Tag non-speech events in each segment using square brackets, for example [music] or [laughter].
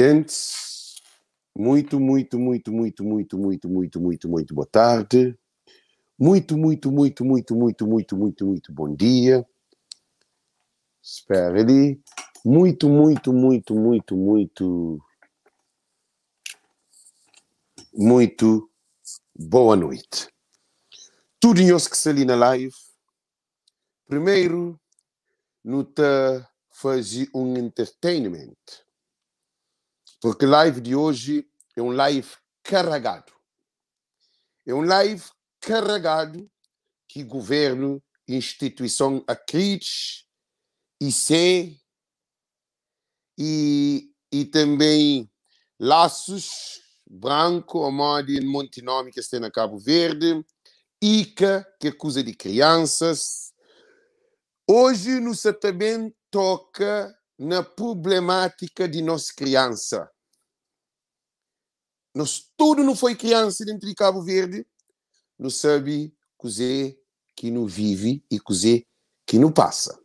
quentes. Muito, muito, muito, muito, muito, muito, muito, muito, muito boa tarde. Muito, muito, muito, muito, muito, muito, muito, muito bom dia. Espera ali. Muito, muito, muito, muito, muito. Muito boa noite. Tudo em que se ali na live. Primeiro, nota te fazer um entertainment porque live de hoje é um live carregado. É um live carregado que governo, instituição acredite e sem e, e também laços branco, amade moda e Montinome que é está na Cabo Verde, ICA, que acusa de crianças. Hoje no também toca na problemática de nossa criança. Nós tudo não foi criança dentro de Cabo Verde, não sabe cozer que não vive e cozer que não passa.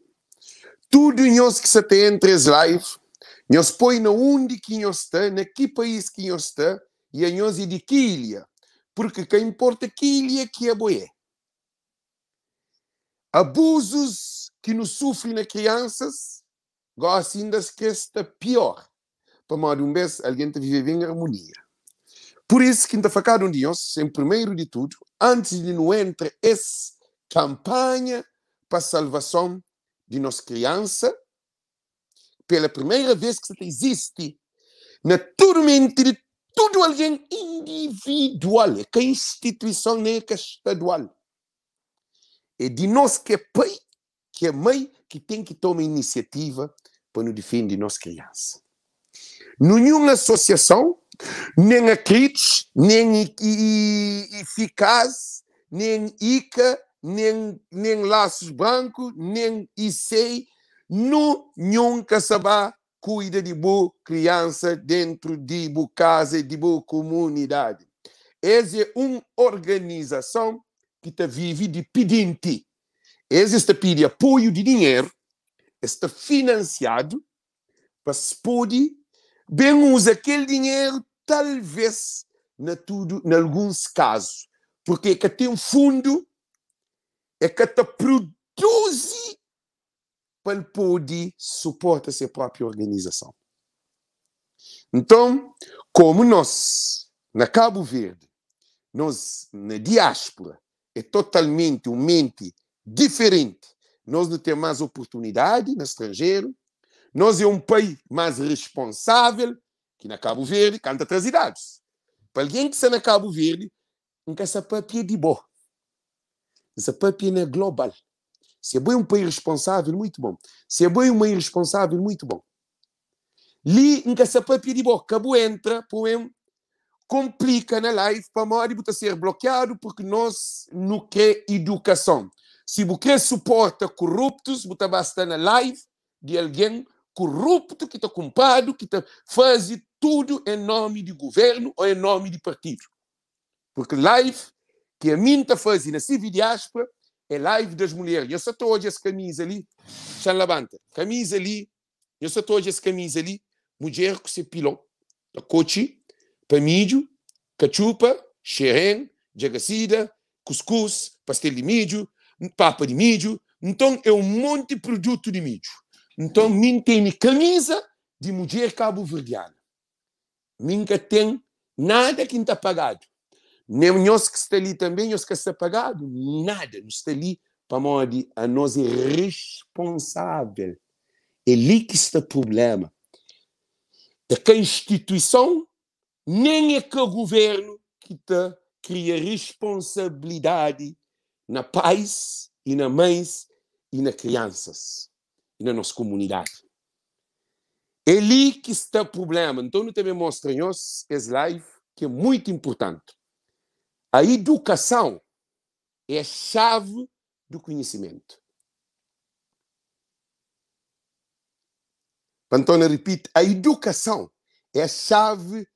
Tudo nós que se tem entre as lives, nós põe na onde que nós está, na que país que nós está, e a é nós é de que ilha. Porque que importa que ilha é que é Abusos que nos sofrem nas crianças, ainda que está pior. Para morar um mês, alguém te viver em harmonia. Por isso, quinta facada um dia, em primeiro de tudo, antes de não entrar essa campanha para a salvação de nossa criança, pela primeira vez que existe, na turmente de tudo alguém individual, é que a instituição nem é que é estadual. É de nós que é pai, que é mãe, que tem que tomar iniciativa para no defender nossa crianças. Nenhuma associação, nem a CRITES, nem a I, eficaz, nem ICA, nem, nem Laços Branco, nem ICEI, não, nunca saber cuida de boa criança dentro de boa casa, de boa comunidade. Essa é uma organização que está vive de pedinte existe pedir apoio de dinheiro, está financiado, para se pode bem usar aquele dinheiro, talvez, na tudo, em alguns casos. Porque é que tem um fundo, é que está produz para poder suportar a sua própria organização. Então, como nós, na Cabo Verde, nós, na diáspora, é totalmente uma mente diferente. Nós não temos mais oportunidade no estrangeiro. Nós é um país mais responsável que na Cabo Verde, canta outras idades. Para alguém que está na Cabo Verde, nunca essa papia é de boa. Essa papia é global. Se é bom um país responsável, muito bom. Se é bom uma irresponsável, muito bom. Li nunca essa papia de boa. Cabo entra, põe complica na live para a hora de ser bloqueado porque nós não quer educação. Se você suporta corruptos, você está na live de alguém corrupto que está culpado, que está faz tudo em nome de governo ou em nome de partido. Porque live que a mim está fazendo na assim, Civil Diáspora é live das mulheres. Eu só estou hoje essa camisa ali, Chan Labanta, camisa ali, eu só estou hoje essa camisa ali, mulher que se pilou, a cochi, pamídio, cachupa, xerém, jagacida, cuscuz, pastel de mídio, papa de mídia. então é um monte de produto de mídia. Então, mim tem camisa de mulher cabo-verdiana. Minha tem nada que não está pagado. Nem os que está ali também, os que está pagado, nada. Não está ali para modo a nós é responsável. É ali que está o problema. É que a instituição, nem é que o governo que está cria responsabilidade na pais e na mães e nas crianças e na nossa comunidade. É ali que está o problema. Então, eu também mostro em nós esse é live que é muito importante. A educação é a chave do conhecimento. Pantone repite: a educação é a chave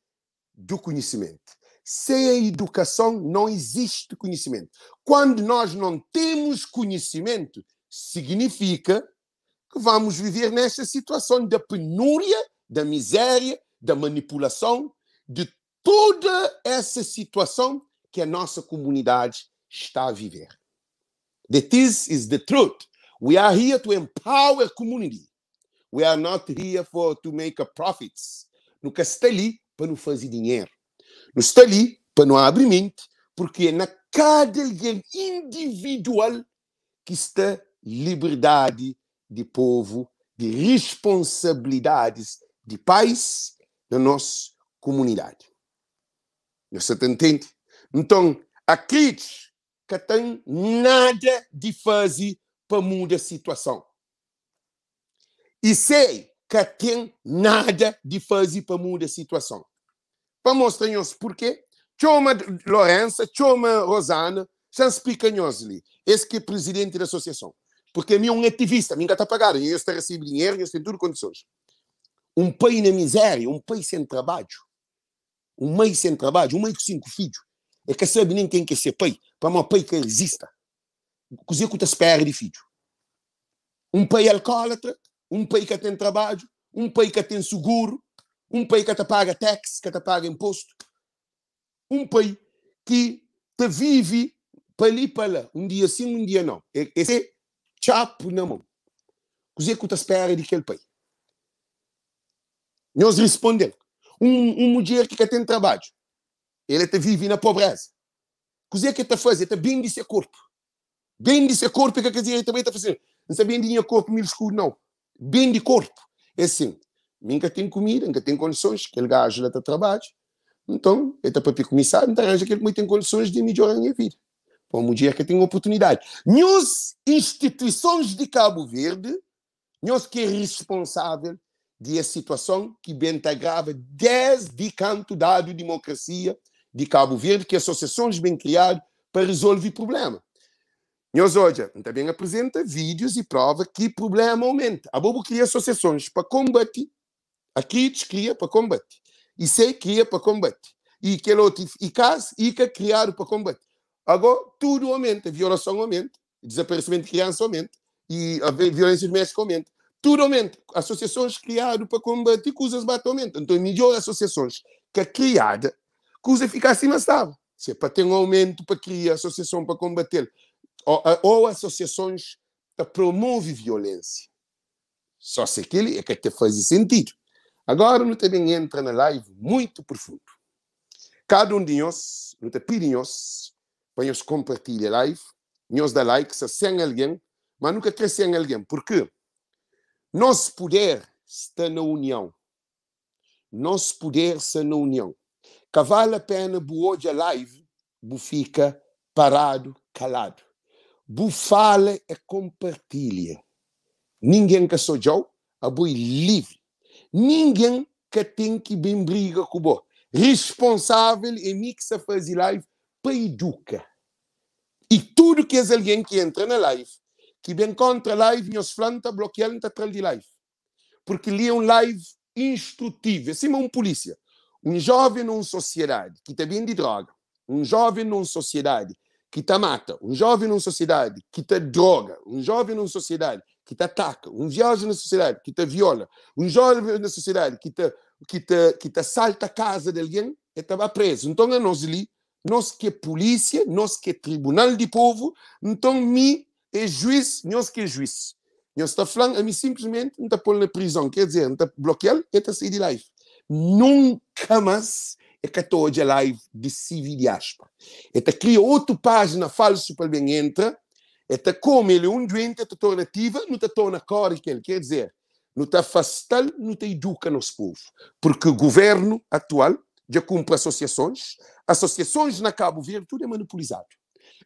do conhecimento. Sem a educação não existe conhecimento. Quando nós não temos conhecimento, significa que vamos viver nesta situação da penúria, da miséria, da manipulação, de toda essa situação que a nossa comunidade está a viver. That this is the truth. We are here to empower community. We are not here for to make profits. Nunca está ali para não fazer dinheiro. Não está ali para não abrir mente, porque é na cada alguém individual que está liberdade de povo, de responsabilidades de pais na nossa comunidade. Você entende? Então, aqueles que têm nada de fazer para mudar a situação. E sei que tem nada de fazer para mudar a situação para mostrar porquê. Choma чома Choma Rosana, são picanhos ali. Esse que é presidente da associação. Porque a mim é um ativista, a mim está pagado, eu estou a receber dinheiro, eu estou em tudo condições. Um pai na miséria, um pai sem trabalho, um mãe sem trabalho, um mãe com cinco filhos, é que sabe nem quem quer ser pai, para um pai que resista. Cozer que te de filho. Um pai alcoólatra, um pai que tem trabalho, um pai que tem seguro, um país que te paga tax, que te paga imposto. Um país que te vive para ali para lá. Um dia sim, um dia não. Esse é chapo na mão. O que te espera de aquele país? Nós respondemos. Um, um mulher que tem trabalho, ele te vive na pobreza. O que te faz? Ele bem de seu corpo. de seu corpo, que quer dizer, ele também está fazendo. Não está vendendo corpo mil escuro, não. bem de corpo. É assim. Minha tem comida, minha tem condições, aquele gajo lá está trabalho. Então, eu estou para começar, então arranja aquele que tem condições de melhorar a minha vida. Para um dia que tem oportunidade. Nós, instituições de Cabo Verde, nós que é responsável de a situação que bem está grave desde canto dado democracia de Cabo Verde, que associações bem criadas para resolver o problema. Nós hoje também apresenta vídeos e prova que o problema aumenta. A Bobo cria associações para combater Aqui diz cria para combate. E sei cria para combate. E aquele é outro, e caso, e que é criaram para combate. Agora, tudo aumenta. A violação aumenta. O desaparecimento de criança aumenta. E a violência doméstica aumenta. Tudo aumenta. Associações criaram para combater e usam bate aumenta. Então, é melhor associações que a criada, que usa ficar acima estava. Se é para ter um aumento para criar associação para combater. Ou, ou associações que promovem violência. Só se aquilo é que até faz sentido. Agora nós também entra na live muito profundo. Cada um de nós, nós te pedimos para nós compartilhar a live, nós dá like, se sem alguém, mas nunca quer sem alguém, porque nosso poder está na união. Nosso poder está na união. Que vale a pena hoje a live, bo fica parado, calado. Bo fala e compartilha. Ninguém que sou eu, a bui é livre Ninguém que tem que bem briga com o Responsável é mim que se faz live para educa. E tudo que é alguém que entra na live, que bem contra live, nos flanta, bloqueando está atrás de live. Porque lia é um live instrutivo. Assim, um polícia, um jovem numa sociedade que está bem de droga, um jovem numa sociedade que está mata, um jovem numa sociedade que está droga, um jovem numa sociedade que te ataca, um jovem na sociedade que te viola, um jovem na sociedade que te, que te, que te assalta a casa de alguém, estava preso. Então, é nós ali, nós que é polícia, nós que é tribunal de povo, então, me é juiz, nós que é juiz. Nós está falando, a mim simplesmente não está pondo na prisão, quer dizer, não está bloqueado, e está saindo de live. Nunca mais é que estou hoje live de civil de aspa. Esta cria outra página falsa para bem entrar, então, como ele é um doente, te torna ativa, não te torna córica, quer dizer, não está afasta, não te educa nosso povo. Porque o governo atual já cumpre associações, associações na Cabo Verde, tudo é manipulado.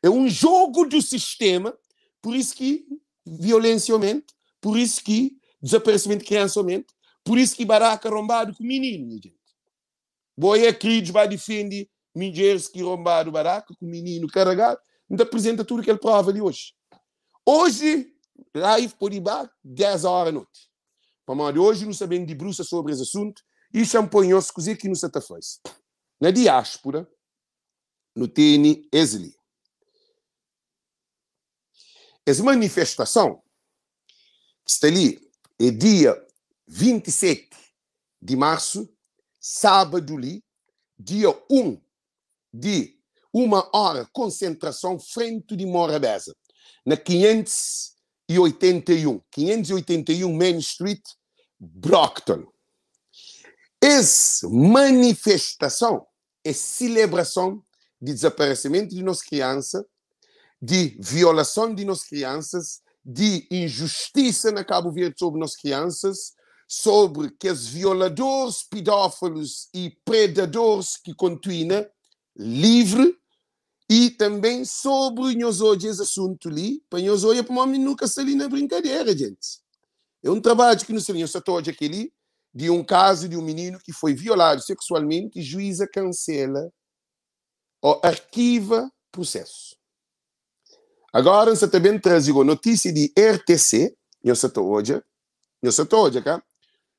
É um jogo do sistema, por isso que violência aumenta, por isso que desaparecimento de criança aumenta, por isso que baraca arrombado com menino, minha gente. Boia Cris vai defender Mingeres que rombado baraca com menino carregado, da tudo que ele prova de hoje. Hoje, live por Ibá, 10 horas à noite. Para de hoje, não sabendo de bruxa sobre esse assunto, e champanhou-se cozir aqui no Santa Fe, Na diáspora, no TN Esli. Essa manifestação, que está ali, é dia 27 de março, sábado ali, dia 1 de uma hora concentração frente de Morabeza, na 581, 581 Main Street, Brockton. Essa manifestação é celebração de desaparecimento de nossas crianças, de violação de nossas crianças, de injustiça na Cabo Verde sobre nossas crianças, sobre que os violadores, pedófilos e predadores que continua livre e também sobre nós hoje esse assunto ali, para nós hoje para mim nunca sair na brincadeira, gente. É um trabalho que nós salimos só hoje aquele de um caso de um menino que foi violado sexualmente, juíza cancela ou arquiva processo. Agora, você também traz a notícia de RTC, nós hoje, hoje, cá,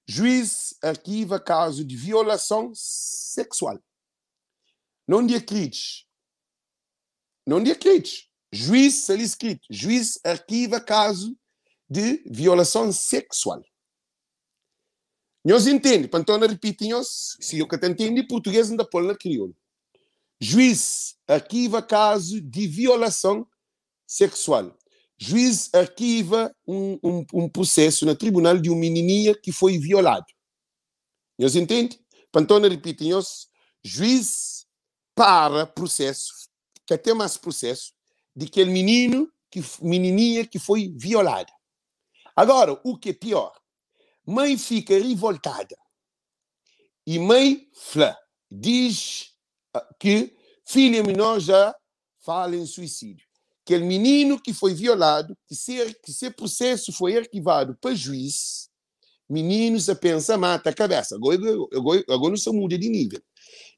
juiz arquiva caso de violação sexual. Não de acredite não decretos. Juiz escrito, Juiz arquiva caso de violação sexual. Nós entende, Pantona repite, nós, se eu que te em português ainda põe na crioulo. Juiz arquiva caso de violação sexual. Juiz arquiva um, um, um processo no tribunal de uma menininha que foi violado. Nós entende? Pantona repite, nós, juiz para processo que até mais processo de aquele menino, que menininha que foi violada. Agora, o que é pior, mãe fica revoltada e mãe fala, diz ah, que filha menor já fala em suicídio. Aquele menino que foi violado, que ser, que ser processo foi arquivado para juiz, menino se pensa, mata a cabeça. Agora, agora, agora não se muda de nível.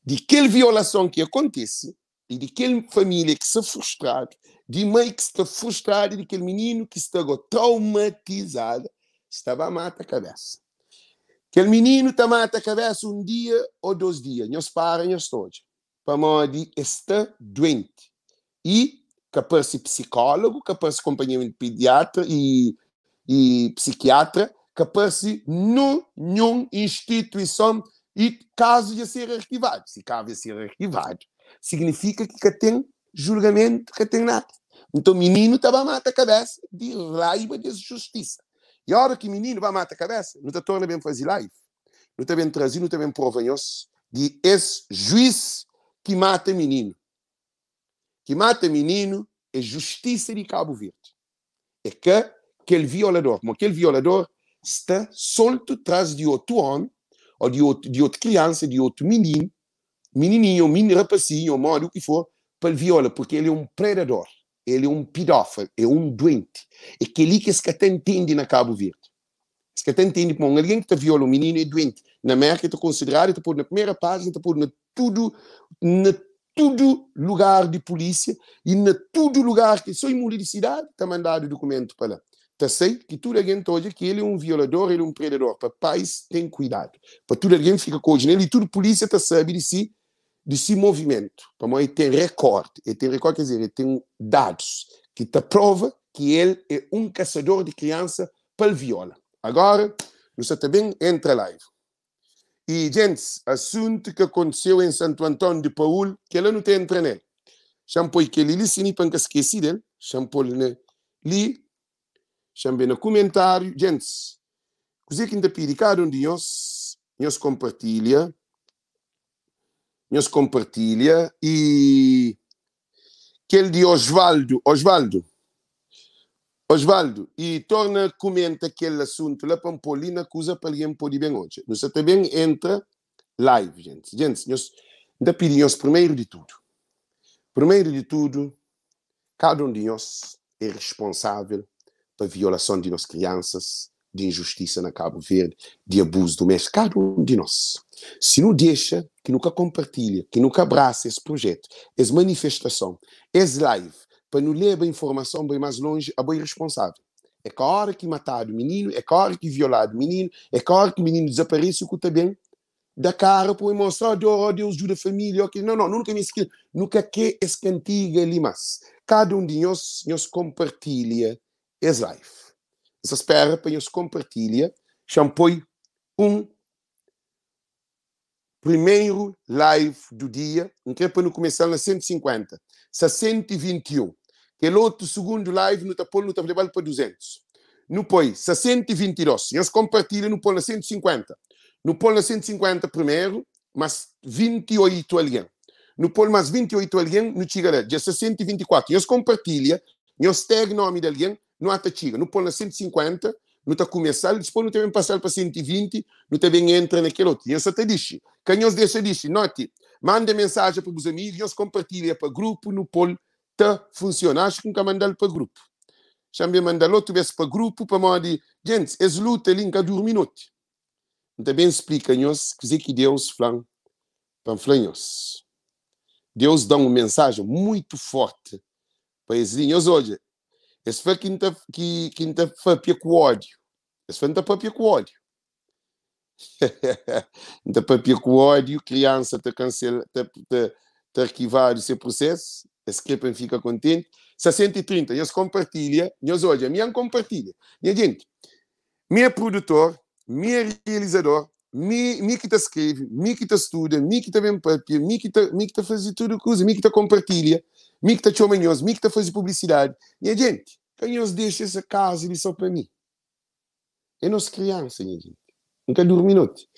De aquela violação que acontece, e daquela família que se frustrar, de mãe que está frustrada e daquele menino que está traumatizado, estava a matar a cabeça. Aquele menino está a matar a cabeça um dia ou dois dias, nós não se todos, para de está doente. E capaz de psicólogo, capaz-se acompanhamento pediatra e, e psiquiatra, capaz de nenhuma instituição e caso de ser arquivado. Se caso de ser arquivado, significa que tem julgamento, que tem nada. Então o menino tá estava a matar a cabeça de raiva de justiça. E a hora que o menino vai matar a cabeça, não está torna bem fazer live, não está bem trazido, não está bem provenhoso de esse juiz que mata menino. Que mata menino é justiça de Cabo Verde. É que aquele violador, como aquele violador está solto atrás de outro homem, ou de, outro, de outra criança, de outro menino, menininho, menino rapacinho, ou o que for, para lhe porque ele é um predador, ele é um pedófilo, é um doente. É que que esse catã entende na Cabo Verde. Esse até entende como alguém que te viola, um menino é doente. Na América está considerado, está pôr na primeira página, está pôr na tudo, na tudo lugar de polícia e na tudo lugar que só imunidade está mandado documento para lá. Está sei que tudo alguém tá hoje que ele é um violador, ele é um predador. Para pais, tem cuidado. Para tudo alguém fica com ele e tudo polícia está sabe de si desse movimento, para ele tem recorde, ele tem recorde, quer dizer, ele tem dados que te prova que ele é um caçador de criança para viola. Agora, nós também entra live. E, gente, assunto que aconteceu em Santo Antônio de Paul, que ele não tem entra nele. Champoi que ele li sini para que esqueci dele, champoi né? li, champoi no comentário, gente, così que ainda Cada um de nós, nós compartilha, nos compartilha e aquele de Osvaldo, Osvaldo, Osvaldo, e torna, comenta aquele assunto lá Pampolina que usa para alguém pode bem hoje. Nós também entra live, gente. Gente, nós ainda pedimos primeiro de tudo. Primeiro de tudo, cada um de nós é responsável pela violação de nossas crianças, de injustiça na Cabo Verde, de abuso doméstico. Cada um de nós. Se não deixa, que nunca compartilha, que nunca abraça esse projeto, essa manifestação, esse live, para não ler a informação bem mais longe, a boi responsável. É que a hora que matado o menino, é que a hora que violado o menino, é que a hora que o menino desaparece, que também da cara para mostrar de oh, Deus ajuda a família. Okay. Não, não, nunca me esqueci. Nunca que esse cantiga ali, mas cada um de nós, nós compartilha esse live. Essa espera para nós compartilha, champoi um primeiro live do dia, um que é para começar na 150, sa 121. Que é outro segundo live no tapol no tapol para 200. No põe sa 122. Eles compartilham no põe na 150. No põe na 150 primeiro, mas 28 alguém. No põe mais 28 alguém, no chega já sa 124. Eles compartilham, eles tag nome de alguém, não até chega. No põe na 150, não está começando, depois não também passado para 120, não também entra naquele outro. E eu só te disse, quem os deixa, disse, note, manda mensagem para os amigos, eles compartilham para grupo, no polo, está funcionando, acho que nunca mandar para grupo. Chamei mandar outro vez para grupo, para modo de, gente, esse luta ali nunca não noite. bem explica nós que que Deus flan, panflanhos. Deus dá uma mensagem muito forte para eles. Hoje, esse foi quinta, quinta papia com ódio. Esse foi quinta papia com ódio. Quinta [laughs] papia com ódio, criança está cancelada, está arquivado o seu processo, esse clipe fica contente. 60 e 30, eles compartilham, eles olham, minha compartilha. Minha gente, minha produtor, minha realizador, me, que te escreve, me que te estuda, me que te vem papel, mi que te, que te faz tudo coisa, mi que te compartilha. Micta tá tinha manhoso, Micta tá fez publicidade. Minha gente, quem é deixa essa casa e só para mim? É nossa criança, minha gente. Nunca dormi noite.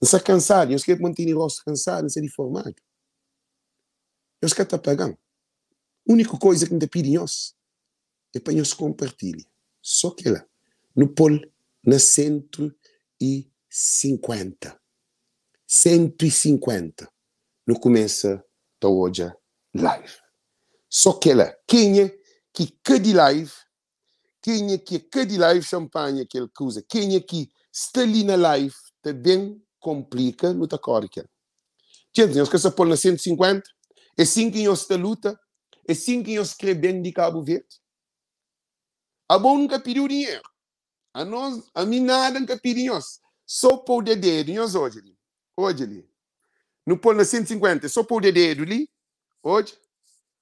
Está cansar, eu quero manter o rosto cansado, ser informado. Eu quero estar pagando. A única coisa que me é pedem é para nós compartilhar. Só que lá, no polo, na cento e e 150. No começo da tá hoje live. Só que ela, quem é que que de live, quem é que que de live champanhe que ele usa, quem é que está ali na live, também complica luta córica. Tinha que se pôr na 150, é assim que nós está luta, é assim que nós bem de Cabo Verde. A bom nunca pediu dinheiro. A nós, a mim nada nunca pediu nós. Só por dedo, nós hoje ali. Hoje ali. No é pôr na 150, só por dedo ali, Hoje,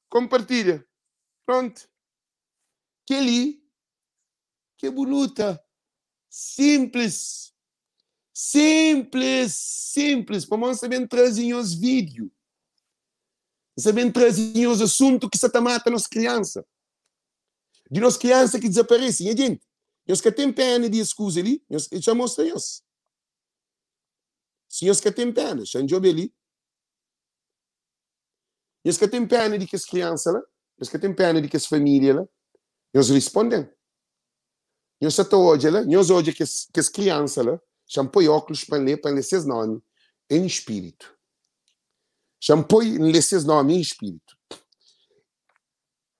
compartilha. Pronto. Que ali, que bonita, simples, simples, simples. Para nós saber trazer os vídeos, saber trazer os assuntos que Satanás mata nas crianças, de nós crianças que desaparecem. E gente, nós que tem pena de escusa ali, nós já mostramos. Se nós que tem pena, já ali eles que têm pena de que as crianças, eles que têm pena de que as famílias, eles respondem. Eles estão hoje, eles hoje que as, que as crianças, põe óculos para ler, para ler seus nomes em espírito. põe ler seus nomes em espírito.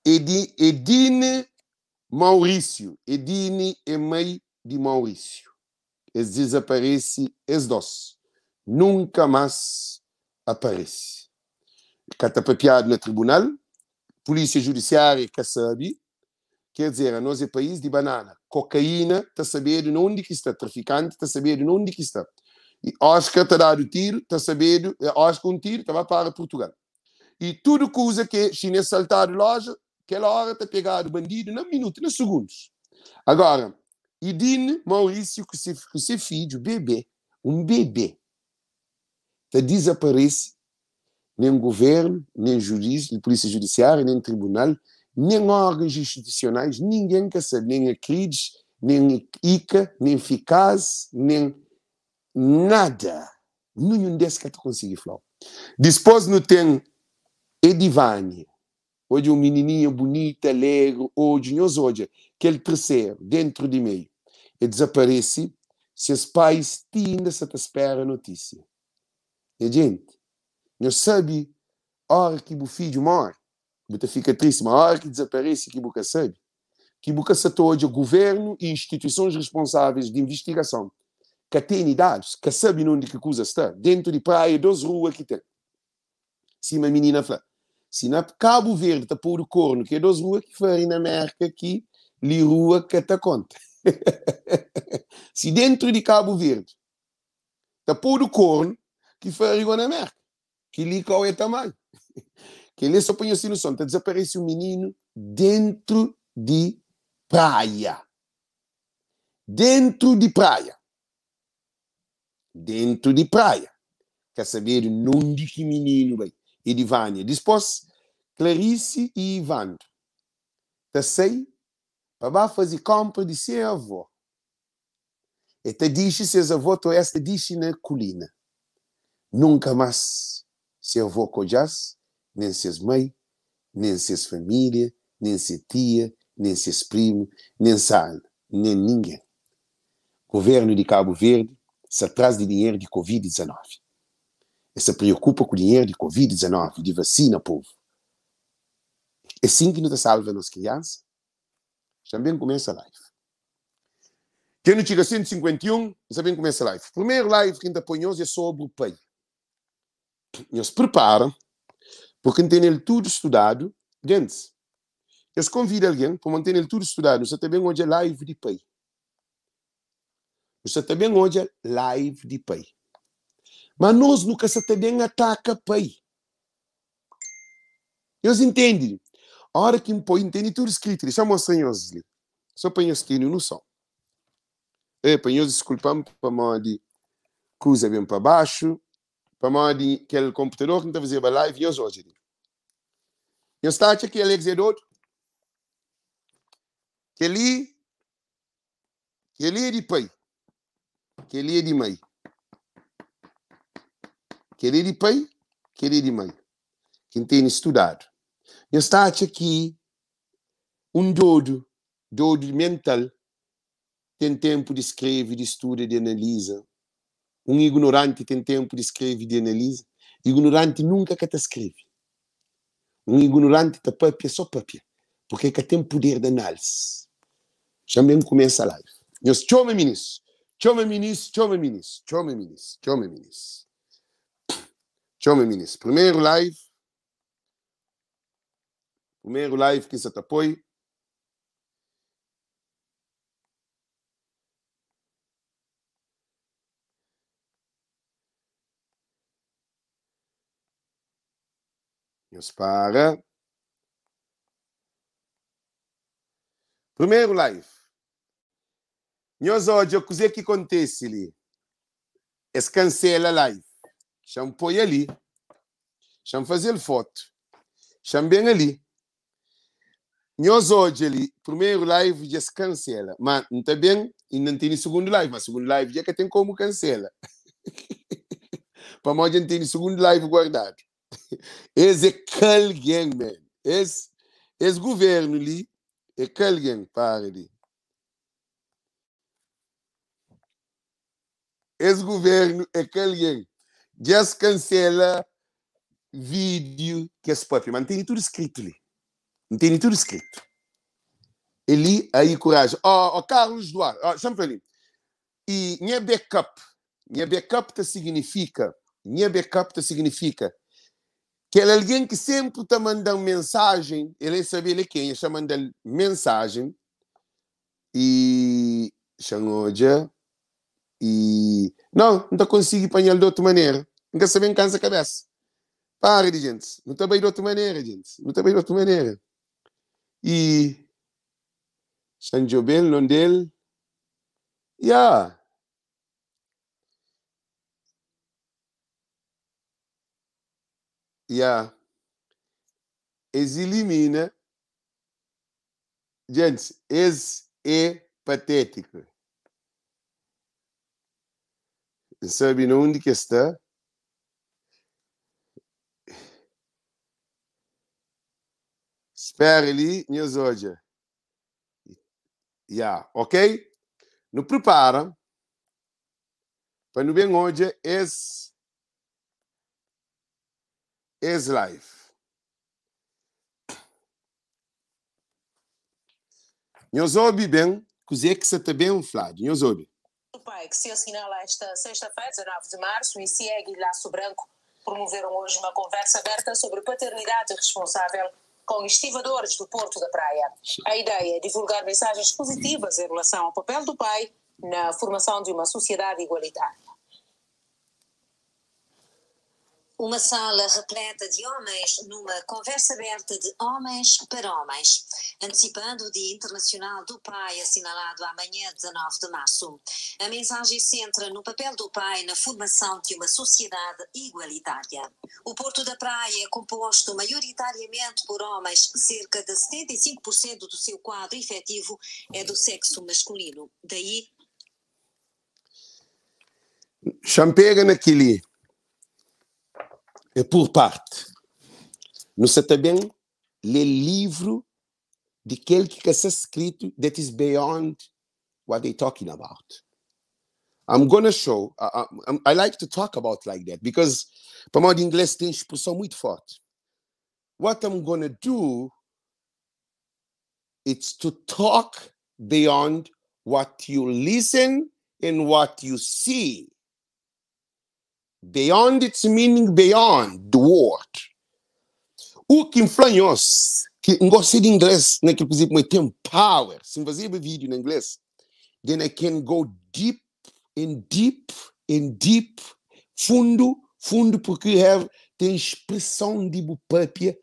Edine Maurício, Edine é mãe de Maurício. Eles desaparecem, eles dois. Nunca mais aparece catapapeado no tribunal, polícia judiciária que sabe, quer dizer, a nós é país de banana. Cocaína está a saber de onde que está, traficante está a saber de onde que está. E Oscar está dado o tiro, está a saber, eh, Oscar um tiro, estava tá para Portugal. E tudo coisa que chinês saltar loja, aquela hora está pegado bandido na minuto, na segundos. Agora, Idine Maurício, que se que se filho, bebê, um bebê, tá desaparecido nem governo, nem juiz, nem polícia judiciária, nem tribunal, nem órgãos institucionais, ninguém quer saber, nem a CRIDES, nem ICA, nem FICAS, nem nada. Nenhum desses que conseguir consegui falar. Depois não tem Edivane, hoje é um menininho bonito, alegre, hoje, nós hoje, aquele terceiro, dentro de mim, e desaparece, seus pais ainda se te espera a notícia. E gente, não sabe a hora que o filho morre. Você fica triste, mas a hora que desaparece, que você sabe. Que você se hoje o governo e instituições responsáveis de investigação que têm dados, que sabem onde que coisa está, dentro de praia, duas ruas que tem. Se uma menina fala, se na Cabo Verde está pôr o corno, que é duas ruas que farem na América aqui, li rua que está conta. se [laughs] dentro de Cabo Verde está pôr o corno, que farem na América. Que Quilicó é também. [laughs] Que ele só põe assim no som. Então desaparece um menino dentro de praia. Dentro de praia. Dentro de praia. Quer saber onde que menino de Vânia. Dispôs Clarice e Ivando. Tá sei? Babá fazer compra de seu avô. E te diz, seus avô, tu esta diz na colina. Nunca mais se eu vou colhasse, nem se mãe, nem se família, nem se tia, nem se primo, nem sal, nem ninguém. Governo de Cabo Verde se atrasa de dinheiro de Covid-19. E se preocupa com o dinheiro de Covid-19, de vacina, povo. É assim que nos salva as crianças. Também começa a live. Quem não chega a 151, também começa a live. Primeiro live que ainda apanhou é sobre o país eles preparam, porque têm ele tudo estudado gente Eles convidam alguém para manter ele tudo estudado. Você também hoje é live de pai. Você também hoje é live de pai. Mas nós nunca se também ataca pai. Eles entendem. A hora que põe, entende tudo escrito. Deixa eu mostrar senhores ali. Só para eles terem noção. É, para eles desculpar para a mão de coisa bem para baixo para mim que o computador que não fazia live e hoje. Eu estou aqui, Alex Edot, que ele, que ele é de pai, que ele é de mãe. Que ele é de pai, que ele é de mãe. Quem tem estudado. Eu estou aqui, um dodo, dodo mental, tem tempo de escrever, de estudar, de analisar. Um ignorante tem tempo de escrever e analisar. Ignorante nunca que te escreve. Um ignorante te papia só papia, porque que tem poder de análise. Já mesmo começa a live. tchau, chama ministro, chama ministro, chama ministro, chama ministro, chama ministro. Chama ministro. Primeiro live. Primeiro live que você te apoia. Deus para. Primeiro live. Nós hoje, o que que acontece ali? Escancela a live. Chama põe ali. Chama fazer foto. Chama bem ali. Nós hoje ali, primeiro live já se cancela. Mas não está bem, e não tem segundo live. Mas segundo live já que tem como cancela. [laughs] Para nós, a gente tem segundo live guardado. Ese kal gen men. Es, governo gouverne li, e kal gen pare li. Es gouverne, e kal cancela vídeo que é próprio. Mas não tem tudo escrito ali. Não tem tudo escrito. Ele aí coragem. Ó, oh, oh, Carlos Duarte, ó, oh, chama ali. E minha backup. Minha backup significa. Minha backup significa que é alguém que sempre está mandando mensagem. Ele sabe ele quem, está mandando mensagem. E. já E. Não, não consigo apanhar de outra maneira. Nunca em cansa a cabeça. Pare, gente. Não está bem de outra maneira, gente. Não está bem de outra maneira. E. Xanjobel, Londel. Yeah. ya exilimina. Gente, esse é patético. Sabe onde que está? Espere ali, meus olhos. ya ok? Não prepara. Para não bem hoje, é esse is life. Nhozobi, bem, cozer que você te bem flado. Nós O pai que se assinala esta sexta-feira, 19 de março, e Sieg é Laço Branco promoveram hoje uma conversa aberta sobre paternidade responsável com estivadores do Porto da Praia. A ideia é divulgar mensagens positivas em relação ao papel do pai na formação de uma sociedade igualitária. uma sala repleta de homens numa conversa aberta de homens para homens, antecipando o Dia Internacional do Pai, assinalado amanhã, 19 de março. A mensagem centra no papel do pai na formação de uma sociedade igualitária. O Porto da Praia é composto maioritariamente por homens, cerca de 75% do seu quadro efetivo é do sexo masculino. Daí. Champega naquele. E part, parte, não sei bem ler livro de aquele que está escrito that is beyond what they're talking about. I'm gonna show. I, I, I like to talk about like that because para mal de inglês tem expressão muito forte. What I'm gonna do it's to talk beyond what you listen and what you see. beyond its meaning, beyond the word. O que influenciou-se, que gostei de inglês, naquele né, princípio, tem power, se fazer vídeo em inglês, then I can go deep and deep and deep, fundo, fundo, porque have, é, tem expressão de bupapia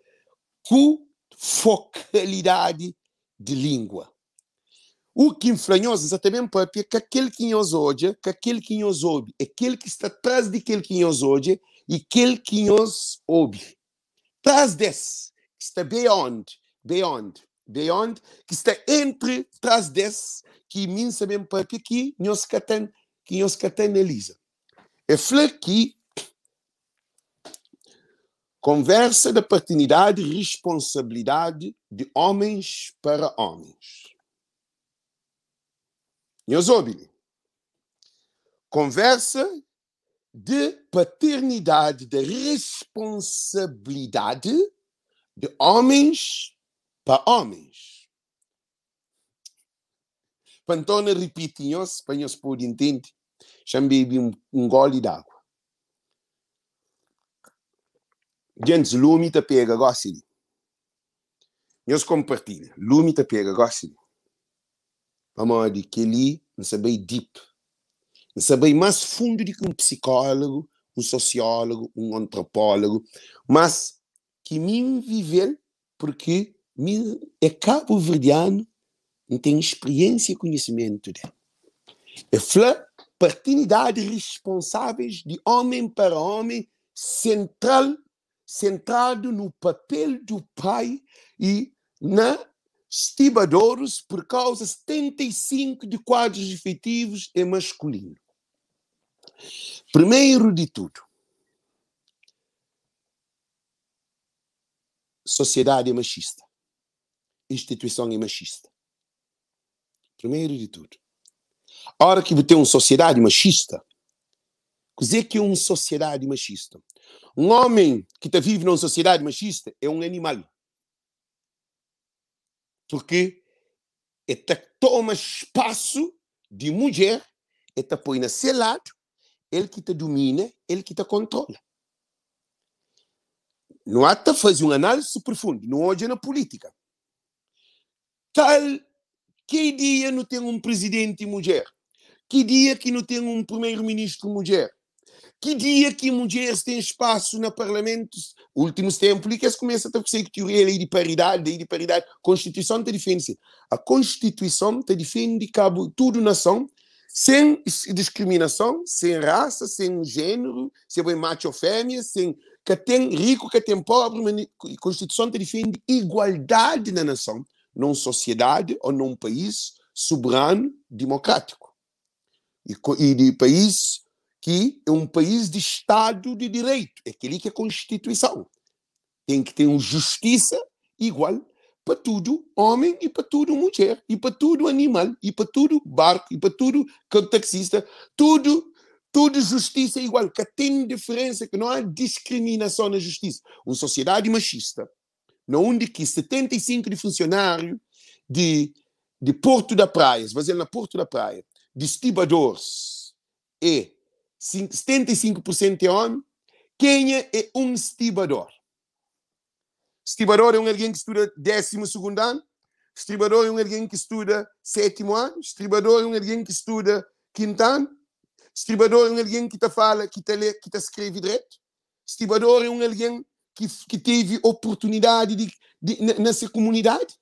com focalidade de língua. O que é exatamente porque que aquele que nos odia, que aquele que nos ouve, aquele que está atrás de aquele que nos odia e aquele que nos ouve. Atrás desse, que está beyond, beyond, beyond, que está entre, atrás desse, que imensamente porque que nos catan, que nos catanelisa. É fle que conversa da paternidade e responsabilidade de homens para homens Nhozobili. Conversa de paternidade, de responsabilidade de homens para homens. Pantone repite se panhou-se por entende, já um, um gole d'água. Gente, lume te pega, gosta de. Nós compartilha, lume te pega, gosta de. Amor, que ali não sabei deep, não sabei mais fundo do que um psicólogo, um sociólogo, um antropólogo, mas que me viver porque me é cabo-verdiano e tem experiência e conhecimento dele. É fraternidade responsáveis de homem para homem, central, centrado no papel do pai e na Estibadores por causa 75 de quadros efetivos em masculino. Primeiro de tudo, sociedade é machista, instituição é machista. Primeiro de tudo, a hora que tem uma sociedade machista, dizer que é uma sociedade machista. Um homem que está vive numa sociedade machista é um animal porque ela é toma espaço de mulher, ela é põe na seu lado, ele que te domina, ele que te controla. Não há de fazer uma análise profunda, não hoje na política. Tal que dia não tem um presidente mulher? Que dia que não tem um primeiro-ministro mulher? que dia que mulheres têm espaço no Parlamento? Últimos tempos, e que se começa a ter que teoria lei de paridade, lei de paridade. Constituição te defende. A Constituição te defende cabo tudo nação, sem discriminação, sem raça, sem gênero, se é macho ou fêmea, sem que tem rico, que tem pobre, a Constituição te defende igualdade na nação, numa sociedade ou num país soberano, democrático. E, e de país que é um país de Estado de Direito. É aquele que é a Constituição. Tem que ter uma justiça igual para tudo homem e para tudo mulher, e para tudo animal, e para tudo barco, e para tudo taxista. Tudo, tudo justiça é igual, que tem diferença, que não há discriminação na justiça. Uma sociedade machista, onde que 75 de funcionários de, de Porto da Praia, fazendo na Porto da Praia, de estibadores e é 75% é homem. Quem é, é um estibador. Estibador é um alguém que estuda 12 ano, estibador é um alguém que estuda sétimo ano, estibador é um alguém que estuda quinto ano, estibador é um alguém que está fala, que está lê, que está escreve direito, estibador é um alguém que, que teve oportunidade de, de, nessa comunidade,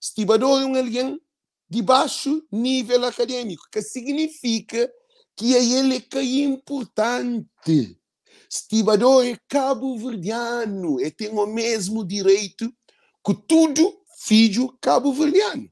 estibador é um alguém de baixo nível acadêmico, que significa que é ele é que é importante. Estibador é cabo-verdiano, e tem o mesmo direito que tudo filho cabo-verdiano.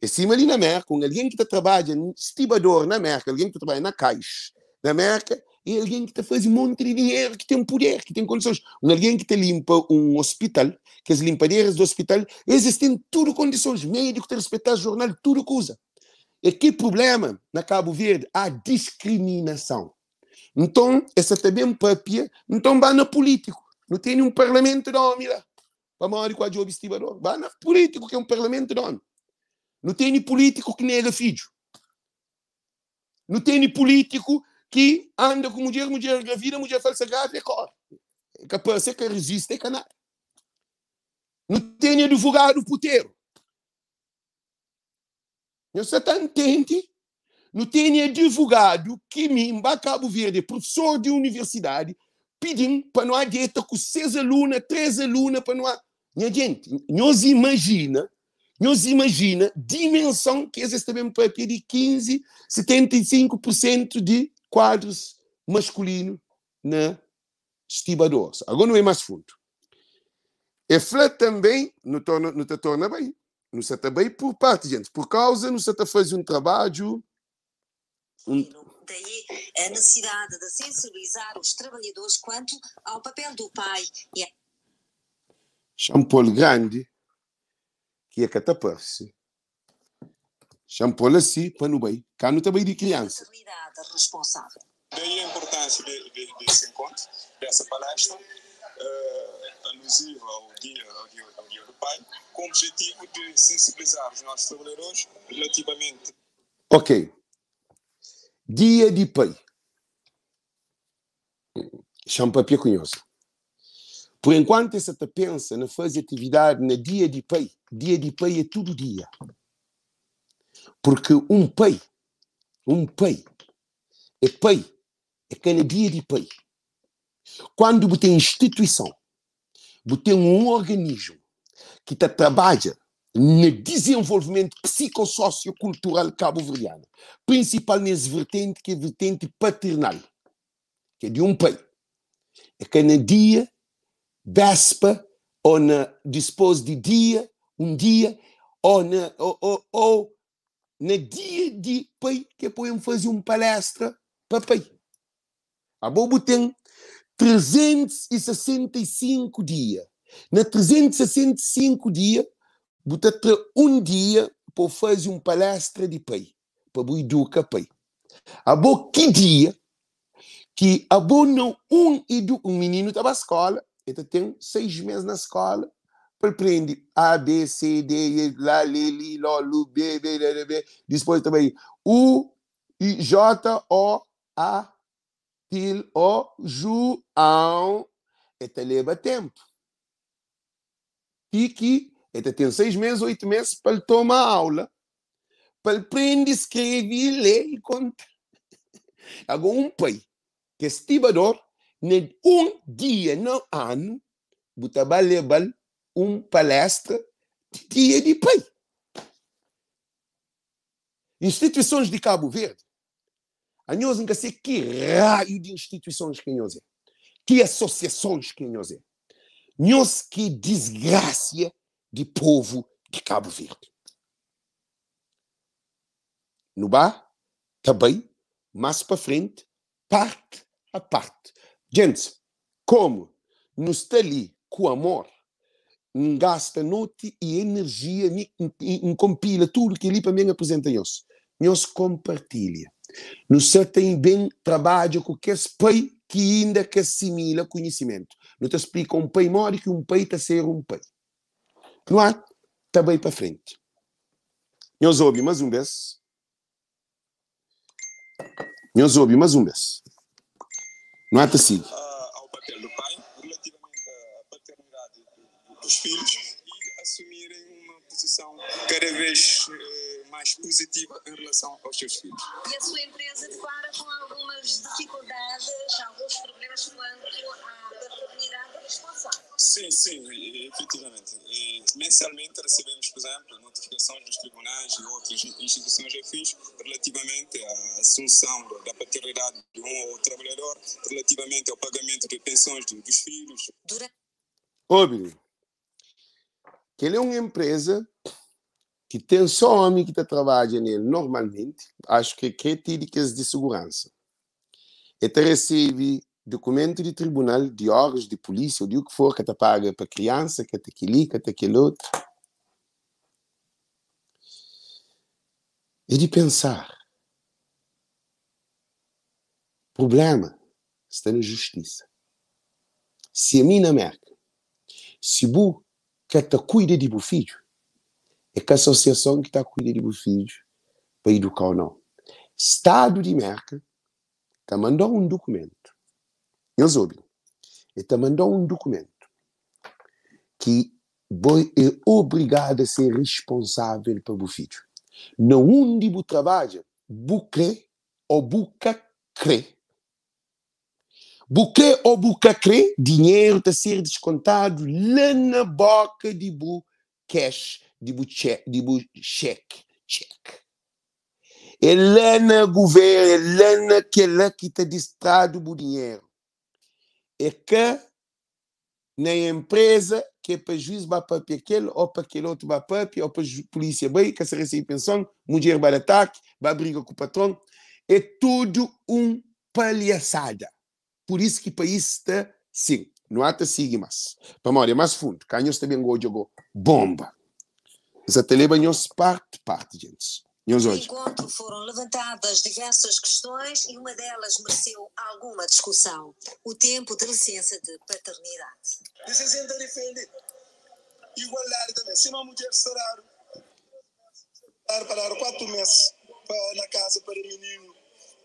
E cima ali na América, alguém que está trabalhando, estibador na América, alguém que está trabalhando na Caixa, na América, e alguém que está fazendo um monte de dinheiro, que tem poder, que tem condições. Um alguém que te limpa um hospital, que as limpadeiras do hospital, existem, tudo condições, médico, respeitar jornal, tudo coisa. E que problema na Cabo Verde? Há discriminação. Então, essa também é um papia, então vai na político. Não tem um parlamento não, mira. Para a hora que o obstibador. Vai na político, que é um parlamento não. Não tem político que nega filho. Não tem político que anda com mulher, mulher gravida, mulher falsa grávida e corre. É capaz, é que resiste, é canal. Não tem advogado puteiro. O está entende, não tem advogado que me Cabo verde, professor de universidade, pedindo para não adianta com seis alunos, três alunos, para não há. Minha gente, nós imagina, nós imagina dimensão que existe também para pedir 15, 75% de quadros masculinos na osso Agora não é mais fundo. E flat também não, torna, não te torna bem. Não sei está bem por parte, gente, por causa, não sei está fazendo um trabalho. Um... Daí a necessidade de sensibilizar os trabalhadores quanto ao papel do pai. Yeah. Jean Grande, que é cataparse. Jean assim, para no bem. Cá no também de criança. responsável. Daí a importância desse encontro, dessa palestra uh, eh, alusiva ao dia, ao, dia, ao dia do Pai, com o objetivo de sensibilizar os nossos trabalhadores relativamente. Ok. Dia de Pai. Isso é um Por enquanto, essa te pensa na fazer atividade no dia de Pai. Dia de Pai é todo dia. Porque um Pai, um Pai, é Pai, é que é dia de Pai. Quando você tem é instituição, você tem é um organismo que tá trabalha no desenvolvimento psicossociocultural cabo-verdiano, principalmente nesse vertente que é vertente paternal, que é de um pai. É que no dia, despa ou na, dispôs de dia, um dia, ou na, ou, ou, ou na dia de pai, que é para fazer uma palestra para pai. A bobo tem 365 dias. Na 365 dias, botar um dia para fazer uma palestra de pai, para você educar pai. A que dia que a não um, edu, um menino estava na escola, ele tem seis meses na escola, ele aprende A, B, C, D, E, Lá, Lê, Li, Ló, Lu, B, B, B, B, B, depois também U, I, J, O, A, til o João até leva tempo. Kiki até tem seis meses, oito meses para ele tomar aula, para ele aprender, escrever, ler e contar. [laughs] Agora, um pai que é estibador, um dia no ano, botar levar um palestra dia de pai. Instituições de Cabo Verde Anhoso nunca sei que raio de instituições que Anhoso é. Que associações que Anhoso é. Anhoso que desgraça de povo de Cabo Verde. No bar, também, mais para frente, parte a parte. Gente, como nos está ali com amor, gasta noite e energia, compila tudo que ali para mim apresentam-se. Nós compartilha. No tem bem trabalho com esse pai que ainda que assimila conhecimento. Não te explica um pai mora que um pai está a ser um pai. Não há? bem para frente. Nós ouve mais um vez. Nós ouve mais um vez. Não há te sigo. ao papel do pai, relativamente à paternidade dos filhos e assumirem uma posição cada vez eh, mais positiva em relação aos seus filhos. E a sua empresa depara com algumas dificuldades, alguns problemas quanto à paternidade é responsável? Sim, sim, efetivamente. E, mensalmente recebemos, por exemplo, notificações dos tribunais e outras instituições afins relativamente à assunção da paternidade de um ou outro trabalhador, relativamente ao pagamento de pensões dos filhos. Durante... Óbvio que ele é uma empresa que tem só homem que tá trabalha nele normalmente, acho que críticas de segurança. E te recebe documento de tribunal, de horas, de polícia, ou de o que for, que te paga para criança, que te aquilo, que te aquele outro. E é de pensar. O problema está na justiça. Se a minha merca, se bu que te cuida de bu filho, é que a associação que está cuidando do filho para educar ou não. Estado de Merca está mandou um documento. Eles ouvem. Está mandou um documento que é obrigado a ser responsável para o filho. Não onde o trabalha, buque ou buca crê. Bucré ou bucacré, dinheiro está a ser descontado lá na boca de bu cash de Buchek. Buchek. Helena governa, Helena, aquela que está distraído do dinheiro. É que na empresa que é para juiz para aquele ou para aquele outro para ou para a polícia bem, que se recebe pensão, mulher para ataque, para briga com o patrão. É tudo um palhaçada. Por isso que o país está, sim, não há sigmas. Para é mais fundo, bem também jogou bomba até teleba banhou se parte, parte, gente. No encontro foram levantadas diversas questões e uma delas mereceu alguma discussão: o tempo de licença de paternidade. Licença defende igualdade também. Se uma mulher será para quatro meses na casa para o menino,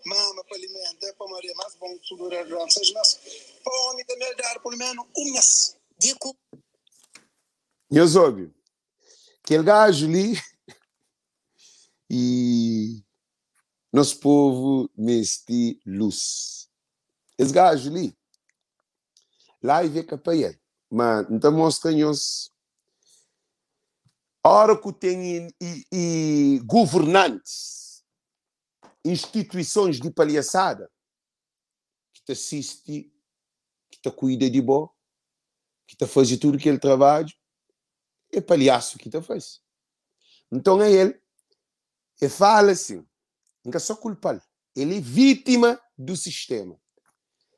mama para alimento, é para Maria, mais bom, segurar seis meses. Para o homem também dar pelo menos um mês. Dico. cu aquele é gajo ali. E nosso povo neste luz. Esse gajo ali, lá e vê que apanhei, mas não estamos canhões. A hora que tem e, e governantes, instituições de palhaçada, que te assiste, que te cuida de bom, que te faz tudo aquele trabalho, é palhaço que te faz. Então é ele. E fala assim, nunca só culpá Ele é vítima do sistema.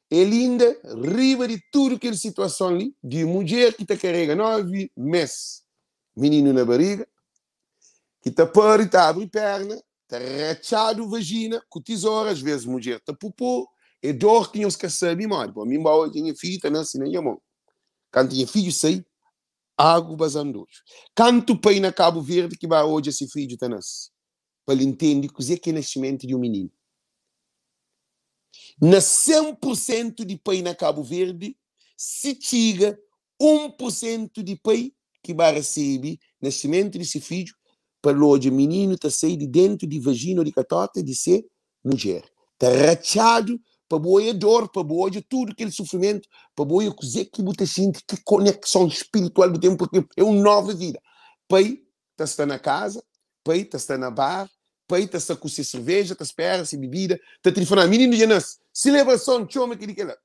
Ele ainda riba de tudo aquela situação ali, de mulher que te carrega nove meses, menino na barriga, que te e te abre perna, te rachado vagina, com tesoura, às vezes mulher te pupô, e é dor que não se de mano, pô, mim baú tinha filho, não se nem mão. Quando tinha filho, sei, água basandojo. Canto pai na Cabo Verde que vai hoje esse filho está nasce. Para entender que é o nascimento de um menino. Na 100% de pai na Cabo Verde, se chega 1% de pai que vai receber nascimento desse filho para hoje o menino está saindo dentro de vagina ou de catota de ser mulher. Está rachado para a dor, para paboia tudo aquele sofrimento, para paboia cozer que muita gente, que conexão espiritual do tempo, porque é uma nova vida. Pai, está na casa, pai, está na bar, pai, está a cozer cerveja, está a perra, se bebida, está a telefonar, menino de nasce celebração, de aquele que ele,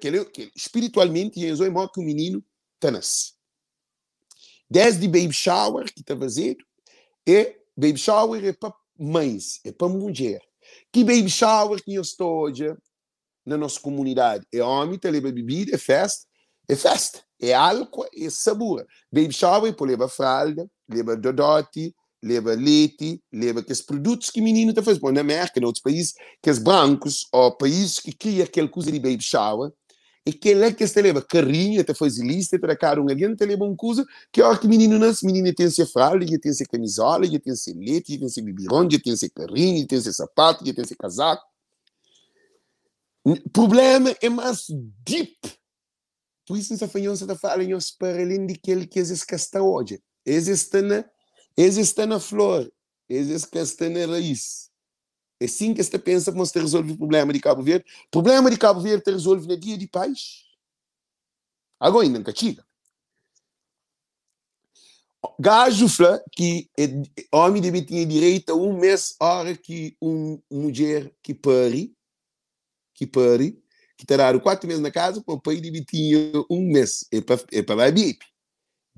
que ele, que ele, espiritualmente, Jesus é maior que o menino, está nasce. Desde baby shower, que está vazio, é baby shower é para mães, é para mulher que baby shower eu estou hoje na nossa comunidade? É homem, ele leva bebida, é festa, é festa, é álcool, é sabor. Baby shower, pô, leva fralda, leva dodote, leva leite, leva aqueles produtos que menino está fazendo. Bom, na América, em outros países, que os brancos, ou países que criam aquele coisa de baby shower, e quem é que se leva? carrinho até foi lista para cá, um alguém te leva um coisa que é que menino nasce, menino tem se fralda, tem se camisola, tem se leite, tem se biberon, tem se carrinho, tem se sapato, tem se casaco. O problema é mais deep. Por isso, essa fanhosa está falando para além daquele que existe que está hoje. Existe na, na flor, existe que na raiz. É assim que se pensa como se resolve o problema de Cabo Verde. O problema de Cabo Verde resolve no dia de paz. Agora ainda não chega. Gajo que é homem deve ter direito a um mês hora que uma mulher que pare, que pare, que terá quatro meses na casa, o pai deve ter um mês. É para é para beber,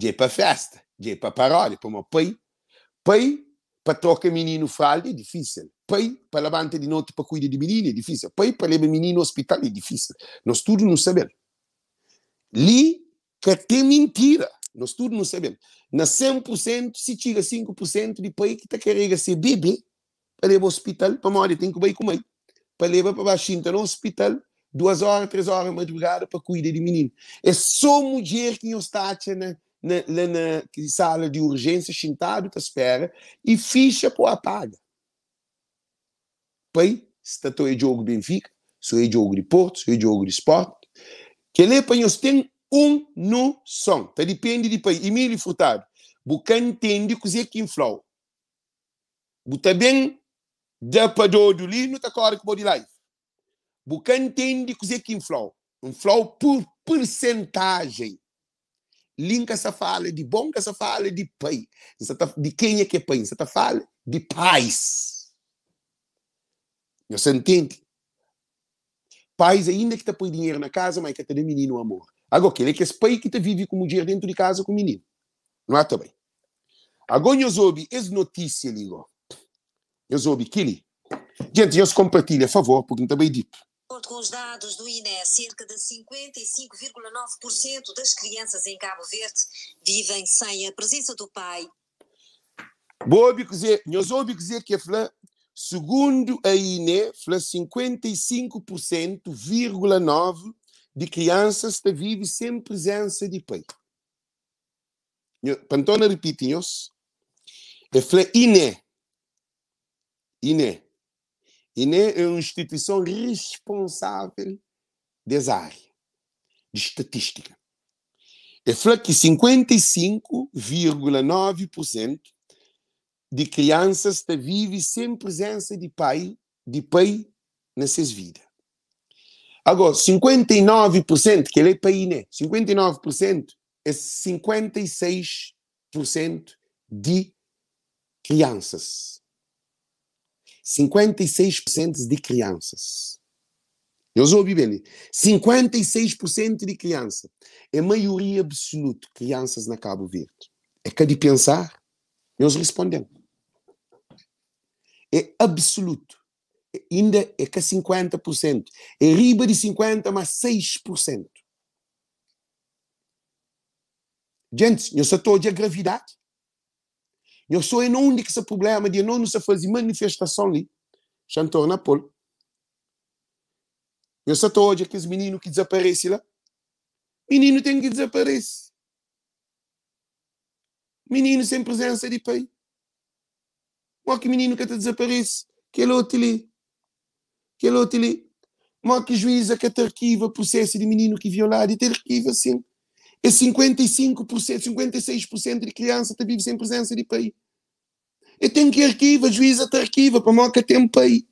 é para é festa, é para paródia, para o pai. Pai trocar menino falha é difícil. Pai para levantar de noite para cuidar de menino é difícil. Pai para levar menino ao hospital é difícil. Nós tudo não sabemos. Li que tem mentira. Nós tudo não sabemos. Na 100%, se tira 5% de pai que está querendo ser bebê para levar ao hospital, para morrer, tem que ir comer, Para levar para baixinho no hospital, duas horas, três horas de madrugada para cuidar de menino. É só mulher que está né? na, né, na, né, né, sala de urgência, sentado à espera, e ficha com a paga. Pai, se tá estou de jogo Benfica, sou de jogo de Porto, sou de jogo de Sport, que ele panhos tem um no som. Tá depende de pai. Emílio Furtado, bukan entende que é que inflou. Buta bem da padoduli no tacórico tá body life. Bukan entende que é que inflou. Inflou por porcentagem linka se fala de bom que se fala de pai. De quem é que é pai? está fala de pais Você entende? Pais ainda que te põe dinheiro na casa, mas que te dê menino amor. Agora, aquele que é pai que te vive com o dinheiro dentro de casa com o menino. Não é também? Agora, eu soube essa é notícia ligou. Eu soube que ele. Gente, eu compartilho, a favor, porque não também tá dito acordo com os dados do INE, cerca de 55,9% das crianças em Cabo Verde vivem sem a presença do pai. Nós ouvimos dizer que segundo a INE, 55,9% de crianças vivem sem presença de pai. Pantona repite-nos. INE. INE e nem é uma instituição responsável dessa área de estatística. Reflete que 55,9% de crianças vivem sem presença de pai, de pai na sua vida. Agora, 59%, que ele é pai, né? 59% é 56% de crianças 56% de crianças. Eu ouvi bem, 56% de crianças. É maioria absoluta crianças na Cabo Verde. É que de pensar, eles respondem. É absoluto. É, ainda é que 50%. É riba de 50%, mas 6%. Gente, eu só estou a gravidade. Eu sou em onde que esse problema de não nos fazer manifestação ali. Já na polo. Eu só estou hoje aqueles meninos que desaparecem lá. Menino tem que desaparecer. Menino sem presença de pai. Mas que menino que te desaparece? Que é outro ali. Que é outro ali. Mas que juíza que te arquiva o processo de menino que é violado e te arquiva sim. É 55%, 56% de criança que vive sem presença de pai. Eu tenho que arquiva, a juíza te arquiva, para moca tem pai.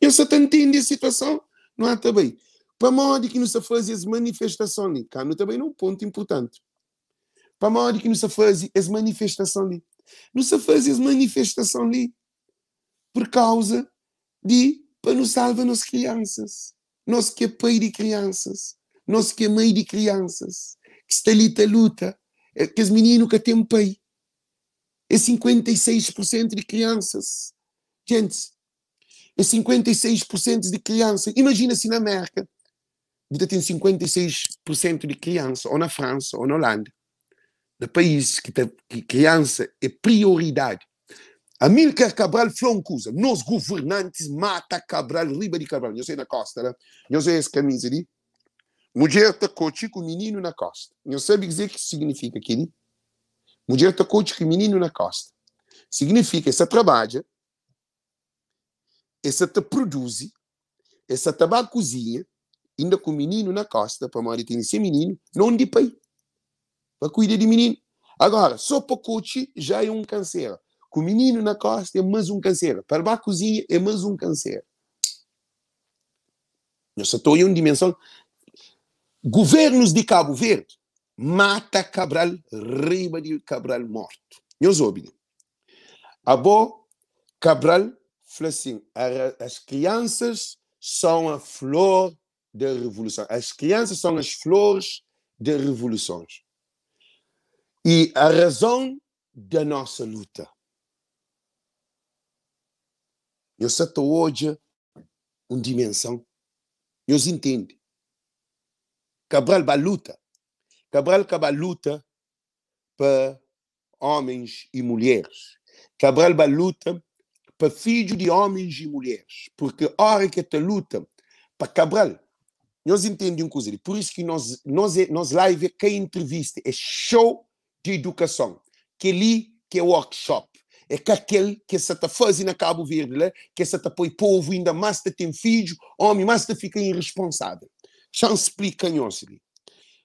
Eu só entendo a situação, não há é, também. Para modo que nos fazem as manifestações, cá não também é um ponto importante. Para modo que nos fazem as manifestações, nos fazem as manifestações por causa de para nos salvar as crianças, nós que é pai de crianças não se que é mãe de crianças, que está ali talita luta, é que as meninas nunca têm um pai. É 56% de crianças. Gente, é 56% de crianças. Imagina se na América você tem 56% de crianças, ou na França, ou na Holanda. no país que, que criança é prioridade. Amílcar Cabral falou um coisa. Nós, governantes, mata Cabral, riba de Cabral. Eu sei na costa, né? Eu sei essa camisa ali. Mulher tacou-te com o menino na costa. Não sabe dizer o que significa aquilo? Mulher tacou-te com o menino na costa. Significa, essa trabalha, essa te produz, essa te vai cozinha, ainda com o menino na costa, para a mãe tem esse menino, não de pai. Para cuidar de menino. Agora, só para coach já é um câncer. Com o menino na costa é mais um câncer. Para a cozinha é mais um câncer. Eu só estou em uma dimensão governos de Cabo Verde mata Cabral riba de Cabral morto. Eu soube. Abô Cabral falou assim: as crianças são a flor da revolução. As crianças são as flores das revoluções. E a razão da nossa luta. Eu sinto hoje uma dimensão. Eu entendo. Cabral Baluta. Cabral Cabaluta para homens e mulheres. Cabral Baluta para filhos de homens e mulheres. Porque a hora que te luta para Cabral, nós entendemos coisa. Por isso que nós, nós, é, nós live é que é entrevista, é show de educação. Que é ali que é workshop. É que aquele que se está fazendo a Cabo Verde, né? que se está põe povo, ainda mais te tem filho, homem, mais te fica irresponsável já explicanhou se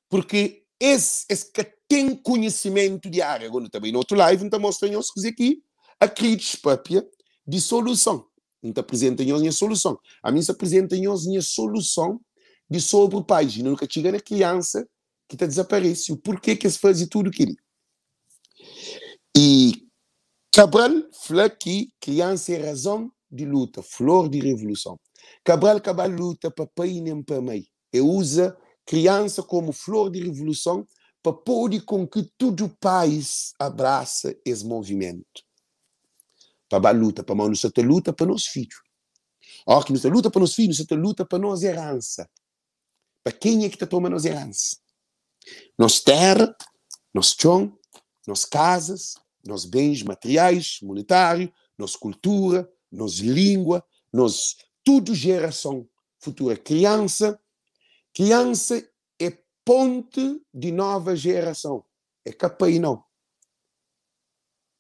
Porque esse, esse que tem conhecimento de área, agora também no outro live, então mostram que aqui a crítica própria de solução. Então apresentam-nos a solução. A mim se apresentam-nos a solução de sobre página. Nunca chega na criança que está desaparecido. O porquê que se faz tudo aquilo. E Cabral fala que criança é razão de luta, flor de revolução. Cabral acaba luta para pai e nem para mãe e usa criança como flor de revolução para pôr com que todo o país abraça esse movimento. Para a luta, para nós não luta para nossos filhos. A hora que nós luta para nossos filhos, nós luta para nossa herança. Para quem é que está tomando nossa herança? Nossa terra, nosso chão, nossas casas, nossos bens materiais, monetários, nossa cultura, nossa língua, nós tudo geração futura criança Criança é ponte de nova geração. É capaz não.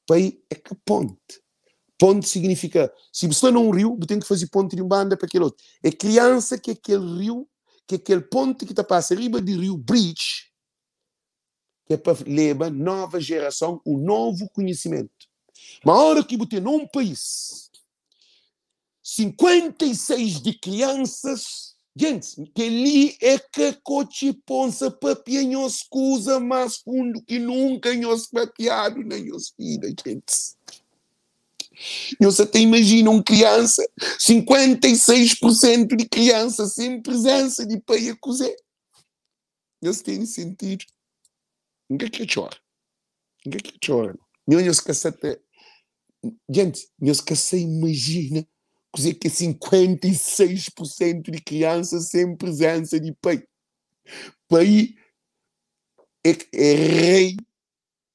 Pai é que ponte. Ponte significa, se você não um rio, tem que fazer ponte de um banda para aquele outro. É criança que aquele rio, que aquele ponte que está passando riba de rio Bridge, que é para levar nova geração, o um novo conhecimento. Uma hora que você num país, 56 de crianças Gente, que ali é que cochiponsa papia nho escusa mais fundo que nunca os papiado na os vida, gente. Eu até imagino um criança, 56% de criança sem presença de pai a cozer. Não se tem sentido. Ninguém quer chorar. Ninguém quer chorar. Não, se Gente, não se cansa imagina dizer que é 56% de crianças sem presença de pai. Pai é, é rei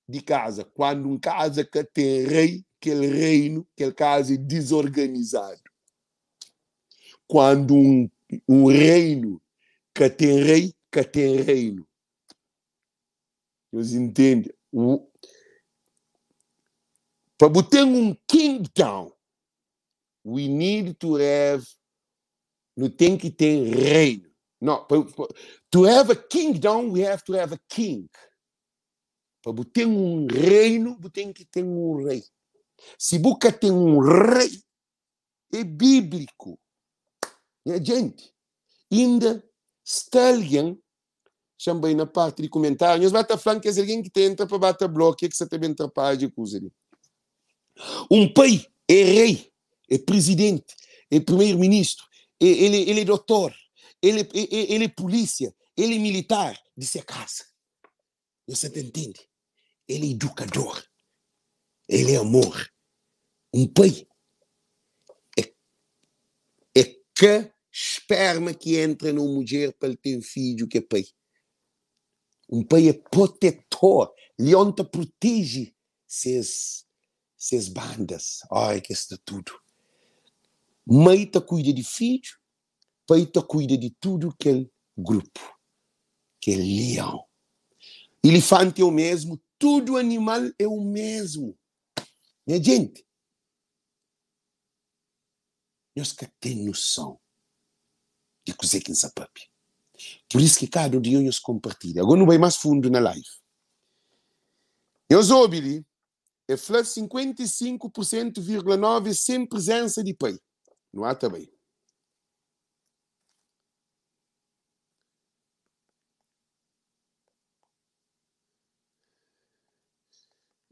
de casa. Quando um casa que tem rei, aquele é reino, aquele é caso é desorganizado. Quando um, um reino que tem rei, que tem reino. Vocês entendem? Para botar um kingdom, we need to have, não tem que ter reino. Não, to have a kingdom, we have to have a king. Para ter um reino, tem que ter um rei. Se Buca tem um rei, é bíblico. É, gente, ainda Stallion, aí na parte de comentário? Nós bata franca é alguém que tenta para bater bloco, que é você também atrapalha de coisa. Um pai é rei é presidente, é primeiro-ministro, é, ele, ele é doutor, ele, é, é ele é polícia, ele é militar. Disse a casa. Você entende? Ele é educador. Ele é amor. Um pai é, é que esperma que entra numa mulher para ele ter um filho que é pai. Um pai é protetor. Leonta protege seus, seus bandas. Ai, que isso tudo. Maita cuida de filho, Peita cuida de tudo aquele é grupo, que é leão. Elefante é o mesmo, todo animal é o mesmo. Minha gente, nós que tem noção de cozer que essa papi. Por isso que cada dia nós compartilha. Agora não vai mais fundo na live. Eu soube-lhe, é 55,9% sem presença de pai. Não há também.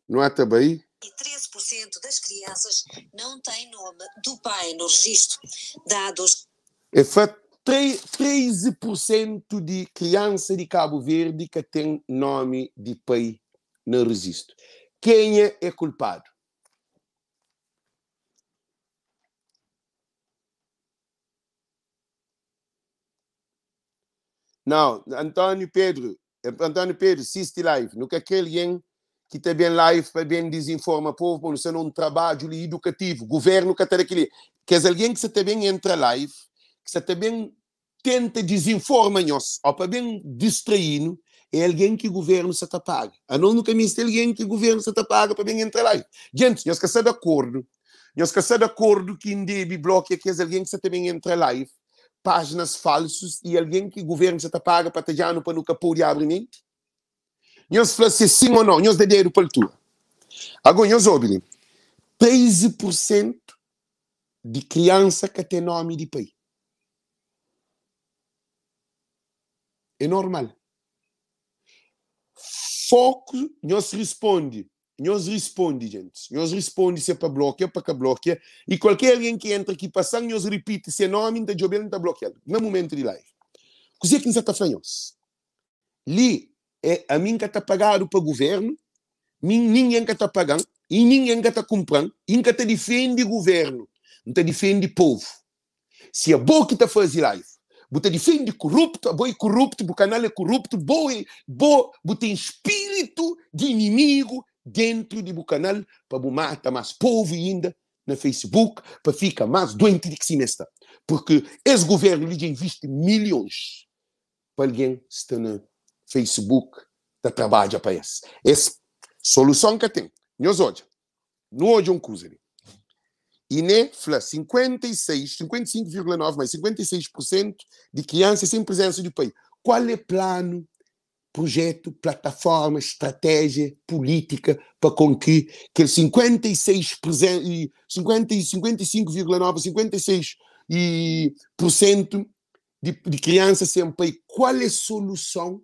Não há também. E 13% das crianças não têm nome do pai no registro. Dados. É fato. 13% de crianças de Cabo Verde que têm nome de pai no registro. Quem é, é culpado? Não, Antônio Pedro, António Pedro, assiste live. Nunca aquele alguém que está bem live para bem desinforma o povo, para não ser um trabalho educativo. Governo que está aquele. Quer alguém que está bem entra live, que está bem tenta desinformar nos ou para bem distrair é alguém que o governo se apaga. A não nunca me é alguém que o governo se apaga para bem entrar lá. Gente, nós estamos de acordo, nós estamos de acordo que em debi bloqueia que é alguém que se também entra live páginas falsas e alguém que o governo já está paga para estar no para pôr e abre mente? Nós falamos assim, sim ou não, nós dinheiro para tua. Agora, nós ouvimos 13% de criança que tem nome de pai. É normal. Foco, nós responde nós responde, gente. Nós responde se é para bloquear, para que bloqueia. E qualquer alguém que entra aqui passando, nós repite se é nome, então Jobel está bloqueado. No momento de live. Così é que está fazendo. Li é a mim que está pagado para o governo, ninguém que está pagando, e ninguém que está comprando, e ninguém que defende o governo, não está defende o povo. Se é bom que está fazendo live, você defende corrupto, boi corrupto, o canal é corrupto, boi, boi, você tem espírito de inimigo dentro do canal para matar mais povo ainda no Facebook, para ficar mais doente de que se está. Porque esse governo lhe investe milhões para alguém está no Facebook, está trabalhar para esse. Essa solução que tem, nós hoje, não hoje um coisa. E nem 56, 55,9, mas 56% de crianças sem presença do país. Qual é o plano projeto, plataforma, estratégia, política para com que 56 e 55,9, 56 de, de crianças sem pai. Qual é a solução?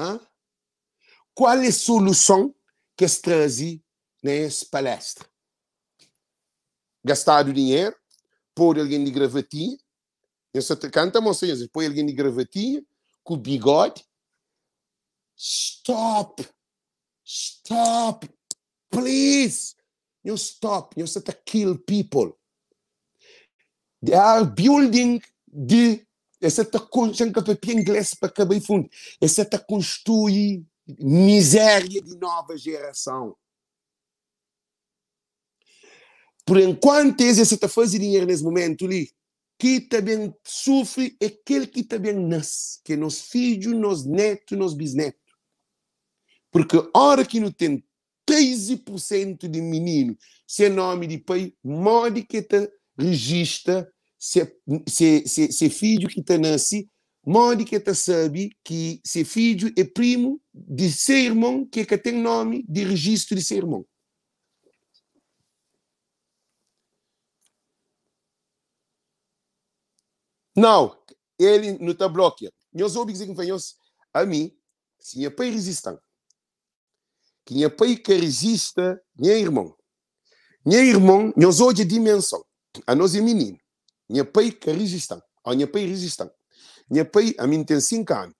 Hein? Qual é a solução que se traz nessa palestra? Gastar o dinheiro, pôr alguém de gravatinha, eu canta mocinhas, põe alguém de gravatinha, com bigode, Stop! Stop! Please! You stop! You start to kill people. They are building the essa está construindo para inglês para caber fundo. Essa está construir miséria de nova geração. Por enquanto, essa está fazendo dinheiro nesse momento ali. Que também sofre aquele que também nasce, que é nos filhos, nos netos, nos bisnetos. Porque hora que não tem 13% de menino sem é nome de pai, morde que te registra, se, é, se, é, se, se filho que te nasce, morde que te sabe que se filho é primo de seu irmão que, é que tem nome de registro de seu irmão. Não, ele não está bloqueado. Nós ouvimos que a mim, se é pai resistente, que minha pai que é resiste, nem irmão. nem irmão, nós hoje dimensão. A nós é menino. nem pai que é resiste. A minha pai é resiste. nem pai, a mim tem cinco anos.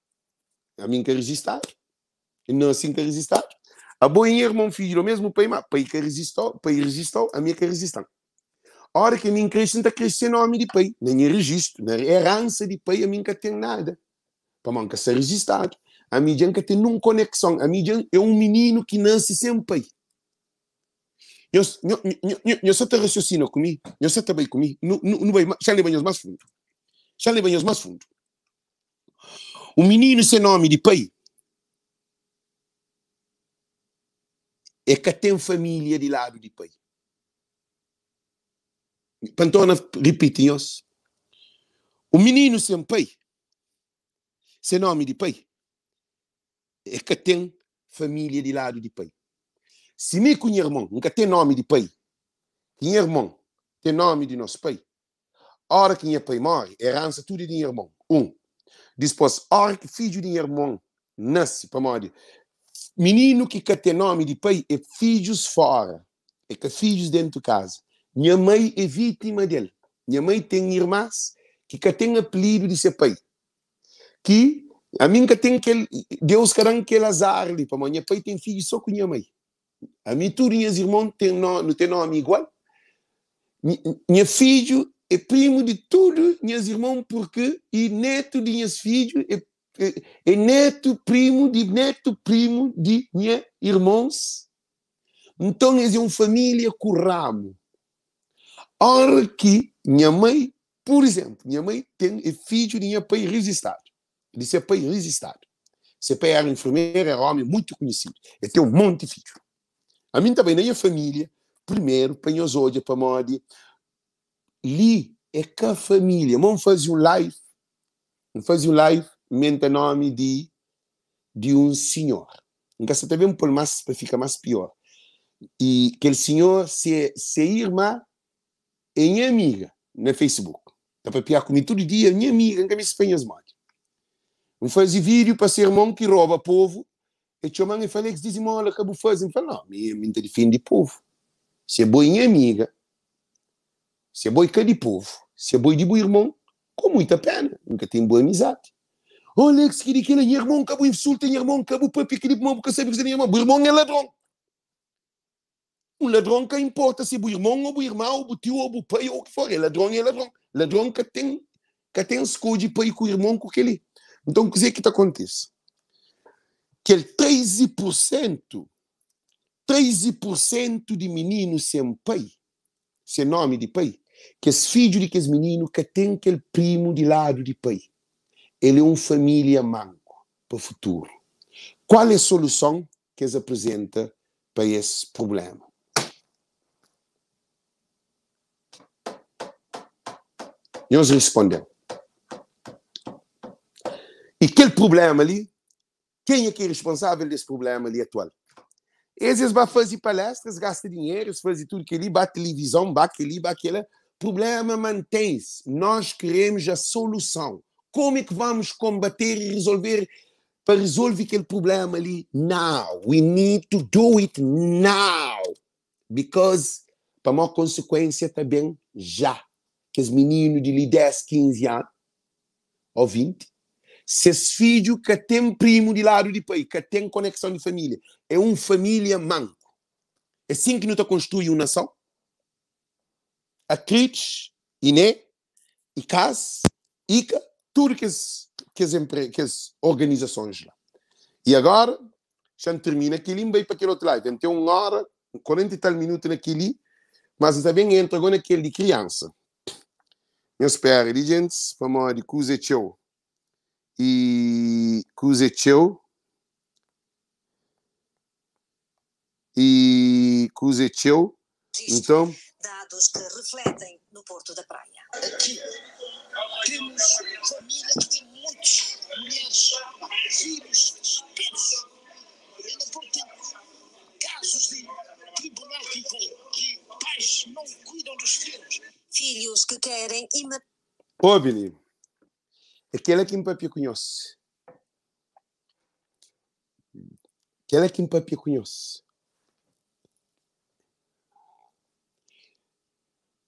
A mim que resiste. E não assim que resiste. A boinha irmão filho, o mesmo pai, mas pai que resistou, pai resistou, a minha que resiste. A hora que a mim cresce, não está crescendo nome de pai. Nem registro, nem herança de pai, a mim que tem nada. Para manca ser registrado. A mídia que tem uma conexão. A mídia é um menino que nasce sempre. Eu, eu, eu, eu só te raciocino comigo. Eu só te vejo comigo. não no, mais, já lhe banhos mais fundo. Já lhe banhos mais fundo. O menino sem nome de pai é que tem família de lado de pai. Pantona, repitem-os. O menino sem pai, sem nome de pai, é que tem família de lado de pai. Se me com irmão, nunca tem nome de pai. Que irmão tem nome de nosso pai. Hora que minha pai morre, é herança tudo de irmão. Um. Depois, hora que filho de irmão nasce, para morrer. Menino que, tem nome de pai é filhos fora. É que filhos dentro de casa. Minha mãe é vítima dele. Minha mãe tem irmãs que, que tem apelido de seu pai. Que a que tem que Deus quer que ela zarle para minha pai tem filho só com minha mãe. A mim tudo minhas irmãs tem não, não tem nome igual. Minha filho é primo de tudo minhas irmãs porque e neto de minhas filhos é, é, é neto primo de neto primo de minhas irmãs. Então é uma família com Ora que minha mãe, por exemplo, minha mãe tem é filho de minha pai Rios Estado. Ele se pai irresistível. Seu pai era enfermeiro, era é homem muito conhecido. E é tem um monte de filhos. A mim também, na minha família, primeiro, põe os olhos para a Li é que a família, vamos fazer um live. Vamos fazer um live, mente o nome de, de um senhor. Então, você também pouco mais para ficar mais pior. E aquele senhor, se, é, se irmã, é minha amiga no Facebook. Está para piar comigo todo dia, minha amiga, nunca me as mãos. Um faz vídeo para ser irmão que rouba povo. E chamam e falam que dizem, olha, acabou fazendo. Fala, não, minha mente defende povo. Se é boa minha amiga, se é boa é de povo, se é boi de bom irmão, com muita pena, nunca tem boa amizade. Olha, que se queria que ele é irmão, acabou insulta, irmão, acabou papi, aquele irmão, porque sabe que é irmão. O irmão é ladrão. Um ladrão que importa se é o irmão ou o irmão, ou o tio ou o pai ou o que for. É ladrão é ladrão. Ladrão que tem, que tem escudo de pai com o irmão com aquele. Então, o que é que acontece? Que 13%, 13% de meninos sem pai, sem nome de pai, que esse filho de que esse menino que tem aquele primo de lado de pai, ele é uma família manco para o futuro. Qual é a solução que eles apresentam para esse problema? Nós respondemos aquele problema ali, quem é que é responsável desse problema ali atual? Eles vão fazer palestras, gastam dinheiro, fazem tudo que ali, bate televisão, bate ali, bate aquela. problema mantém-se. Nós queremos a solução. Como é que vamos combater e resolver para resolver aquele problema ali? Now. We need to do it now. Because, para uma consequência também, tá já. Que os meninos de 10, 15 anos, ou 20, se esse filho que tem primo de lado de pai, que tem conexão de família, é um família manco, é assim que não te construi uma nação? A Clich, Iné, ICAS, ICA, tudo que as, que as, organizações lá. E agora, já termina aquele bem para aquele outro lado. Tem uma hora, 40 e tal minutos naquele, mas também entra agora naquele de criança. Eu espero, gente, para a de coisa tchau e Kuzeteu e Kuzeteu. Então, dados que refletem no Porto da Praia. Aqui temos família que tem muitos mulheres, filhos, pets. E no Porto tem casos de tribunal que, pais não cuidam dos filhos. Filhos que querem. Ô, Billy aquele é que me papia conhece. Aquele é que me papia conhece.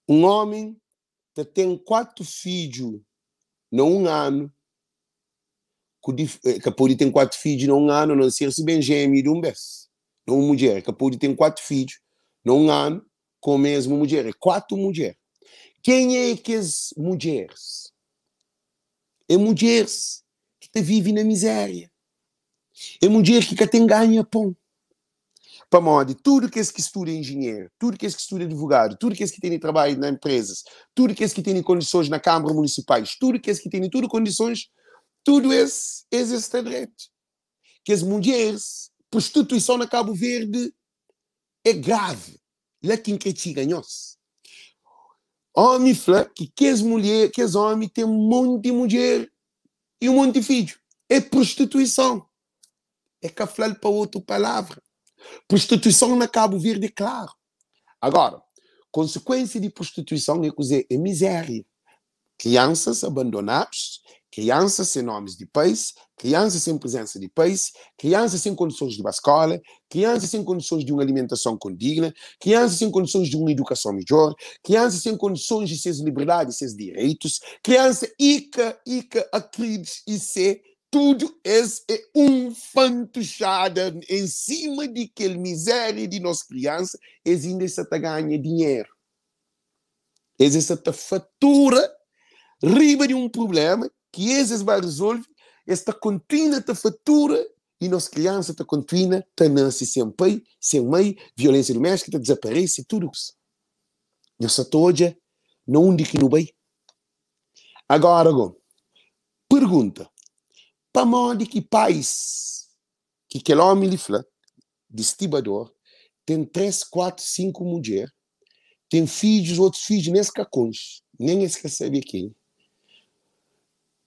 Um homem que tem quatro filhos num ano, que eh, pode ter quatro filhos num ano, não ser se bem gêmeo de um Não Uma mulher que pode ter quatro filhos num ano, com a mesma mulher. É quatro mulheres. Quem é que as mulheres? É mulheres que te vivem na miséria. É mulheres que tem ganha pão. Para modo, tudo que que estuda é engenheiro, tudo que que estuda é advogado, tudo que que tem trabalho na empresas, tudo que que tem condições na Câmara Municipais, tudo que que tem tudo condições, tudo esse, esse está direito. Que as mulheres, prostituição na Cabo Verde é grave. Lá quem critica nós. Homem que quer mulher, quer homem, tem um monte de mulher e um monte de filho. É prostituição. É que falar para outra palavra. Prostituição na Cabo Verde, é claro. Agora, consequência de prostituição é, dizer, é miséria. Crianças abandonadas, Crianças sem nomes de pais, crianças sem presença de pais, crianças sem condições de uma escola, crianças sem condições de uma alimentação condigna, crianças sem condições de uma educação melhor, crianças sem condições de suas liberdades, seus direitos, crianças ica, ica, acredite e ser tudo é um fantochada em cima de que miséria de nossa criança, eles ainda se ganha dinheiro. Eles essa fatura riba de um problema que esses vai resolver esta contínua fatura e nossa criança está contínua, está nasce sem pai, sem mãe, violência doméstica, desaparece, tudo isso. Nossa toja, não onde que não vai. Agora, pergunta. Para onde que pais, que aquele homem lhe fala, de estibador, tem três, quatro, cinco mulheres, tem filhos, outros filhos, nem escacões, nem saber quem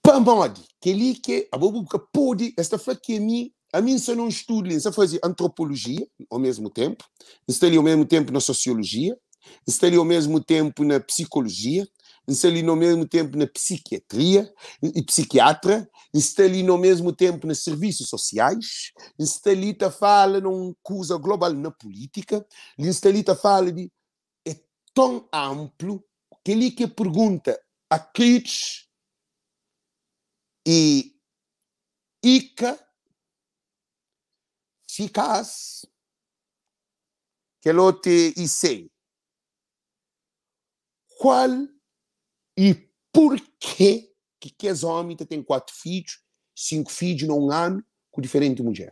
pamadi keli ke abubuka pode esta foi que mi a mim se não estudo se fazia antropologia ao mesmo tempo está ali ao mesmo tempo na sociologia está ali ao mesmo tempo na psicologia está ali ao mesmo tempo na psiquiatria e psiquiatra está ali ao mesmo tempo nos serviços sociais está ali tá fala num curso global na política está ali tá fala de é tão amplo que ele que pergunta a que e Ica ficas quelote IC. Qual e por que que queres homens tem quatro filhos, cinco filhos num ano com diferente mulher?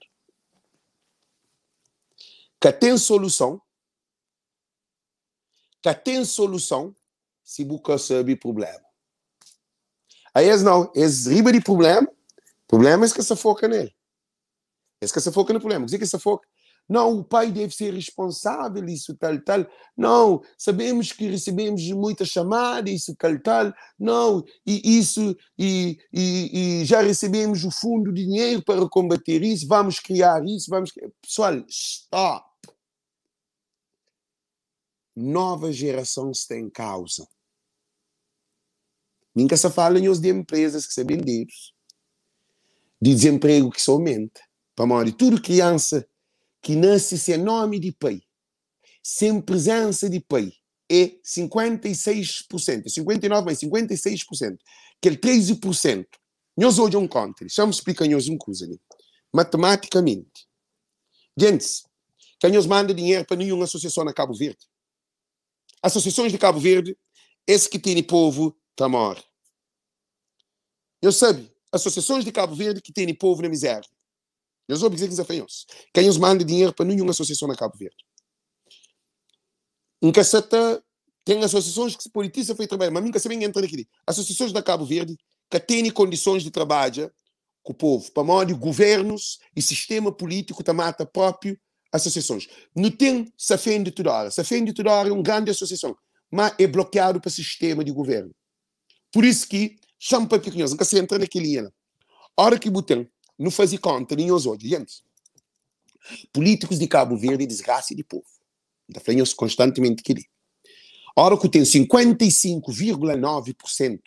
Que tem solução, que tem solução se busca saber problema. Aí eles não, eles riba de problema, problema é que se foca nele. É que se foca no problema, que se é foca. Não, o pai deve ser responsável, isso tal, tal. Não, sabemos que recebemos muita chamada, isso tal, tal. Não, e isso, e, e, e já recebemos o fundo de dinheiro para combater isso, vamos criar isso, vamos... Pessoal, stop! Nova geração está em causa. Nunca se fala em os de empresas que são vendidos, de desemprego que se aumenta. Para morre tudo criança que nasce sem nome de pai, sem presença de pai, é 56%, 59% mas 56%, que é 13%. Nós hoje é um contra, só me explica um coisa, ali né? matematicamente. Gente, quem nos manda dinheiro para nenhuma associação na Cabo Verde? Associações de Cabo Verde, esse que tem povo Tamar. Eu sabem, associações de Cabo Verde que têm povo na miséria. Eu soube dizer que desafiam-se. Quem os manda dinheiro para nenhuma associação na Cabo Verde. Um caceta tem associações que se politizam foi trabalho, mas nunca sabem entrar aqui. Associações da Cabo Verde que têm condições de trabalho com o povo, para modo governos e sistema político da mata próprio associações. Não tem Safem de Tudor. Safem de hora é uma grande associação, mas é bloqueado para o sistema de governo. Por isso que, chamo para pequeninos, nunca se entra naquele linha. A hora que botão, não fazia conta, nem os olhos. Gente, políticos de Cabo Verde desgraça de povo. Da frente, constantemente queria. A hora que tem 55,9%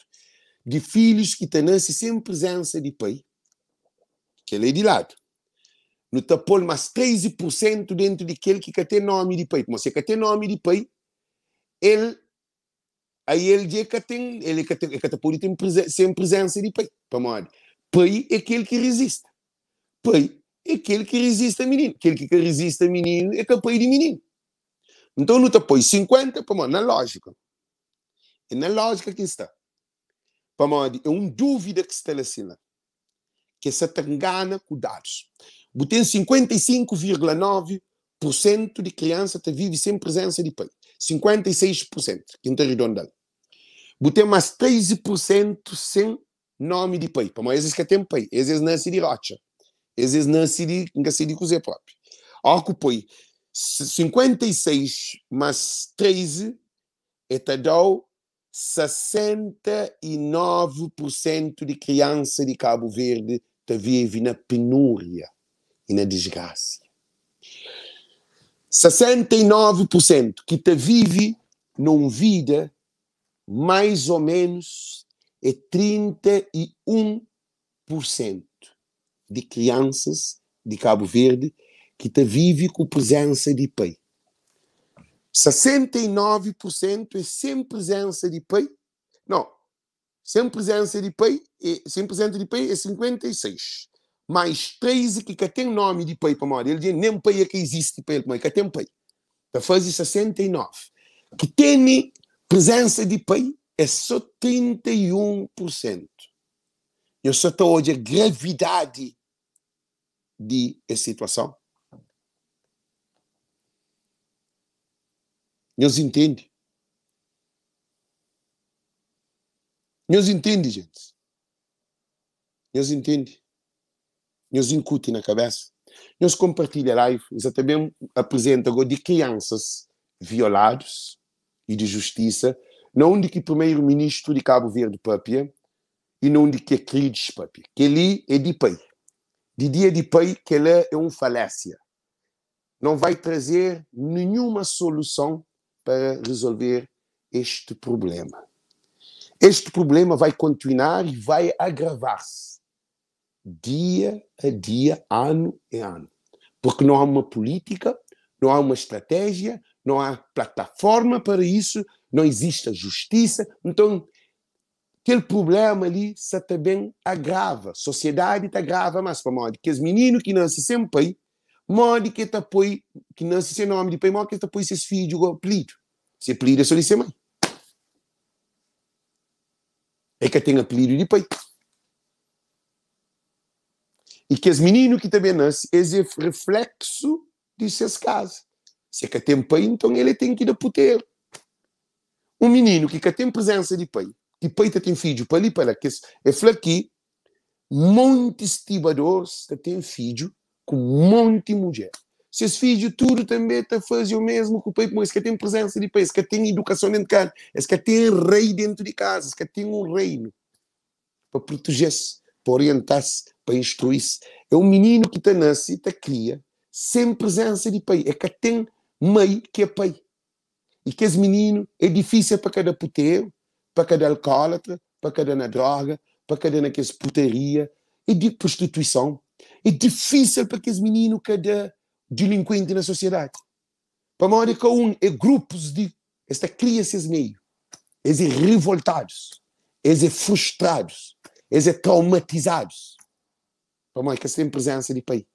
de filhos que têm sem presença de pai, que ele é de lado. No tapol, mais 13% dentro daquele de que tem nome de pai. Como se tem nome de pai, ele aí é ele é que tem, ele é que tem, é que por tem sem presença de pai, para morrer. Pai é aquele que resiste. Pai é aquele que resiste a menino. Aquele que resiste a menino é que é pai de menino. Então não te põe 50, para morrer, na lógica. É na lógica que está. Para morrer, é uma dúvida que está assim lá. Que é se te engana com dados. Tem 55,9% de criança que vive sem presença de pai. 56%, que está redondando botei umas 13% sem nome de país. Para mim, que tem país. Esse não é se de rocha. Esses não se de, não se de cozer próprio. Ocupei 56 mais 13 é e está dando 69% de criança de Cabo Verde que vive na penúria e na desgraça. 69% que te vive numa vida mais ou menos é 31% de crianças de Cabo Verde que tá vive com presença de pai. 69% é sem presença de pai. Não, sem presença de pai, é, sem presença de pai é 56. Mais 13 que, que tem nome de pai para morar. Ele diz, nem pai é que existe para ele, mas então, que tem pai. Está fase 69. Que tem presença de pai é só 31%. Eu só estou hoje a gravidade de situação. Nós entende. Nós entende, gente. Nós entende. Nós incute na cabeça. Nós compartilha live. Exatamente apresenta agora de crianças violadas, e de Justiça, não de que primeiro-ministro de Cabo Verde papia e não de que queridos papia Que ele é de pai. De dia de pai, que ele é um falácia. Não vai trazer nenhuma solução para resolver este problema. Este problema vai continuar e vai agravar-se dia a dia, ano a ano. Porque não há uma política, não há uma estratégia, não há plataforma para isso, não existe a justiça. Então, aquele problema ali se também agrava. A sociedade te agrava mais para modo que os meninos que nascem sem pai, modo que te põe, que nascem sem nome de pai, modo que te põe seus filhos de apelido. Se apelido é só de ser mãe. É que tem apelido de pai. E que os meninos que também nascem, é reflexo de suas casas. Se é que tem pai, então ele tem que ir a puter. Um menino que, que tem presença de pai, que pai tem filho, para ali, para lá, que é flaqui, monte estibadores que tem filho com monte mulher. Se esse filho tudo também está fazendo o mesmo com o pai, mas é que tem presença de pai, é que tem educação dentro de casa, é que tem rei dentro de casa, que tem um reino para proteger-se, para orientar-se, para instruir-se. É um menino que está nasce, está cria, sem presença de pai. É que tem mãe que é pai. E que esse menino é difícil para cada puteiro, para cada alcoólatra, para cada na droga, para cada naquela putaria e é de prostituição. É difícil para que esse menino cada delinquente na sociedade. Para a que um é grupos de esta cria meio, eles é revoltados, eles é frustrados, eles traumatizados. Para a que tem presença de pai,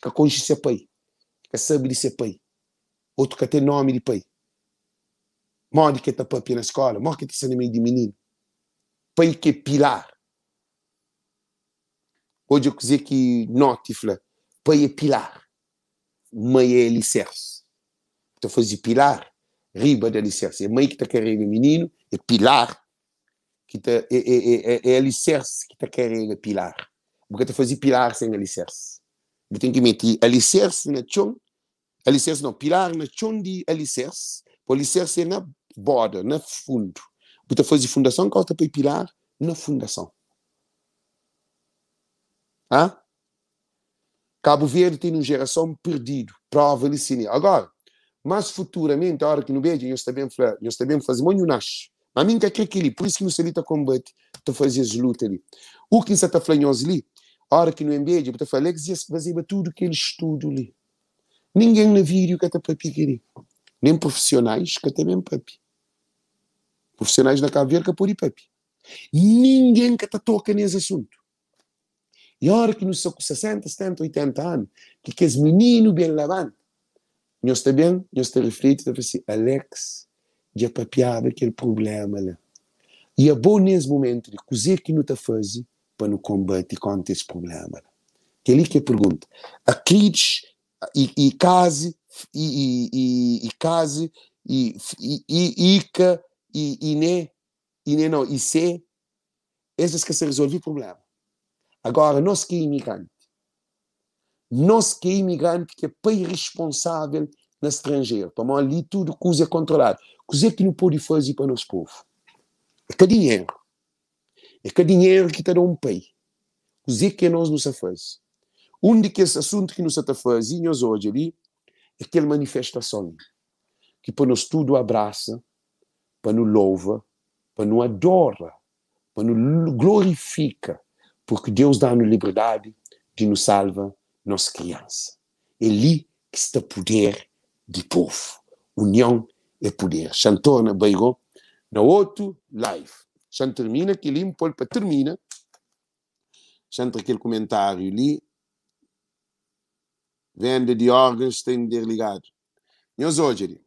que a consciência é pai, que sabe de ser pai. Outro que até nome de pai. mãe que está papia na escola, mãe que está meio de menino. Pai que é pilar. Hoje eu dizer que notifla, pai é pilar. Mãe é alicerce. Então faz pilar, riba de alicerce. É mãe que está querendo menino, é pilar, que tá, é, é, é, é alicerce que está querendo pilar. Porque está fazendo pilar sem alicerce. Eu tenho que meter alicerce na chão alicerce não, pilar na chondi alicerce, o alicerce é na borda, na fundo. Puta foi de fundação, costa para pilar na fundação. Ah? Cabo Verde tem uma geração perdida, prova e sine. Agora, mas futuramente, a hora que não vejo, nós também, nós também fazemos nasce. Mas mim que é aquele, por isso que não se lita combate, tu fazes luta ali. O que está falando ali, a hora que não vejo, tu falei que fazia tudo aquele estudo ali. Ninguém na vídeo cata papigari. É Nem profissionais cata mesmo papi. Profissionais na Cabo por e papi. Ninguém cata toca nesse assunto. E a hora que nos com 60, 70, 80 anos, que aqueles menino bem lavando, não está bem, não está refletido, está assim, Alex, já papiava aquele problema lá. E é bom nesse momento de cozer que não está fazendo para no combate contra esse problema. Que é ali que é pergunta Aqueles e, e case, e, e, e, case, e, e, ica, e iné, iné não, e c essas é que se resolve o problema. Agora, nós que é imigrante, nós que é imigrante que é país responsável na estrangeiro, para ali tudo coisa controlada coisa que não pode fazer para o nosso povo. É que dinheiro. É que dinheiro que está um país. Coisa que nós não se faz um esse assunto que nos fazendo hoje ali é aquela manifestação que para nós tudo abraça, para nos louva, para nos adora, para nos glorifica, porque Deus dá-nos liberdade de nos salva, nós criança. É ali que está poder de povo. União é poder. Xantona beijo, na outro live. Xan termina, que limpo, para termina. Xan aquele comentário ali, venda de órgãos tem de ser ligado. Meus Ogeri.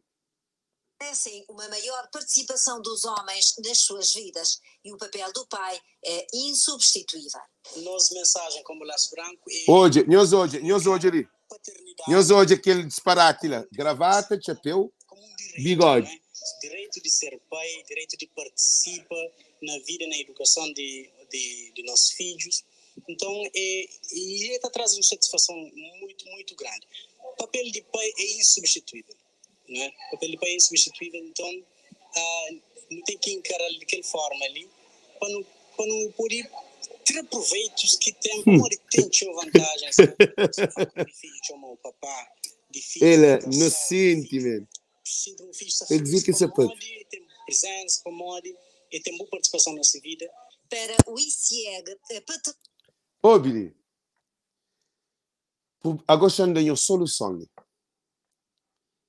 Merecem uma maior participação dos homens nas suas vidas e o papel do pai é insubstituível. Nós mensagem como Las Branco e... Hoje, meus hoje, meus hoje, meus hoje aquele disparate lá, gravata, chapéu, bigode. Né? Direito de ser pai, direito de participar na vida, na educação de, de, de nossos filhos então, é, e e está trazendo satisfação muito, muito grande. O papel de pai é insubstituível, né? O papel de pai é insubstituível, então ah, não tem que encarar de daquela forma ali, para não, poder ter proveitos que tem, pode ter tinha vantagem, sabe? filho, tinha o papá, de é no sentimento. ele diz que se pode. Tem presença, comode, e tem boa participação na vida. Para o ICIEG, eh, para Obili, a gauche de uma solução.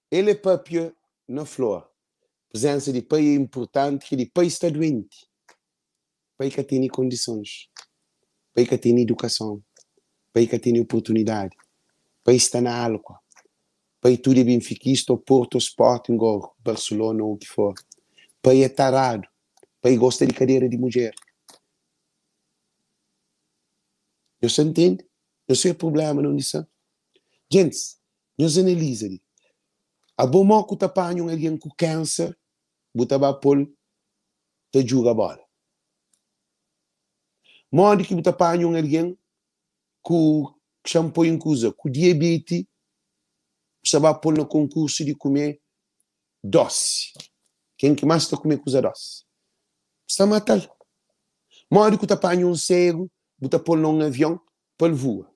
Ele é papel na flor. Presença de pai é importante, que de pai está doente. Pai que tem condições. Pai que tem educação. Pai que tem oportunidade. Pai está na água Pai tudo é benfiquista, ou Porto, Sporting, ou Barcelona, ou o que for. Pai é tarado. Pai gosta de cadeira de mulher. Você entende? Não sei o problema, não disse. Gente, nós analisamos. A bom moco te apanham alguém com câncer, bota a pôr, te joga a bola. Modo que te apanham alguém com shampoo incusa, com diabetes, você vai pôr no concurso de comer doce. Quem que mais está comendo coisa doce? Está matando. Modo que apanham um cego, Bota Paulo num avião, ele voa.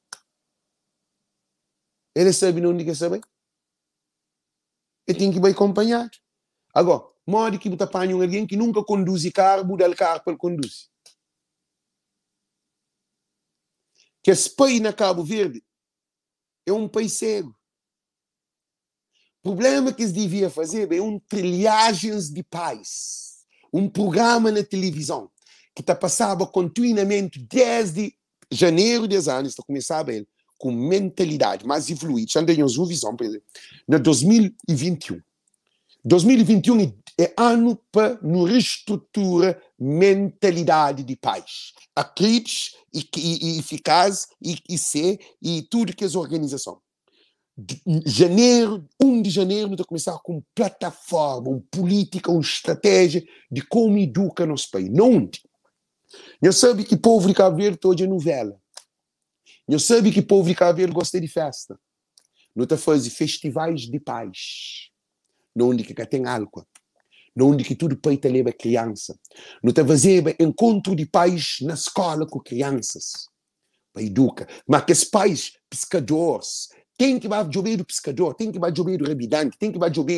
Ele sabe não ninguém é sabe. Eu tenho que ir acompanhar. Agora, modo que bota apanha alguém que nunca conduz carro, buda o carro para conduzir. Que esse país na Cabo Verde é um país cego. O problema que se devia fazer é um trilhagens de paz, Um programa na televisão está passava continuamente desde janeiro dos anos, está começando ele, com mentalidade mais evoluída. Já tenho uma visão, por exemplo, em 2021. 2021 é ano para nos reestrutura mentalidade de paz. Acredite e, e, e eficaz e, e ser e tudo que é organização. De janeiro, 1 de janeiro, nós vamos começar com plataforma, uma política, uma estratégia de como educa nosso país. Não onde? Eu sabe que povo de Cabo Verde hoje é novela. Eu sabe que povo de Cabo Verde gosta de festa. Nota faz festivais de paz. Onde que tem álcool. Onde que tudo peita leva criança. Nota fazia encontro de paz na escola com crianças. Para educa. Mas que os pais pescadores, tem que vai jogar do pescador, tem que vai jogar do rebidante, tem que vai jogar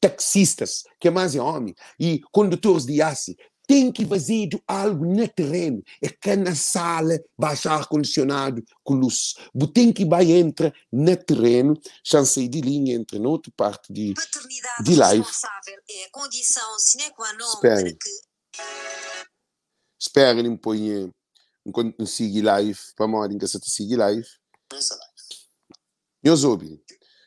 taxistas, que mais é homem, e condutores de aço, tem que fazer algo no terreno. É que na sala, baixa ar-condicionado, com luz. Tem que vai entrar no terreno, chancei de linha entre na outra parte de, Paternidade de live. responsável é condição sine qua non Espera. para que... Esperem. me põe eh, enquanto não sigue live, para a hora em que você sigue live. Pensa live. Meus ouvintes,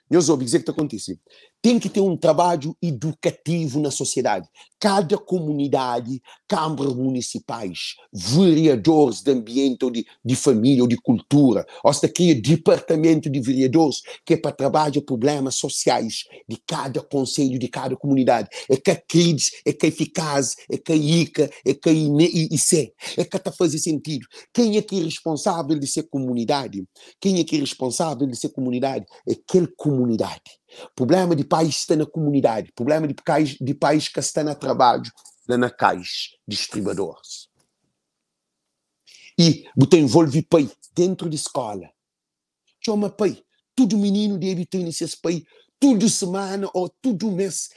meus ouvintes, o que está acontecendo? Tem que ter um trabalho educativo na sociedade cada comunidade, câmaras municipais, vereadores de ambiente ou de, de família ou de cultura, ou se cria departamento de vereadores que é para trabalhar problemas sociais de cada conselho, de cada comunidade. É que a CRIDS, é que a Eficaz, é que a ICA, é que a ICE, é que está fazer sentido. Quem é que é responsável de ser comunidade? Quem é que é responsável de ser comunidade? É aquela comunidade. Problema de país está na comunidade, problema de país, de país que está na trabalho na caixa Distribuidores. E me envolve pai dentro de escola. Chama pai. Todo menino deve ter nesse pai. Toda semana ou todo mês.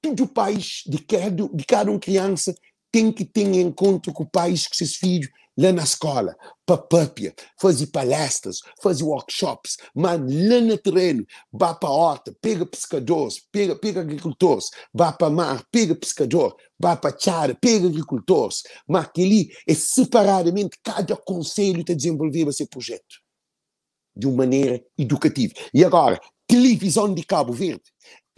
Todo país de cada, de cada um criança tem que ter encontro com o pais, com seus filhos, lá na escola, papapia, fazer palestras, fazer workshops, mas lá no terreno, vá para a horta, pega pescadores, pega, pega agricultores, vá para mar, pega pescador, vá para chara, pega agricultores, mas ali é separadamente, cada conselho está desenvolvendo esse projeto de uma maneira educativa. E agora, televisão de Cabo Verde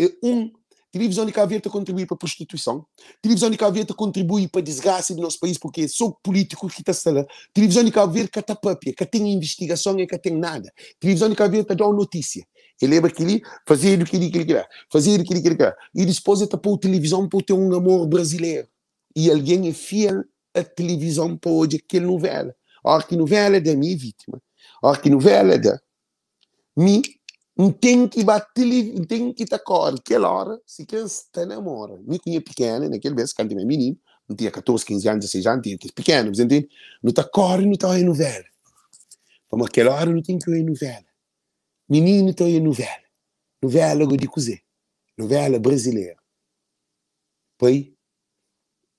é um Televisão de Caveta contribui para a prostituição. Televisão de Caveta contribui para a desgraça do nosso país, porque sou político que está estão lá. Televisão de Caveta que está própria, que tem investigação e que tem nada. Televisão de Caveta dá uma notícia. Ele lembra que ele fazia do que ele queria, fazia do que ele queria. E depois ele tapou a televisão para ter um amor brasileiro. E alguém é fiel à televisão para hoje, aquela novela. A ah, novela é da minha vítima. Ah, que novela é da minha não tem que bater, não tem que hora, se quem está hora, Me cunha pequena, naquele vez, quando tinha menino, não tinha 14, 15 anos, 16 anos, tinha pequeno, você entende? Não tacar, corre, não está a novela. Vamos aquela hora, não tem que ir novela. Menino, está a novela. Novela, eu digo dizer. Novela brasileira. Pois,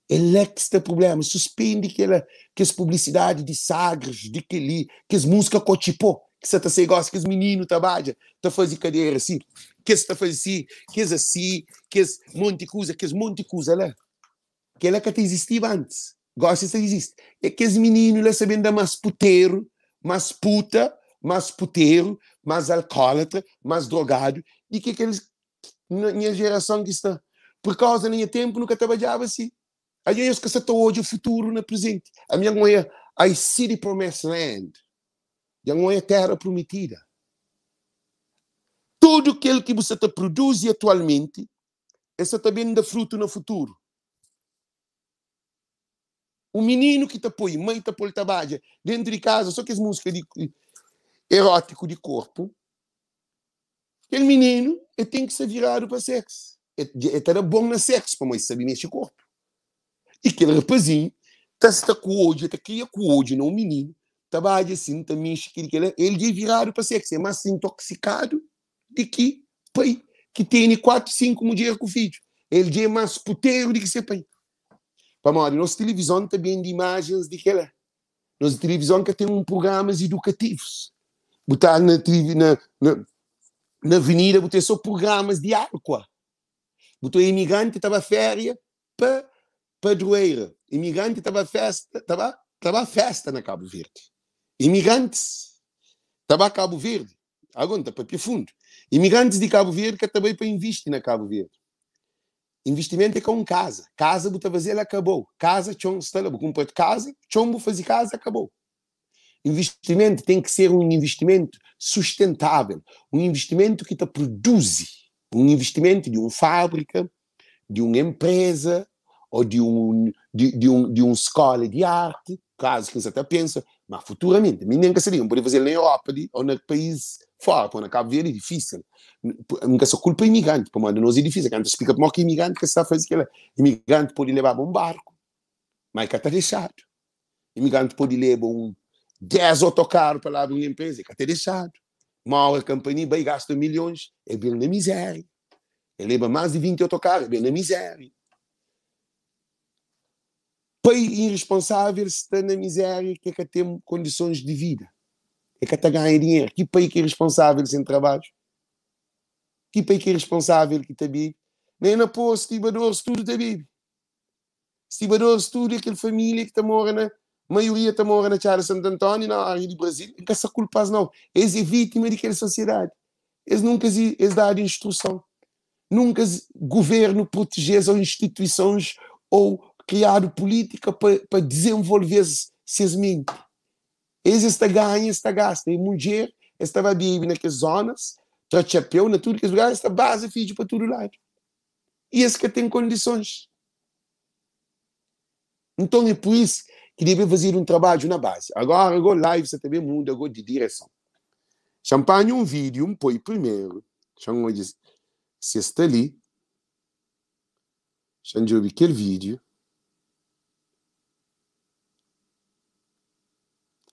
ele é que está problema, suspende aquela, que as publicidade de sagres, de que li, que as músicas cotipou que se está a ser que os meninos trabalham, está a fazer carreira assim, que se está a fazer assim, que é assim, que é monte de coisa, que é monte de coisa lá. Que ela que até existia antes. Gosta de existe. É que os meninos lá é sabendo dar mais puteiro, mais puta, mais puteiro, mais alcoólatra, mais drogado, e que é aqueles na minha geração que está. Por causa do meu tempo, nunca trabalhava assim. Aí eu esqueci hoje o futuro no né, presente. A minha mãe, é, I see the promised land já não é terra prometida. Tudo aquilo que você te produz atualmente, essa também dá fruto no futuro. O menino que te põe, mãe te põe tabaja, dentro de casa, só que as músicas de, erótico de corpo, aquele menino ele tem que ser virado para sexo. Ele era bom na sexo, para mais saber neste corpo. E aquele rapazinho está tá com ódio, está cria com ódio, não um menino, trabalha assim, também esquerda. Ele de virado para ser, ser mais intoxicado de que pai, que tem 4, 5 mulheres com filho. Ele é mais puteiro de que ser pai. para lá, nossa televisão também de imagens de que ela. É. Nossa televisão que tem um programas educativos. Botar na, na, na, na avenida, botar só programas de água. Botou imigrante, estava férias, para padroeira. Imigrante estava festa, estava estava festa na Cabo Verde imigrantes, estava a Cabo Verde, agora ah, está para fundo, imigrantes de Cabo Verde que também para investir na Cabo Verde. Investimento é com casa. Casa que ela acabou. Casa, chão, estela, comprou casa, chombo fazer casa, acabou. Investimento tem que ser um investimento sustentável, um investimento que te produz, um investimento de uma fábrica, de uma empresa ou de, um, de, de, um, de uma escola de arte, caso que você até pensa, mas futuramente, a mim nunca seria, não podia fazer na Europa ou no país fora, quando Cabo Verde é difícil. Nunca sou culpa imigrante, para mandar nós é difícil. Quando explica para que imigrante que está a fazer aquilo, Imigrante pode levar um barco, mas que está deixado. Imigrante pode levar um 10 autocarros para lá uma empresa, que está deixado. Mal a companhia vai gasta milhões, é bem na miséria. Ele leva mais de 20 autocarros, é bem na miséria país irresponsável se está na miséria que é que tem condições de vida? É que está ganhando dinheiro? Que país que é irresponsável sem trabalho? Que país que é irresponsável que está vivo? Nem na pôr, estibador, se tudo está vivo. Estibador, se tudo é aquela família que está morando a maioria está morando na Chára Santo Antônio, na área do Brasil, não essa culpa não. Eles é vítima daquela sociedade. Eles nunca eles dão instrução. Nunca governo protege as instituições ou criado política para desenvolver esses mentes. Eles estão ganhando, estão gastando. E mulher estava vivendo naquelas zonas, está chapéu, na tudo que lugar, está base filho para todo lado. E esse que tem condições. Então é por isso que deve fazer um trabalho na base. Agora, agora live você também muda agora de direção. Champagne um vídeo, um põe primeiro. Chama se está ali, Xandiu aquele vídeo.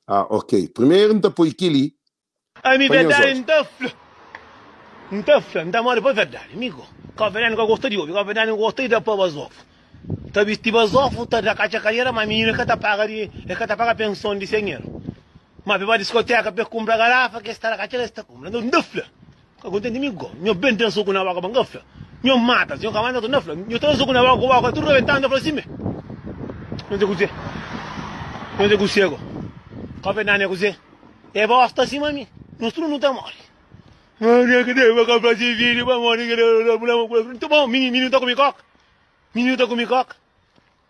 Ah, ok. Primeiro não poikili. Ami verdade, então. Ntafla, ntamwari pa verdade, migo. de verdade amigo. gosta diobi, ka verdade gosta da pa bazofu. Tabi sti bazofu ta da kacha carreira, mas menino que tá pagari, é que tá paga pensão de 100 euros. Mas pe discoteca, pe compra garrafa, que está na cacha, está comprando ntafla. Ka gosta de amigo? Meu bem tem suco na vaca bangafla. Meu mata, senhor camanda do nafla. Meu tem suco na vaca, vaca tudo reventando pra cima. Não te gostei. Não te gostei agora. É bosta assim, Teba hafta simami. Nostru nu tamari. Mani que deu a comprar esse vídeo, mano, que deu a mulher Muito bom, menino, menino tá comigo coca. Menino tá coca.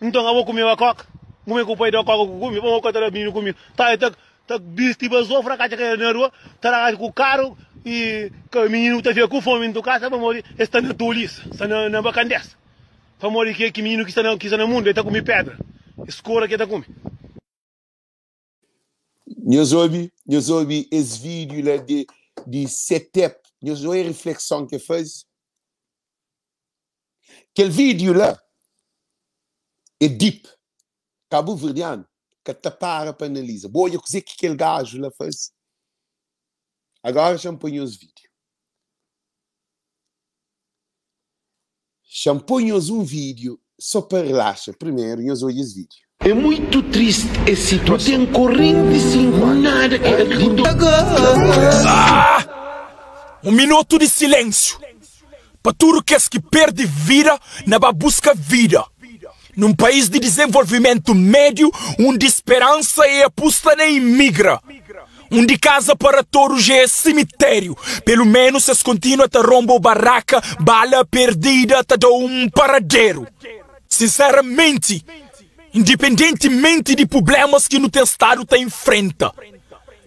Então eu vou comer uma coca. Comer com o pai da coca, comer, vamos cortar o menino comigo. Tá, tá, tá, diz tipo, sou fracasso que na rua, tá com o carro e o menino tá com fome em tua casa, vamos morir está na tolice, está na, na bacandessa. Vamos morir que menino que está no mundo, ele tá comendo pedra. escuro que está comendo. Nyo zo bi, nyo esse vídeo lá de de di setep, nyo zo e refleksan ke fez. Kel video é deep. Cabo Verdeano, que te para para analisar. Boa, eu sei que aquele gajo lá fez. Agora champanhe os vídeos. Champanhe um vídeo só para relaxar primeiro e os esse vídeo. É muito triste essa situação. Tipo. tem corrente sem nada Ah! Um minuto de silêncio. Para tudo que é que perde vida, na busca vida. Num país de desenvolvimento médio, onde esperança e é aposta nem migra. Onde casa para todos é cemitério. Pelo menos se continua a rombo barraca, bala perdida te dou um paradeiro. Sinceramente, independentemente de problemas que no teu estado te enfrenta.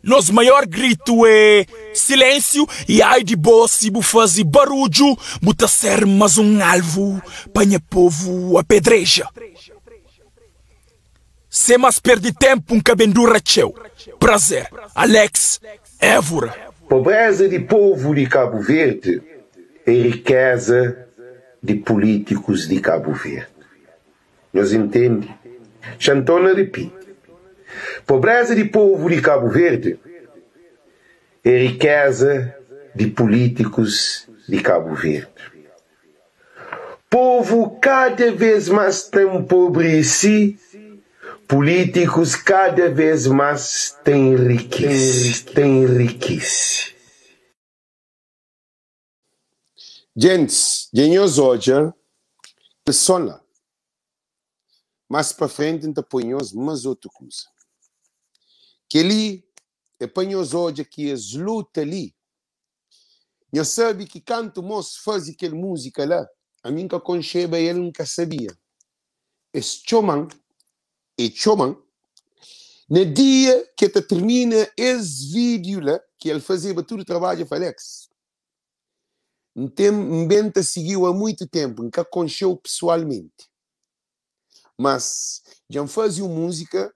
Nosso maior grito é silêncio e ai de boa se bu fazer barulho, buta ser mais um alvo, panha povo apedreja. Sem mais perder tempo um cabendura teu. Prazer, Alex, Évora. Pobreza de povo de Cabo Verde e é riqueza de políticos de Cabo Verde. Nós entende? Xantona Pi. Pobreza de povo de Cabo Verde e riqueza de políticos de Cabo Verde. Povo cada vez mais tem pobre políticos cada vez mais têm riqueza, têm riqueza. Gente, genhos hoje, persona mais para frente, então apanhou mais outra coisa. Que ali, apanhou hoje aqui as luta ali. Eu sabe que canto moço faz aquela música lá, a mim que concheba ele nunca sabia. Esse choman, e é choman, no dia que te termina esse vídeo lá, que ele fazia todo o trabalho, eu Alex, um então, bem te seguiu há muito tempo, nunca concheu pessoalmente mas já uma música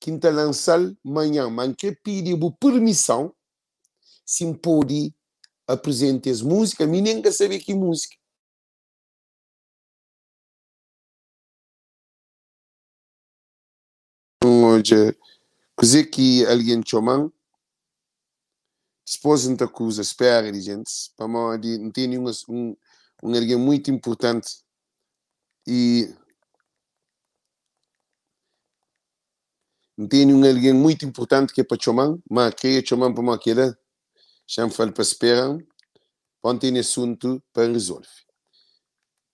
que está lançar manhã, mas que pediu permissão se pode apresentar as música, mas nem quer saber que música. Hoje, coisa que alguém chama, esposa não acusa, espera, gente, para não ter nenhum, um, um alguém muito importante e tem um alguém muito importante que é Pachamam, mas queria chamar para aquela, falo para esperar, onde tem assunto para resolver.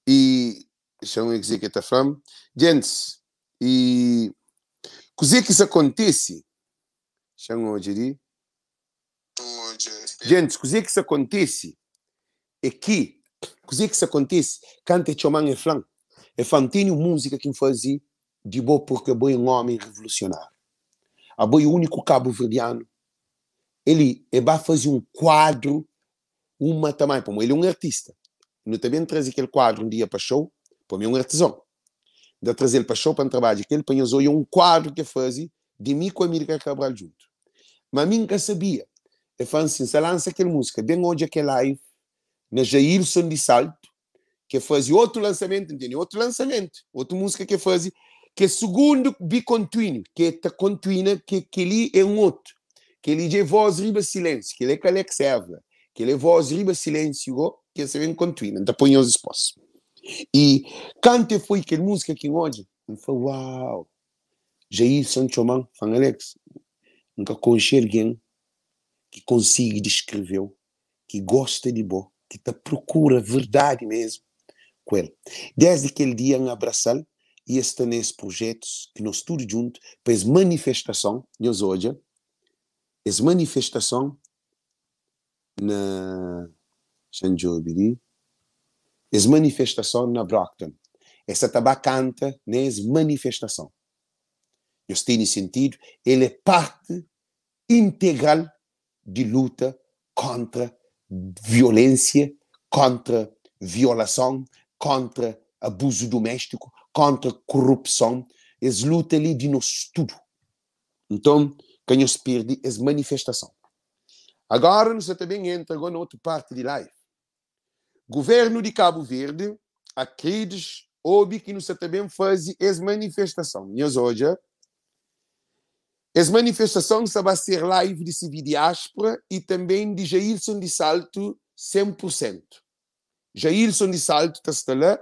E chamam dizer que está falando, gente, e cozer que isso acontece, chamam hoje de gente, cozer que isso acontece é que, cozer que isso acontece, canta chamam e flan, tem fantinho música que fazia de boa porque bom um homem revolucionário. Aboi, o único cabo-verdiano, ele vai é fazer um quadro, uma também, para ele é um artista. Eu também traz aquele quadro um dia para show, para mim é um artesão. De trazer ele para show, para um trabalho, aquele ele e é um quadro que faz de mim com a Amílcar Cabral junto. Mas nunca sabia. Eu falei assim, se lança aquela música, bem hoje aquele é live, na Jailson de Salto, que fazia outro lançamento, entendeu? Outro lançamento, outra música que fazia que segundo bicontínuo, que está contínua, que, ele é um outro, que ele é voz riba silêncio, que ele é calé que serve, que ele é voz riba silêncio, que se vem contínua, então põe os esposos. E cante foi que música que hoje, eu falei, uau, Jair Sancho Fan Alex, nunca conheci alguém que consiga descrever, que gosta de boa que tá procura verdade mesmo com ele. Desde aquele dia, um abraçá e este nesse projeto que nós tudo junto para essa manifestação, nós hoje, essa manifestação na Xanjobiri, essa manifestação na Brockton, essa tabacanta nessa manifestação. Nós tem sentido, ele é parte integral de luta contra violência, contra violação, contra abuso doméstico, contra a corrupção, eles lutam ali de nós tudo. Então, quem nos perde é manifestação. Agora, nós também entramos na outra parte de live. Governo de Cabo Verde, aqueles houve que nós também fazemos a manifestação. Minhas hoje, a manifestação vai ser live de Civi Diáspora e também de Jailson de Salto 100%. Jailson de Salto está lá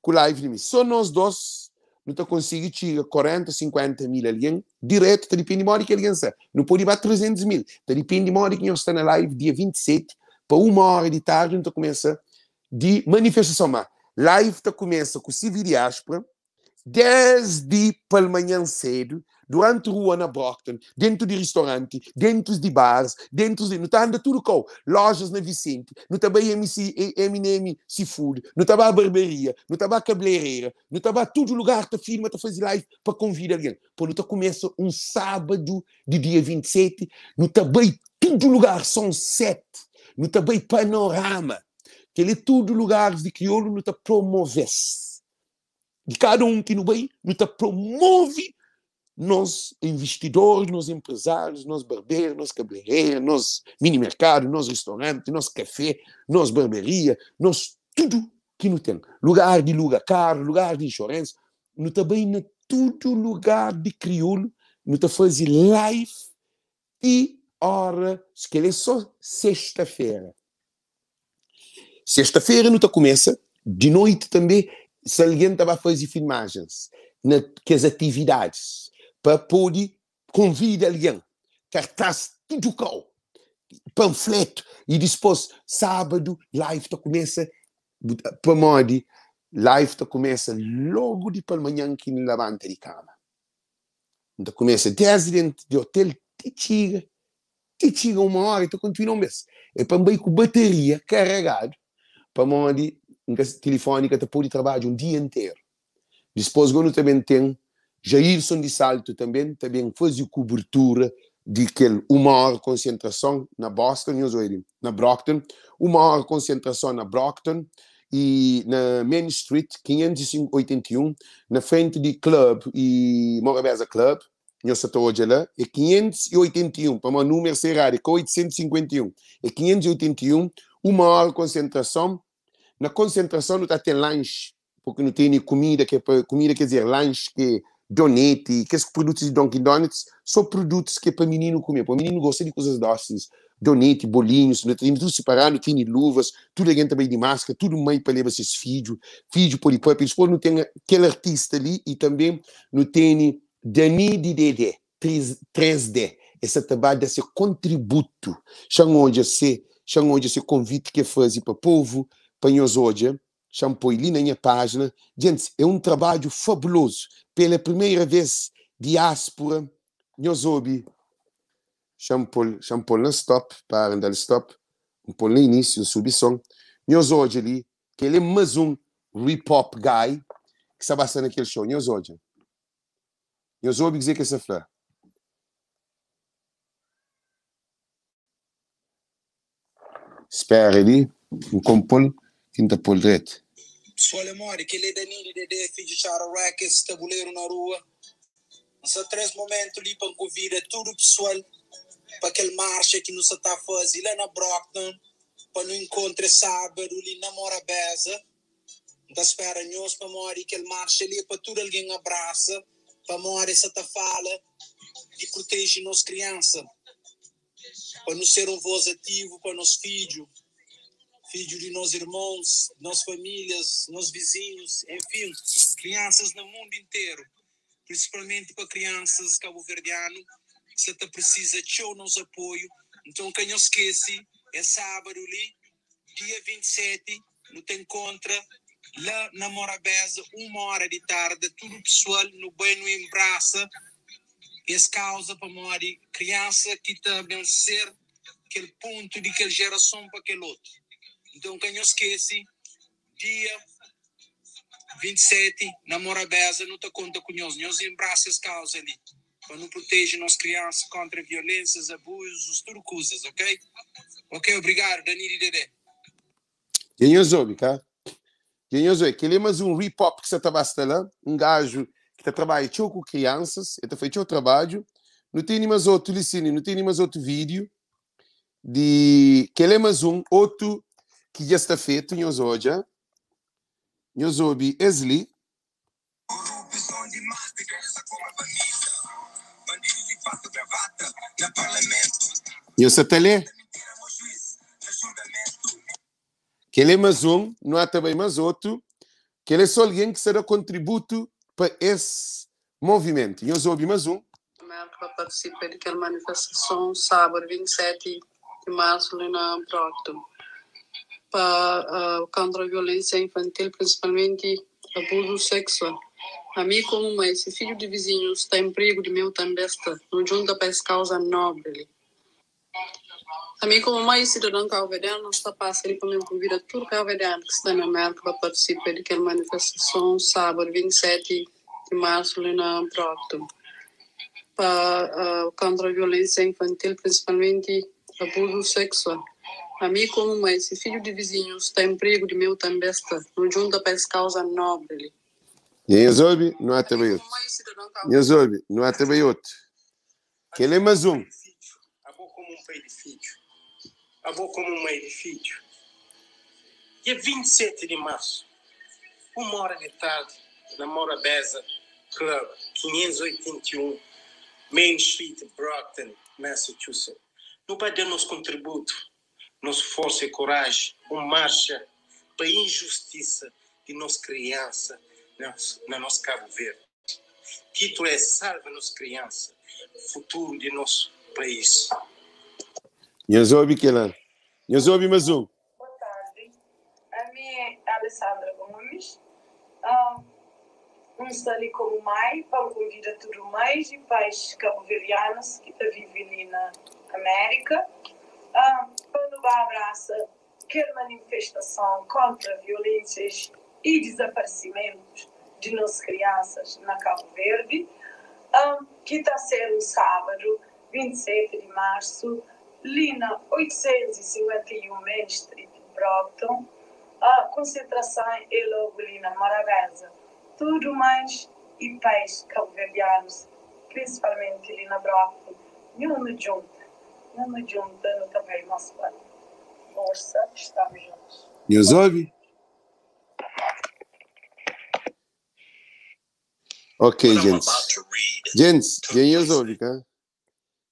com live de mim. Só nós dois não está conseguindo chegar 40, 50 mil alguém, direto, depende de hora que alguém está. Não pode ir 300 mil, depende de hora que nós está na live, dia 27, para uma hora de tarde, então começa de manifestação má. Live tá começa com Civil Diáspora, desde pela manhã cedo durante o ano na Brockton, dentro de restaurantes, dentro de bares, dentro de. Não está andando tudo com lojas na Vicente, não está bem MM Seafood, não está a barbearia, não está a cabeleireira, não está bem todo lugar que a firma está fazer live para convidar alguém. Pô, não está começa um sábado de dia 27, não está bem todo lugar, são sete, não está bem panorama. Que ele é tudo lugares de crioulo não está promovesse de cada um que não bem, não está promove nós investidores, nós empresários, nós barbeiros, nós cabeleireiros, nós mini mercado, nós restaurante, nós café, nós barbearia, nós tudo que não tem. Lugar de lugar caro, lugar de insurance, não também tá na tudo lugar de crioulo, não está fazer live e hora, se querer só sexta-feira. Sexta-feira não está começa, de noite também, se alguém estava a fazer filmagens, nas as atividades para poder convidar alguém, cartaz tudo cal, panfleto, e depois, sábado, live tá começa, para modo, live tá começa logo de pela manhã que me levanta de cama. Então começa desde dentro de hotel, te chega, te chega uma hora, então continua um mês. É para meio com bateria carregado, para em telefônica, tá pôr de trabalho um dia inteiro. Depois, quando também tem Jairson de Salto também, também fazia cobertura de aquele uma hora de concentração na Boston, na Brockton, uma hora de concentração na Brockton e na Main Street 581, na frente de Club e Morabeza Club, eu estou hoje lá, é 581, para o número ser raro, é com 851, é 581, uma hora de concentração, na concentração não está tendo lanche, porque não tem comida, que é, comida quer dizer lanche que é que aqueles é produtos de Dunkin' Donuts, são produtos que é para menino comer. Para menino gosta de coisas doces. Donate, bolinhos, né, temos tudo separado, tem luvas, tudo é alguém também de máscara, tudo mãe para levar esses filhos, filho por depois, depois não tem aquele artista ali e também não tem Dani de Dedé, 3D, esse trabalho, desse contributo, chamam onde ser, chamam onde esse convite que é fazem para o povo, para os hoje, ali na minha página. Gente, é um trabalho fabuloso. Pela primeira vez, diáspora, nós ouvi Champolli, Champolli stop, para andar stop, um pouco no início, um subsom. Nós hoje ali, que ele é mais um hip-hop guy que está bastante naquele show. Nós hoje. Nós ouvi dizer que essa flor. Espera ali, um compõe. Kinta-Poldet. Pessoal, que ele é Danilo de filho de Charo Rackets, tabuleiro na rua. Nessa três momentos ali para convidar todo o pessoal para aquele marcha que nos está fazendo lá na Brockton, para no encontro sábado ali na Morabeza. Da tá espera nós para que aquele marcha ali para todo alguém abraça, para Mori essa tá fala de proteger nossas crianças, para não ser um voz ativo para nossos filhos filhos de nossos irmãos, nossas famílias, nossos vizinhos, enfim, crianças no mundo inteiro, principalmente para crianças cabo-verdiano, você tá precisa de o nosso apoio. Então, quem não esquece, é sábado ali, dia 27, no te encontra lá na Morabeza, uma hora de tarde, tudo pessoal no banho embraça essa causa para morrer criança que também tá ser aquele ponto de que geração para aquele outro. Então, quem eu esqueci, dia 27, na Morabeza, não está conta com nós. Nós embraça as causas ali. Para não proteger nossas crianças contra violências, abusos, tudo coisas, ok? Ok, obrigado, Danilo Dedé. Quem eu é soube, cara? Quem eu é soube? Que é mais um repop que você estava tá lá, um gajo que está trabalhando com crianças, ele tá fazendo o trabalho, não tem mais outro licínio, não tem mais outro vídeo, de que mais um outro que ki jesta fetu nyozoja e ezli Nyosatale que ele é mais um, não há também mais outro, que ele é só alguém que será contributo para esse movimento. E eu soube mais um. Merkel participei daquela manifestação sábado 27 de março na Brockton. Uh, para, uh, contra a violência infantil, principalmente abuso sexual. A mim, como mãe, se filho de vizinhos está em de meu também está, não junta para essa causa nobre. A mim, como mãe e cidadã não está passando para me convidar todo calvediano que está na América para participar aquela manifestação sábado 27 de março na Brockton. Para, uh, uh contra a violência infantil, principalmente abuso sexual. A mim como mãe, se filho de vizinhos está emprego de meu também tá está, não junta para essa causa nobre. não Yezobi no atabayot. não no é atabayot. Que ele é mais um. Avô como um pai de filho. Avô como mãe de filho. Dia 27 de março, uma hora de tarde, na Mora Beza Club, 581, Main Street, Brockton, Massachusetts. No pai deu nosso contributo nossa força e coragem, uma marcha para a injustiça de nossa criança na nossa Cabo Verde. O título é Salva nossa criança, futuro de nosso país. Nhozobi Kelan. Nhozobi Mazum. Boa tarde. A minha é Alessandra Gomes. Um sali como mãe, para convidar tudo mais e pais cabo-verdianos que vivem na América. Um, Abraça quer manifestação contra violências e desaparecimentos de nossas crianças na Cabo Verde, um, que está sendo sábado 27 de março, Lina 851 Main Street, Brockton, a concentração e é logo Lina Maravesa, Tudo mais e pais cabo-verdianos, principalmente Lina Brockton, nenhuma junta, nenhuma junta no nosso masculino força está menos. Nos ouve? Ok, gente. Gente, quem nos ouve, cara?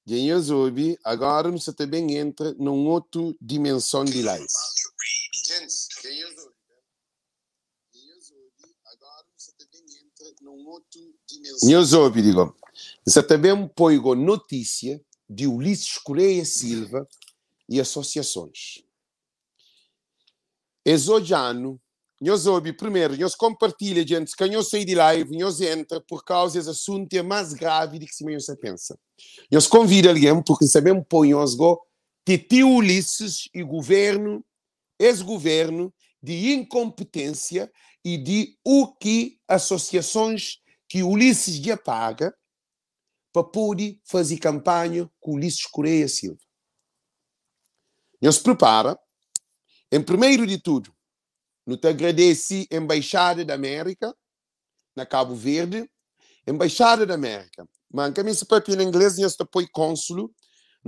Quem nos é ouve, agora você também entra num outro dimensão de live. Gente, quem nos ouve? News ouve, digo. Você também põe notícia de Ulisses Correia Silva e associações exodiano, nós ouvi primeiro, nós compartilha, gente, que eu sai de live, nós entra por causa desse assunto é mais grave do que se nós pensa. Nós convida alguém, porque sabemos por nós go, Titi Ulisses e governo, ex-governo, de incompetência e de o que associações que Ulisses lhe paga para poder fazer campanha com Ulisses Correia Silva. Nós prepara, em primeiro de tudo, nos agradeci Embaixada da América, na Cabo Verde, Embaixada da América. Manca me se papel em inglês, neste apoio cônsul,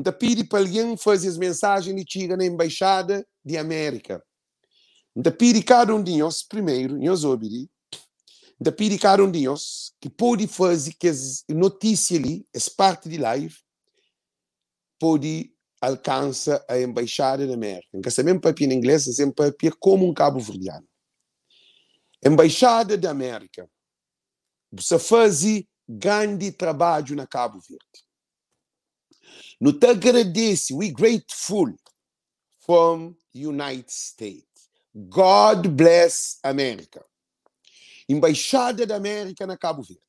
te pedi para alguém fazer as mensagens e tirar na Embaixada de América. Então pedi cada um de nós, primeiro, nós ouvir, então pedi cada um de nós que pode fazer que as notícias ali, as partes de live, pode alcança a Embaixada da América, que sempre papia em inglês, sempre papia como um cabo-verdiano. Embaixada da América, você faz grande trabalho na Cabo Verde. Não te agradeço, we grateful from United States. God bless America. Embaixada da América na Cabo Verde.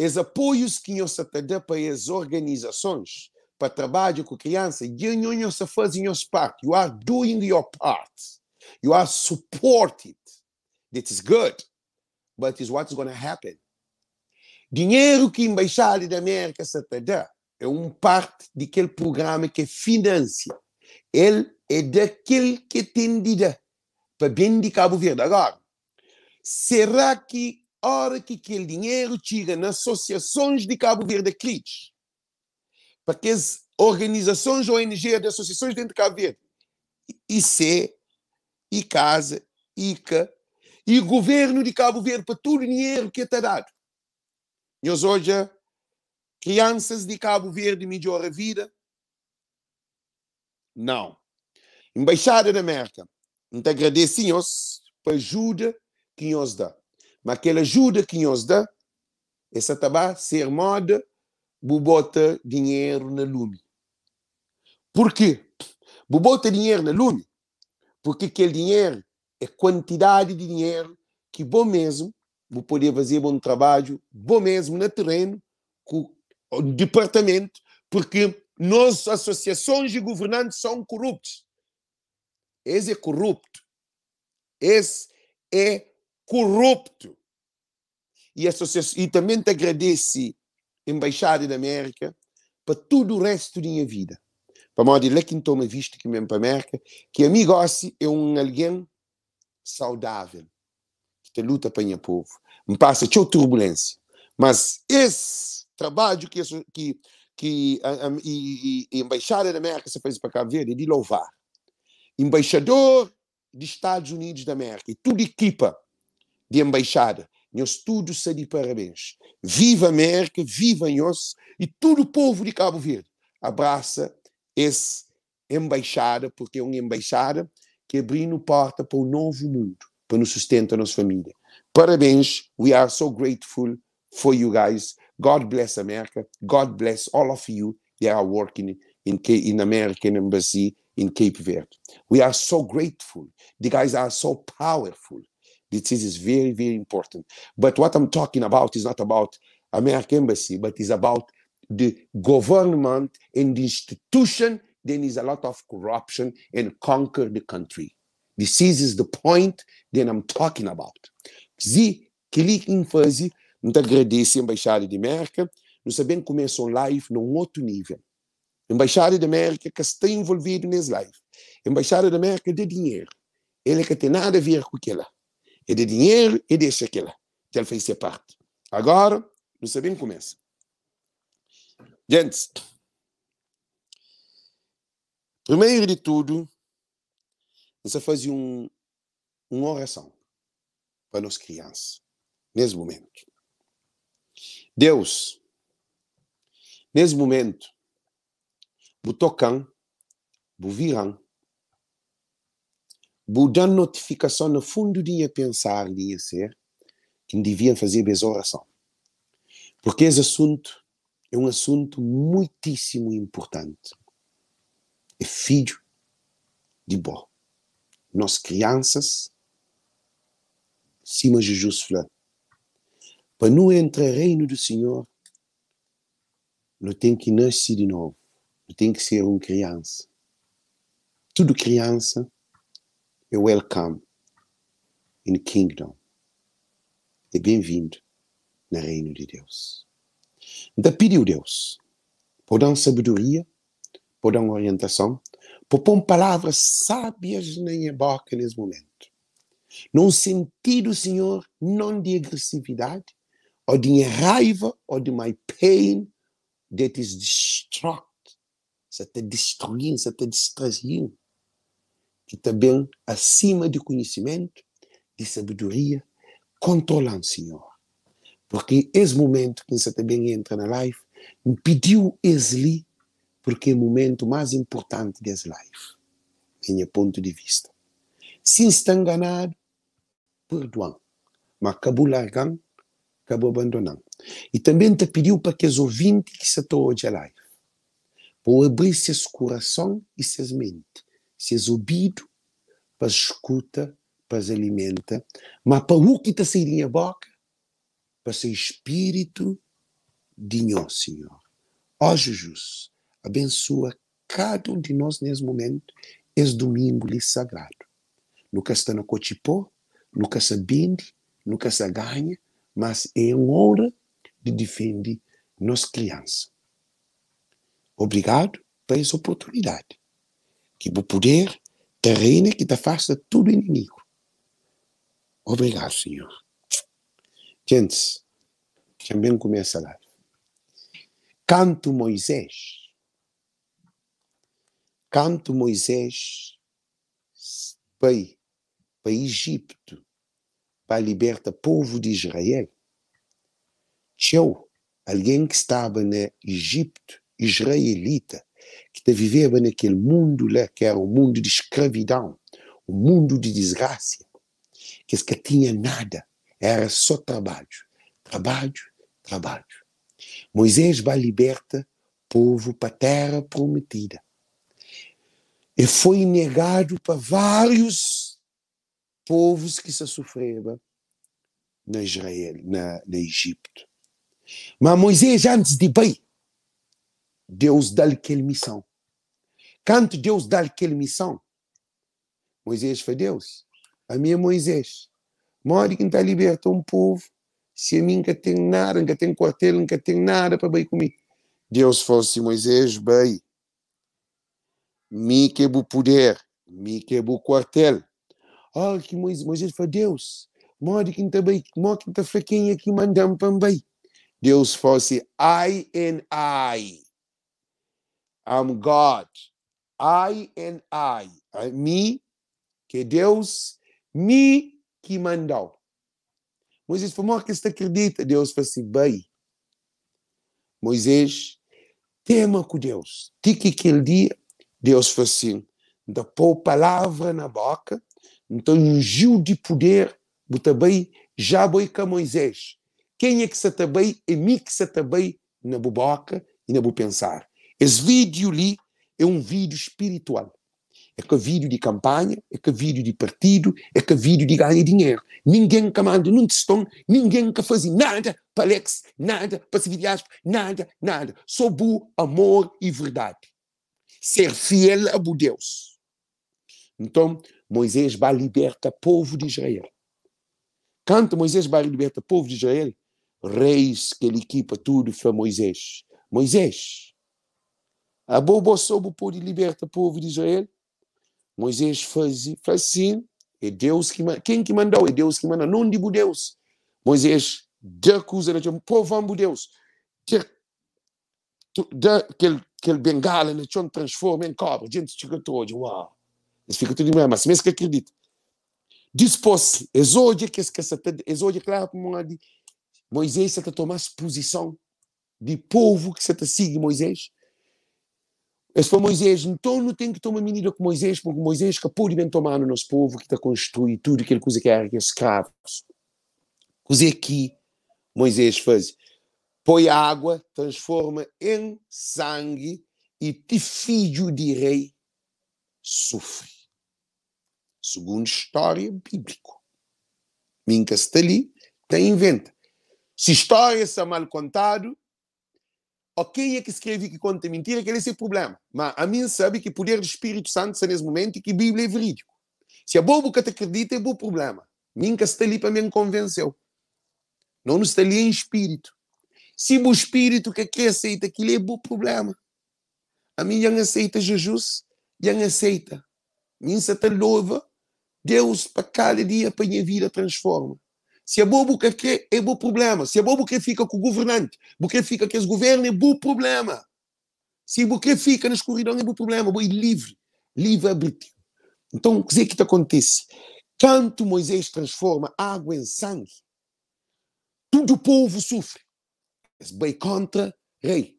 Os apoios que você está para as organizações para trabalho com criança, reuniões se fazem a parte. You are doing your part. You are supported. That is good. But is what's going to happen. Dinheiro que a Embaixada da América se te dá é um parte daquele programa que financia. Ele é daquele que tem de dar para bem de Cabo Verde. Agora, será que a hora que aquele dinheiro chega nas associações de Cabo Verde crentes, para que as organizações, ONG, associações dentro de Cabo Verde, IC, ICASA, ICA, e o governo de Cabo Verde para todo o dinheiro que está dado. E hoje, crianças de Cabo Verde melhoram a vida? Não. Embaixada da América, então para a ajuda que nos dá. Mas aquela ajuda que nos dá, essa tabá ser moda bota dinheiro na Lume. vou Bota dinheiro na Lume porque aquele dinheiro é quantidade de dinheiro que bom mesmo vou poder fazer bom trabalho, bom mesmo no terreno, com o departamento, porque nossas associações de governantes são corruptos. Esse é corrupto. Esse é corrupto. E, e também te agradece embaixada da América, para todo o resto da minha vida. Para modo de lá que me visto que mesmo para a América, que a minha gosto é um alguém saudável, que te luta para o povo. Me passa tchau turbulência. Mas esse trabalho que, que, que a, a, a Embaixada da América se fez para Cabo Verde é de louvar. Embaixador dos Estados Unidos da América e toda a equipa de embaixada nós todos se de parabéns. Viva América, viva nós e todo o povo de Cabo Verde abraça essa embaixada, porque é uma embaixada que é abrindo porta para o novo mundo, para nos sustentar a nossa família. Parabéns. We are so grateful for you guys. God bless America. God bless all of you that are working in, in American Embassy in Cape Verde. We are so grateful. The guys are so powerful. This is very, very important. But what I'm talking about is not about American embassy, but is about the government and the institution. Then is a lot of corruption and conquer the country. This is the point that I'm talking about. Zi, clique em fase, muito agradeço a Embaixada de América, nós sabemos que começou é live num outro nível. Embaixada de América que está envolvido nesse live. Embaixada de América de dinheiro. Ele que tem nada a ver com aquilo e de dinheiro e de aquilo. Que ele fez ser parte. Agora, não sabemos como começa. Gente, primeiro de tudo, você faz um, uma oração para nós crianças, nesse momento. Deus, nesse momento, o tocam, o virão, buda notificação no fundo de pensar, de ser, que deviam fazer a oração. Porque esse assunto é um assunto muitíssimo importante. É filho de bom. Nós crianças, cima de Jesus para não entrar no reino do Senhor, não tem que nascer de novo, não tem que ser uma criança. Tudo criança é welcome in kingdom. É bem-vindo no reino de Deus. Então pediu Deus por dar sabedoria, por dar orientação, por pôr palavras sábias na boca nesse momento. Num sentido, Senhor, não de agressividade, ou de raiva, ou de my pain that is destruct. Você está destruindo, você está destruindo que também, acima de conhecimento, de sabedoria, controlando, Senhor. Porque esse momento que você também entra na live, me pediu esse porque é o momento mais importante dessa live, minha ponto de vista. Se está enganado, perdoam, mas acabou largando, acabou abandonando. E também te pediu para que os ouvintes que estão hoje na live, para abrir seus corações e seus mentes se exibido, para escuta, para alimenta, mas para o que está saindo boca, para ser espírito de nós, Senhor. Ó Jesus, abençoa cada um de nós nesse momento, esse domingo lhe sagrado. Nunca está na Cochipó, nunca se bende, nunca se ganha, mas é uma hora de defender nossa criança. Obrigado por essa oportunidade que o poder terreno que te afasta todo inimigo. Obrigado, Senhor. Gente, também começa lá. Canto Moisés. Canto Moisés para, para Egito, para libertar o povo de Israel. Tchau, alguém que estava no Egito, israelita, que viveva naquele mundo lá né, que era um mundo de escravidão, um mundo de desgraça, que que tinha nada, era só trabalho, trabalho, trabalho. Moisés vai liberta povo para a terra prometida. E foi negado para vários povos que se sofreram na Israel, na, na Egito. Mas Moisés, antes de bem, Deus dá-lhe aquela missão. Quando Deus dá-lhe aquela missão, Moisés foi Deus. A minha Moisés. Mori que está liberta um povo. Se a mim que tem nada, que tem quartel, que tem nada para bem comigo. Deus fosse Moisés, bem. Me que é poder, me que é quartel. Olha que Moisés, Moisés foi Deus. Mori que está bem, mori que está fraquinha que mandamos bem. Deus fosse I and I am God. I and I. Me, que é Deus, me que mandou. Moisés falou, que se acredita, Deus faz assim, bem. Moisés, tema com Deus. Tique aquele dia, Deus faz assim, da pôr palavra na boca, então ungiu de poder, botou bem, já boi com Moisés. Quem é que se também, é mim que se também, na boca e na bo pensar. Esse vídeo ali é um vídeo espiritual. É que vídeo de campanha, é que vídeo de partido, é que vídeo de ganhar dinheiro. Ninguém que manda num testão, ninguém que faz nada para Alex, nada para Civilhas, nada, nada. Só bu, amor e verdade. Ser fiel a Deus. Então, Moisés vai libertar o povo de Israel. Quando Moisés vai libertar o povo de Israel, reis que ele equipa tudo foi Moisés. Moisés, Abobo ah, sobre o povo e liberta o povo de Israel. Moisés faz, faz assim, é Deus que manda. Quem que mandou? É Deus que manda, não digo Deus. Moisés acusa o povo amo Deus. Aquele que ele bengala, ele transforma em cobra. Gente, fica todo, uau. Eles ficam tudo mesmo, mas mesmo que acredita. Dispôs-se, exódia que esquece, hoje claro, como Moisés, você é está tomando posição de povo que você está seguindo Moisés. Esse foi Moisés, então não tem que tomar menina com Moisés, porque Moisés escapou de bem tomar no nosso povo que está constituído tudo aquilo que era que é escravos. Cozê que Moisés faz. Põe água, transforma em sangue e te filho de rei sofre. Segundo história bíblica. Minca-se ali, tem inventa. Se história está é mal contado, ok é que escreve que conta mentira, que é seu problema. Mas a mim sabe que poder do Espírito Santo está é nesse momento e é que a Bíblia é verídico. Se a é bobo que te acredita, é bom problema. Minha está ali para me convenceu. Não está ali em espírito. Se o espírito que aqui aceita aquilo, é bom problema. A mim já aceita Jesus, já aceita. Minha está louva. Deus para cada dia para minha vida transforma. Se é bom porque quer, é bom problema. Se é bom porque fica com o governante, porque fica com esse governo, é bom problema. Se porque é fica na escuridão, é bom problema. Bom, livre, livre arbítrio. Então, o que é que te acontece? Tanto Moisés transforma água em sangue, todo o povo sofre. Mas bem contra rei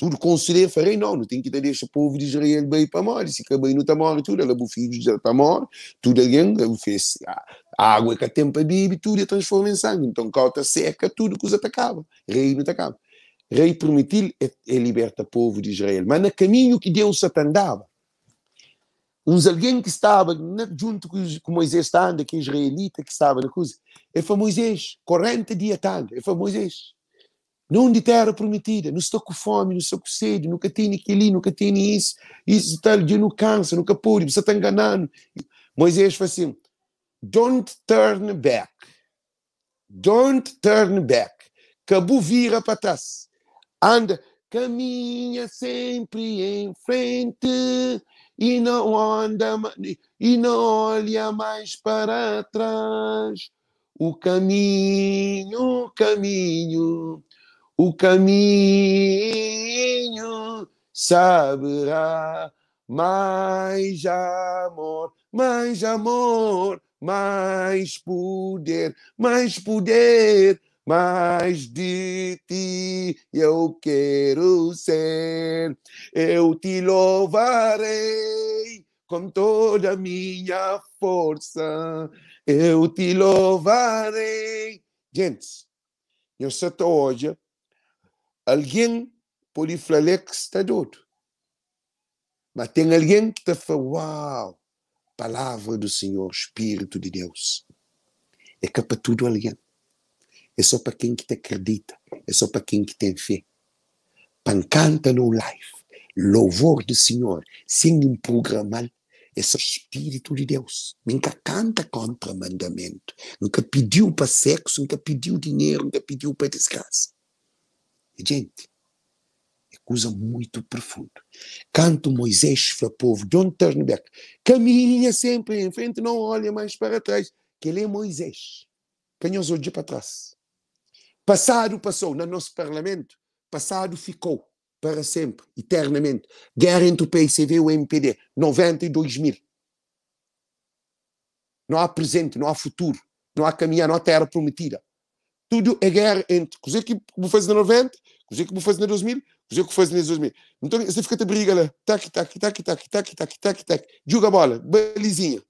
tudo conselheiro, falei, não, não tem que deixar o povo de Israel bem para morrer, se bem não está morto, tudo, ela é filho de está morto, tudo alguém fez a água que a tempo é bebe, tudo é transforma em sangue, então cauta seca, tudo que os atacava, rei não atacava. Rei permitiu é, é, liberta o povo de Israel, mas no caminho que Deus atendava uns alguém que estava né, junto com Moisés estando, que é israelita que estava na coisa, é foi Moisés, 40 dias tarde, é foi Moisés não de terra prometida, não estou com fome, não estou com sede, nunca tenho aquilo, nunca tenho isso, isso tal, tá ali, não cansa nunca pude, você está enganando. Moisés foi assim, don't turn back, don't turn back, cabu vira para trás, anda, caminha sempre em frente e não anda e não olha mais para trás. O caminho, o caminho o caminho saberá mais amor, mais amor, mais poder, mais poder, mais de ti eu quero ser. Eu te louvarei com toda a minha força, eu te louvarei. Gente, eu estou hoje Alguém poliflalex está doido. Mas tem alguém que está falando, uau, palavra do Senhor, Espírito de Deus. É que é para tudo alguém. É só para quem que te acredita. É só para quem que tem fé. Pancanta no live. Louvor do Senhor. Sem um programa. É só Espírito de Deus. Nunca canta contra mandamento. Nunca pediu para sexo. Nunca pediu dinheiro. Nunca pediu para desgraça. Gente, é coisa muito profunda. Canto Moisés para o povo, John Turnbeck, caminha sempre em frente, não olha mais para trás, que ele é Moisés. Quem os olhou para trás? Passado passou no nosso parlamento, passado ficou para sempre, eternamente. Guerra entre o PCV e o MPD, 92 mil. Não há presente, não há futuro, não há caminhar, não há terra prometida tudo é guerra entre você que como fez na 90, cozer como fez na 2000, você que fez na 2000. Então você assim, fica te briga lá, tac, tac, tac, tac, tac, tac, tac, tac, joga a bola, belizinha,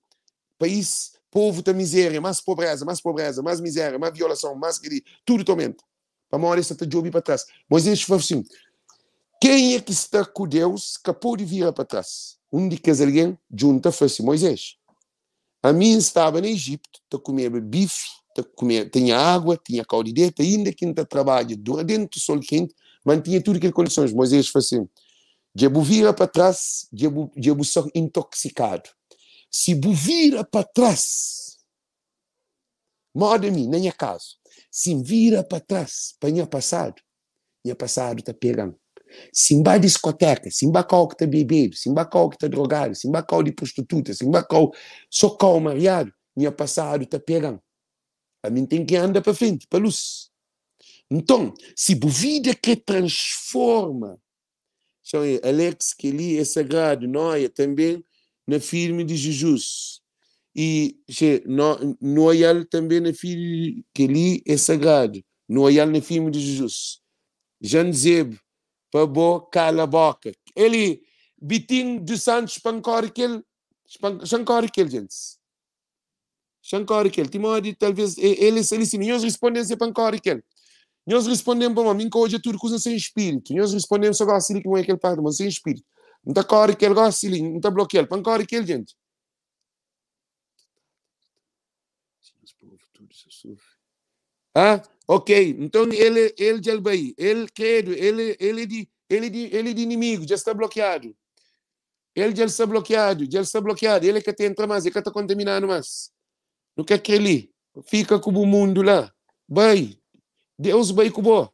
País, povo da miséria, mais pobreza, mais pobreza, mais miséria, mais violação, mais que tudo tormento, Para a você está ouvir para trás. Moisés falou assim: quem é que está com Deus que pode vir para trás? Um de que alguém junta foi assim: Moisés, a mim estava no Egito, estou comendo bife comer, tinha água, tinha caurideta, ainda que ainda trabalho, dentro do sol quente, mantinha tudo aquelas condições. Moisés falou assim: Jebu vira para trás, Jebu, Jebu só intoxicado. Se bu vira para trás, moda-me, nem acaso. caso. Se vira para trás, para minha passado, minha passado está pegando. Simba discoteca, simba cal que está bebendo simba cal que está drogado, simba cal de prostituta, simba cal só cal mariado, minha passado está pegando. A mim tem que andar para frente, para luz. Então, se a vida que transforma, são Alex, que ali é sagrado, Noia também, na firme de Jesus. E Noial também na firme, que ali é sagrado. Noel na firme de Jesus. Janzeb, Pabó, cala a boca. Ele, Bitinho de Santos, espancou aquele, espancou aquele, gente. Și încă talvez, eles, eles, nós respondemos sempre încă orichel. Nós respondemos, bom, mim hoje tudo coisa sem espírito. Nós respondemos só assim que não é aquele padre, mas sem espírito. Não está com orichel, não está bloqueado, para gente. É ah, ok. Então ele, ele de Albaí, ele credo, ele, ele de, ele de, ele de inimigo, já está bloqueado. Ele já está bloqueado, já está bloqueado. Ele que tem entra mais, ele que está contaminando mais. Não é que ele fica com o mundo lá. Vai. Deus vai como.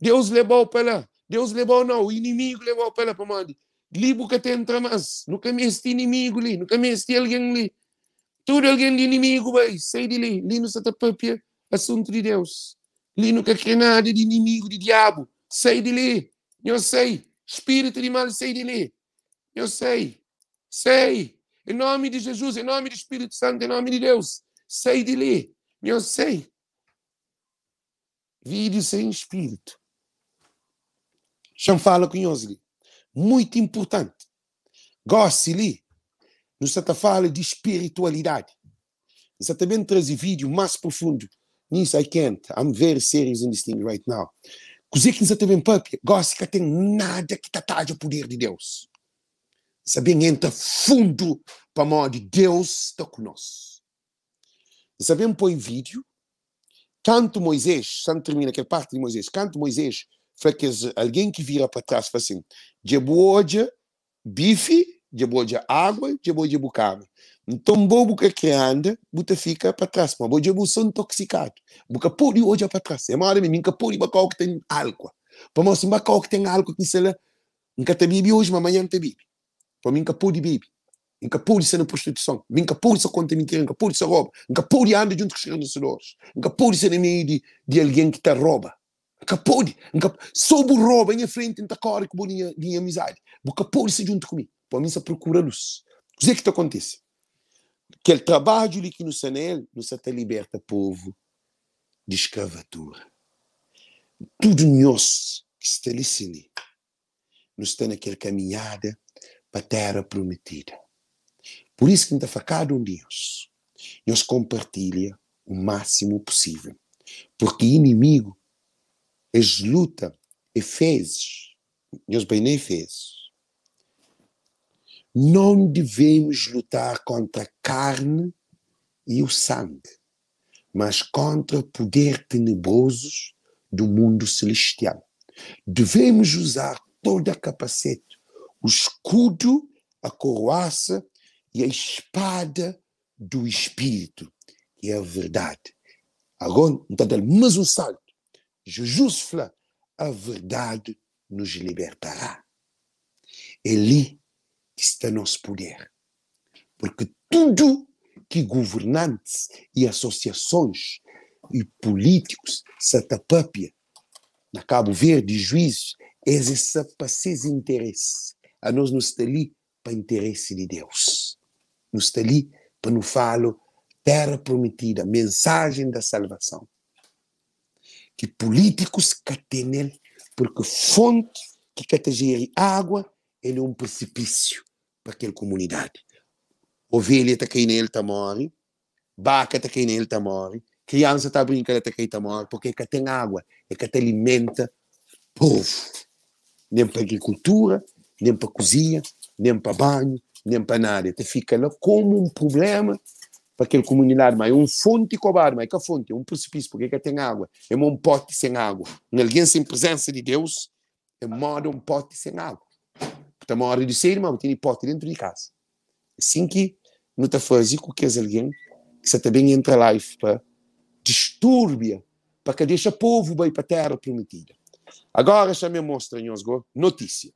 Deus levou para lá. Deus levou não. O inimigo levou para lá para onde? Libo que tramas mais. Nunca me é este inimigo ali. Nunca me é este alguém ali. Tudo alguém de inimigo, vai. sei de ali. Ali no se tapapia. Assunto de Deus. Ali que quer nada de inimigo, de diabo. sei de ali. Eu sei. Espírito de mal, sei de ali. Eu sei. Sei. Em nome de Jesus, em nome do Espírito Santo, em nome de Deus sei de ler, não sei. Vídeo sem espírito. Já fala com eles. Muito importante. Goste-lhe. Nós estamos falando de espiritualidade. Exatamente traz vídeo mais profundo. Nisso, I can't. I'm very serious on this thing right now. Cozinha que não tem papia. Goste que tem nada que tá tataja o poder de Deus. Sabem, entra fundo para a mão de Deus está conosco. Zabem põe vídeo, tanto Moisés, Santo termina que é parte de Moisés, tanto Moisés fraqueza, alguém que vira para trás faz assim, deboja bife, deboja água, deboja bucaba. Então, bobo buca que anda, buta fica para trás, mas bo deboja são intoxicado. Buca hoje olhar para trás. É uma hora minha, pode bacau que tem álcool. Para mostrar bacau que tem álcool, que se lá, nunca te bibi hoje, mas amanhã te bibi. Para mim, pode bibi. Nunca polícia na prostituição, nunca polícia contra ninguém, nunca polícia rouba, nunca polícia anda junto com os fornecedores, nunca polícia na meio de, de alguém que te rouba. Nunca pode, nunca soube rouba em frente, em tacore com minha, minha amizade. Nunca polícia junto comigo, para mim se procura luz. O que é que te acontece? Que o trabalho ali que no Sanel, no Santa liberta povo de escravatura. Tudo nós que está ali, nos está naquela caminhada para a terra prometida por isso, que quinta-facada Deus nós compartilha o máximo possível. Porque inimigo, as luta, e fezes, nós bem nem fezes. Não devemos lutar contra a carne e o sangue, mas contra poder tenebrosos do mundo celestial. Devemos usar toda a capacete, o escudo, a coroaça e a espada do Espírito, que é a verdade. Agora, então, dar mais um salto. Jesus fala, a verdade nos libertará. É ali que está nosso poder. Porque tudo que governantes e associações e políticos Santa Pápia, na Cabo Verde, juízes, exerça para seus interesses. A nós nos está ali para interesse de Deus não está ali para nos falar terra prometida, mensagem da salvação. Que políticos nele, porque fonte que categeia água, ele é um precipício para aquela comunidade. Ovelha está aqui nele, está morre. Vaca está aqui nele, está morre. Criança está brincando, está aqui, está morre. Porque é que tem água, é que te alimenta povo. Nem para agricultura, nem para cozinha, nem para banho, de empanar, te fica lá como um problema para aquele comunidade, mas é um fonte cobar, mas que fonte, é um precipício, porque é que tem água, é um pote sem água. Um alguém sem presença de Deus, é mora um pote sem água. porque uma hora de ser, irmão, tem pote dentro de casa. Assim que não te faz com que alguém que se também entra lá e para distúrbia, para que deixa o povo bem para a terra prometida. Agora já me mostra, Nhosgo, notícia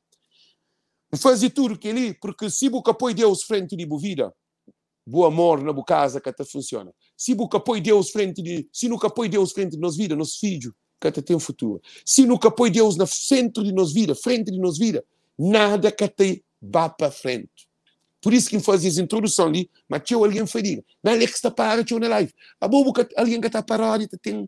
tudo que ele, porque se nunca apoi Deus frente de vida, boa amor na casa que até funciona. Se bucă apoi Deus frente de, se nunca apoi Deus frente de nós vida, nos filhos, que até tem futuro. Se nunca apoi Deus no centro de nós vida, frente de nós vida, nada que até vá para frente. Por isso que fazes introdução ali, mas tinha alguém ferido. Na que está parado, tinha na live. A boca, alguém que está parado, tem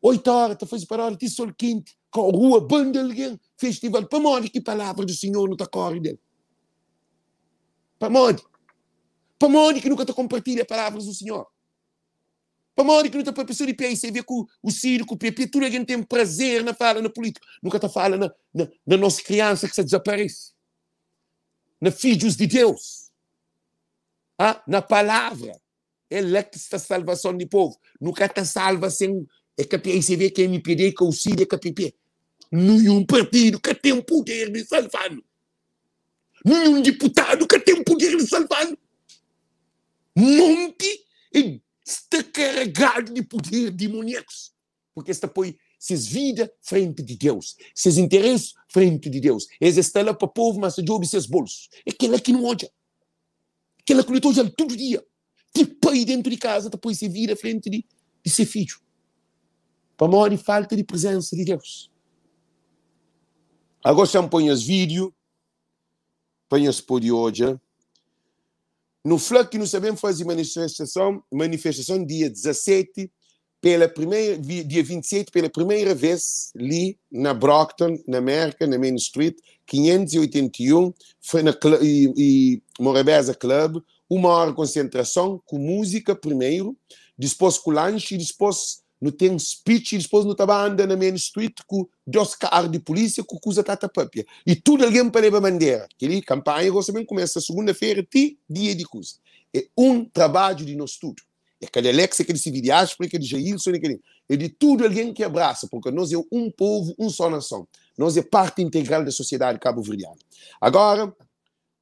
oito horas, está fazendo parado, tem sol quente, com a rua, banda alguém festival. Tipo, para onde que palavra do Senhor não está correndo? Para onde? Para onde que nunca está compartilha palavras do Senhor? Para onde que nunca está para a pessoa de pé e vê com o, o circo, o PP, tudo a gente tem prazer na fala, na política. Nunca está fala na, na, nossa criança que se desaparece. Na filhos de Deus. Ah, na palavra. Ele é que está a salvação do povo. Nunca está salva sem é que a PICV que é MPD, que auxilia é que a PP. Nenhum partido que tem o poder de salvá-lo. Nenhum deputado que tem o poder de salvá-lo. Monte está carregado de poder demoníacos. Porque está põe seus vidas frente de Deus, seus interesses frente de Deus. Eles estão lá para o povo, mas jogam seus bolsos. É aquela que não olha. Aquela que luta olha todo dia. que tipo põe dentro de casa, depois se vira frente de, de seu filho. Para morrer falta de presença de Deus. Agora é ponhas vídeo, ponhas hoje. No FLAC que nós sabemos fazer manifestação, manifestação dia 17, pela primeira, dia 27, pela primeira vez, ali na Brockton, na América, na Main Street, 581, foi na e, e Morabeza Club, uma hora de concentração, com música primeiro, depois com lanche, depois no tem speech, e depois no tava andando Main Street com dois carros de polícia com coisa tata papia. E tudo alguém para levar bandeira. Que a campanha bem começa segunda-feira, ti, dia de coisa. É um trabalho de nós tudo. É aquele Alex, é aquele civil de Aspre, aquele Jailson, aquele... É de tudo alguém que abraça, porque nós é um povo, uma só nação. Nós é parte integral da sociedade cabo-verdiana. Agora,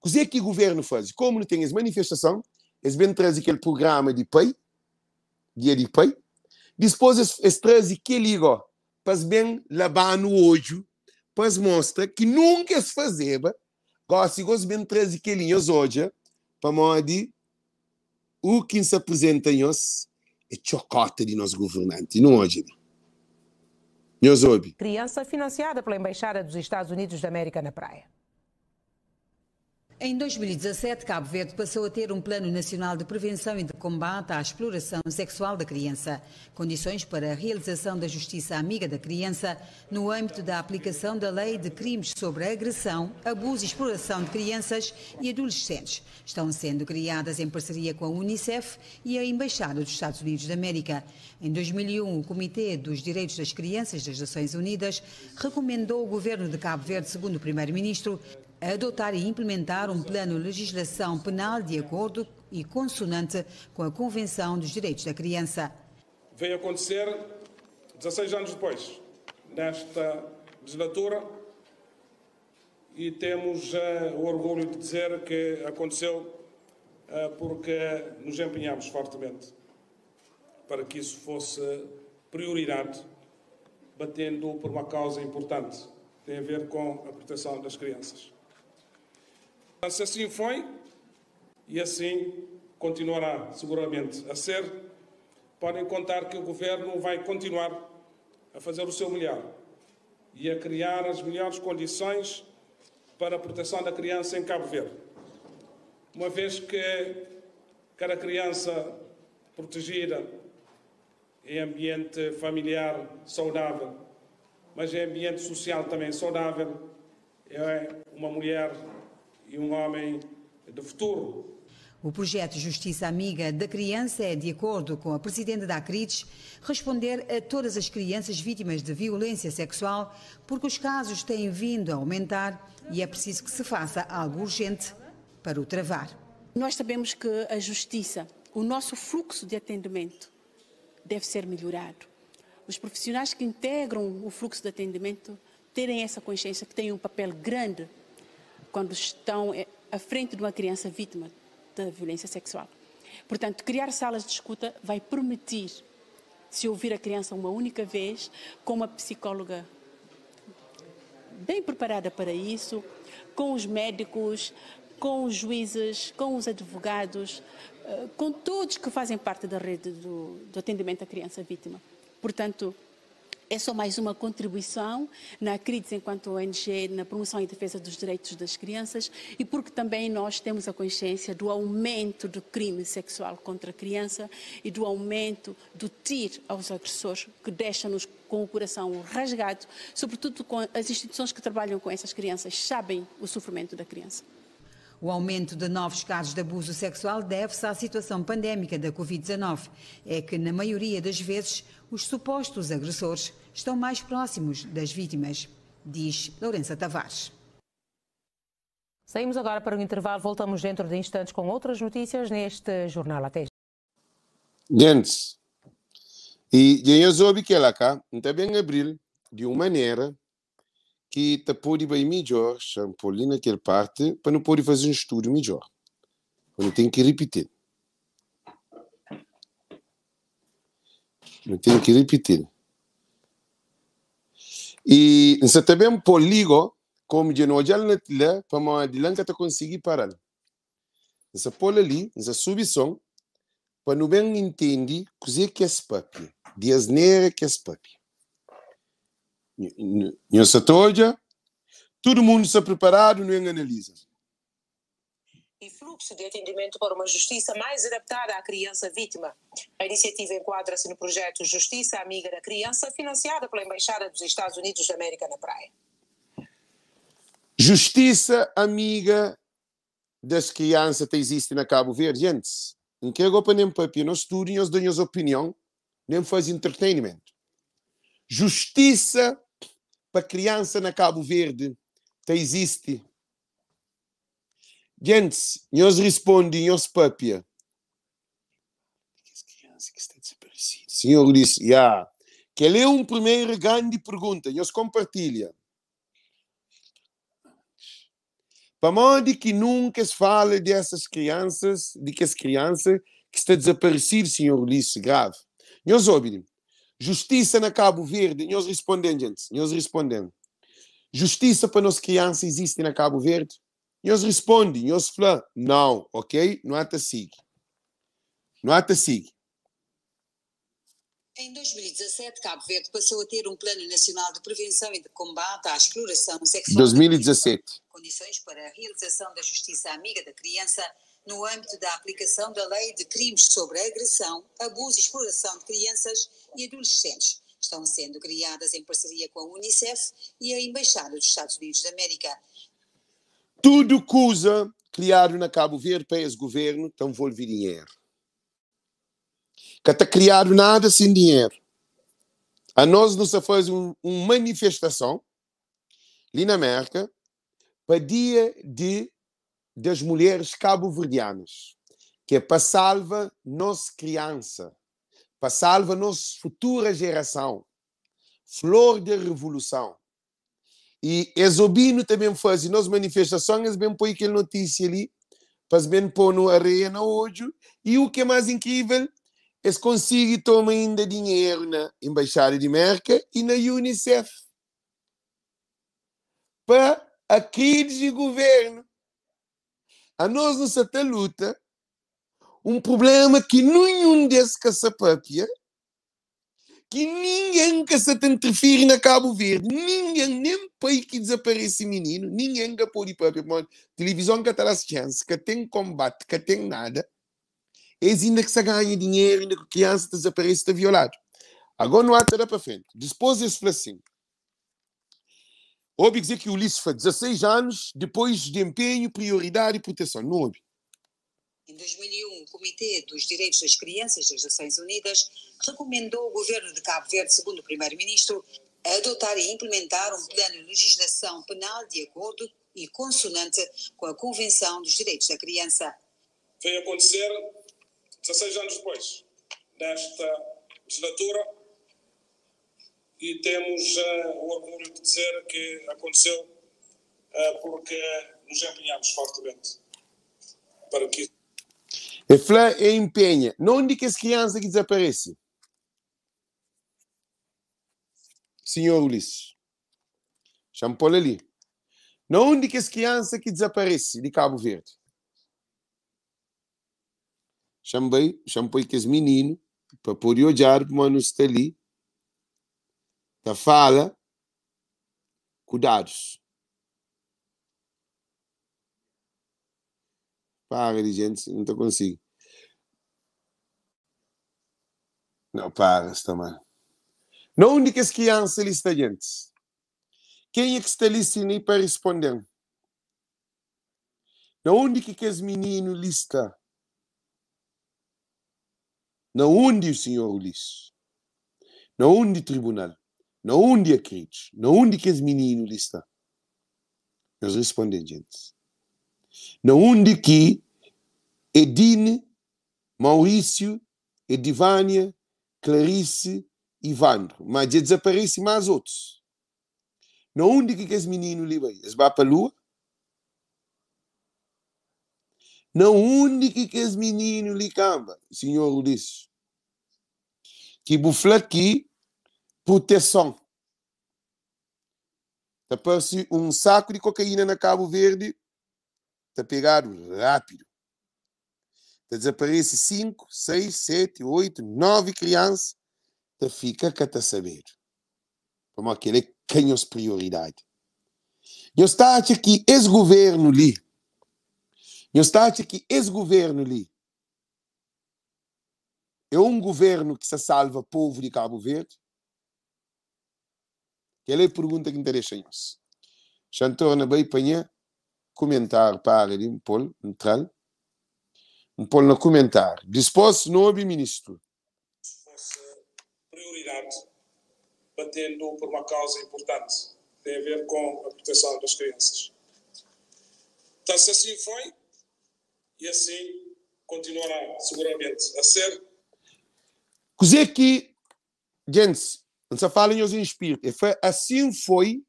o que é que o governo faz? Como não tem as manifestação, eles vêm trazer aquele programa de pai, dia de pai, depois, eles trazem aquele, ó, para bem lavar no olho, para mostrar que nunca se fazia, Gosto, se gosta bem trazem aquele hoje, para modo o que se apresenta nós é chocota de nosso governante, não é, hoje. Criança financiada pela Embaixada dos Estados Unidos da América na praia. Em 2017, Cabo Verde passou a ter um Plano Nacional de Prevenção e de Combate à Exploração Sexual da Criança, condições para a realização da justiça amiga da criança no âmbito da aplicação da Lei de Crimes sobre Agressão, Abuso e Exploração de Crianças e Adolescentes. Estão sendo criadas em parceria com a Unicef e a Embaixada dos Estados Unidos da América. Em 2001, o Comitê dos Direitos das Crianças das Nações Unidas recomendou ao governo de Cabo Verde, segundo o primeiro-ministro, adotar e implementar um plano de legislação penal de acordo e consonante com a Convenção dos Direitos da Criança. Veio acontecer 16 anos depois, nesta legislatura, e temos uh, o orgulho de dizer que aconteceu uh, porque nos empenhamos fortemente para que isso fosse prioridade, batendo por uma causa importante, tem a ver com a proteção das crianças. Se assim foi, e assim continuará seguramente a ser, podem contar que o Governo vai continuar a fazer o seu melhor e a criar as melhores condições para a proteção da criança em Cabo Verde. Uma vez que cada criança protegida em ambiente familiar saudável, mas em ambiente social também saudável, é uma mulher e um homem do futuro. O projeto Justiça Amiga da Criança é, de acordo com a presidente da Acrites, responder a todas as crianças vítimas de violência sexual, porque os casos têm vindo a aumentar e é preciso que se faça algo urgente para o travar. Nós sabemos que a justiça, o nosso fluxo de atendimento, deve ser melhorado. Os profissionais que integram o fluxo de atendimento terem essa consciência que têm um papel grande quando estão eh, à frente de uma criança vítima da violência sexual. Portanto, criar salas de escuta vai permitir se ouvir a criança uma única vez com uma psicóloga bem preparada para isso, com os médicos, com os juízes, com os advogados, eh, com todos que fazem parte da rede do, do atendimento à criança vítima. Portanto, é só mais uma contribuição na CRIDES enquanto ONG na promoção e defesa dos direitos das crianças e porque também nós temos a consciência do aumento do crime sexual contra a criança e do aumento do tiro aos agressores que deixa-nos com o coração rasgado, sobretudo com as instituições que trabalham com essas crianças sabem o sofrimento da criança. O aumento de novos casos de abuso sexual deve-se à situação pandémica da Covid-19. É que, na maioria das vezes, os supostos agressores estão mais próximos das vítimas, diz Lourença Tavares. Saímos agora para um intervalo, voltamos dentro de instantes com outras notícias neste Jornal Até. Gente, e eu soube que ela é cá, também em abril, de uma maneira que está por bem melhor, por ali naquela parte, para não poder fazer um estudo melhor. Não tem que repetir. Não tem que repetir. E se também por ligo, como de novo, na tela, para uma de lanca conseguir parar. Essa pola ali, essa subição, para não bem entender o que é esse papi, de asneira que é esse papi. Não se toja. Todo mundo está preparado, não analisa. E fluxo de atendimento para uma justiça mais adaptada à criança vítima. A iniciativa enquadra-se no projeto Justiça Amiga da Criança, financiada pela Embaixada dos Estados Unidos da América na Praia. Justiça Amiga das Crianças que existe na Cabo Verde. Antes, não quero opinar para nós estudem, nós damos opinião, nem faz entretenimento. Justiça para criança na Cabo Verde te existe. Gente, nós respondem, nós papia. Senhor disse, yeah. que ele é um primeiro grande pergunta, nós compartilha. Para onde que nunca se fale dessas crianças, de que as crianças que estão desaparecidas, senhor disse, grave. Nós ouvimos. Justiça na Cabo Verde, senhores respondem, gente, senhores respondendo? Justiça para nossas crianças existe na Cabo Verde? Senhores respondem, senhores falam, não, ok? Não há TASIG. Não há TASIG. Em 2017, Cabo Verde passou a ter um Plano Nacional de Prevenção e de Combate à Exploração Sexual. 2017. Condições para a realização da justiça amiga da criança no âmbito da aplicação da Lei de Crimes sobre Agressão, Abuso e Exploração de Crianças e Adolescentes. Estão sendo criadas em parceria com a Unicef e a Embaixada dos Estados Unidos da América. Tudo cusa criado na Cabo Verde para esse governo, então vou vir dinheiro. Que está criado nada sem dinheiro. A nós nos faz uma manifestação ali na América para dia de das mulheres cabo-verdianas, que é para salva nossa criança, para salva nossa futura geração, flor da revolução. E Exobino também faz nós manifestações, bem põe aquela notícia ali, para bem pôr no arena hoje. E o que é mais incrível, eles conseguem tomar ainda dinheiro na Embaixada de América e na Unicef para a de governo a nós nos até luta um problema que nenhum desses que se papia, que ninguém que se tem interfere na Cabo Verde, ninguém, nem país que desaparece menino, ninguém que pode papia, mano, televisão que está lá chance, que tem combate, que tem nada, eles ainda que se ganha dinheiro, ainda que a criança desaparece, está violado. Agora não há nada para frente. Depois eles falam assim, Houve dizer que o Ulisses foi 16 anos depois de empenho, prioridade e proteção. Não houve. Em 2001, o Comitê dos Direitos das Crianças das Nações Unidas recomendou ao governo de Cabo Verde, segundo o primeiro-ministro, adotar e implementar um plano de legislação penal de acordo e consonante com a Convenção dos Direitos da Criança. Veio acontecer 16 anos depois desta legislatura e temos uh, o orgulho de dizer que aconteceu uh, porque nos empenhamos fortemente para que e Fleur e empenha. Não que as crianças que desaparecem. Senhor Ulisses. Champol ali. Não que as crianças que desaparecem de Cabo Verde. Chambei, champoi que as meninos, para poder olhar para mas não está ali da então, fala, cuidados. Para, gente, não estou consigo. Não, para, está mal. Não única criança lista, gente. Quem é que está listening para responder? Na onde que aqueles menino lista? Na onde o senhor lista? Na onde tribunal? Na onde é queridos? Na onde que esse menino está? Eles respondem, gente. Na onde que Edine, Maurício, Edivânia, Clarice, Ivandro. Mas desaparecem mais outros. Na onde que esse menino ali vai? Eles vão para a lua? Na onde que esse menino lhe camba? O senhor disse. Que bufla aqui proteção. ter som. se assim um saco de cocaína na Cabo Verde, tá pegado rápido. Tá desaparece 5, 6, 7, 8, 9 crianças, tá fica que tá saber. Como aquele quem os prioridade. Eu está acha que esse governo ali, eu está aqui que esse governo ali é um governo que se salva povo de Cabo Verde? Ela é a pergunta que interessa a nós. Chantorna vai apanhar comentar para ele, um polo, um tral, um polo no comentar. Disposto não ministro. Fosse prioridade, batendo por uma causa importante, tem a ver com a proteção das crianças. Então, se assim foi, e assim continuará seguramente a ser. Così é que, gente, não só falem os espíritos. Foi, assim foi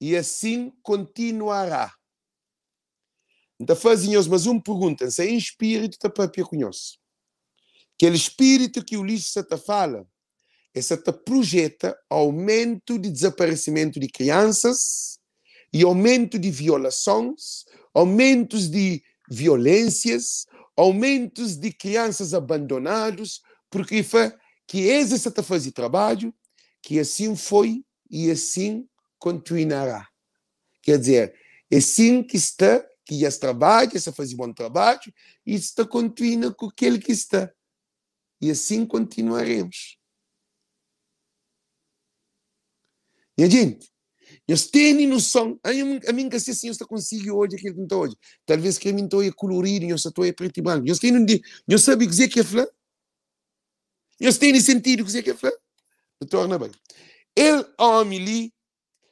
e assim continuará. Então fazem-os, mas um pergunta se é espírito espírito da própria conhece. Aquele é espírito que o lixo se te fala, essa te projeta aumento de desaparecimento de crianças e aumento de violações, aumentos de violências, aumentos de crianças abandonadas, porque foi que eles se te fazem trabalho que assim foi e assim continuará. Quer dizer, é assim que está, que já trabalha, está fazendo bom trabalho, e está continuando com aquele que está. E assim continuaremos. Minha gente, nós temos noção. A mim que assim, está consigo hoje aquilo que está hoje. Talvez que a mim é colorido, eu estou é preto e branco. Nós temos, nós sabemos o que é que é flã. Nós temos sentido o que é que é flã torna então, bem. Ele, homem ali,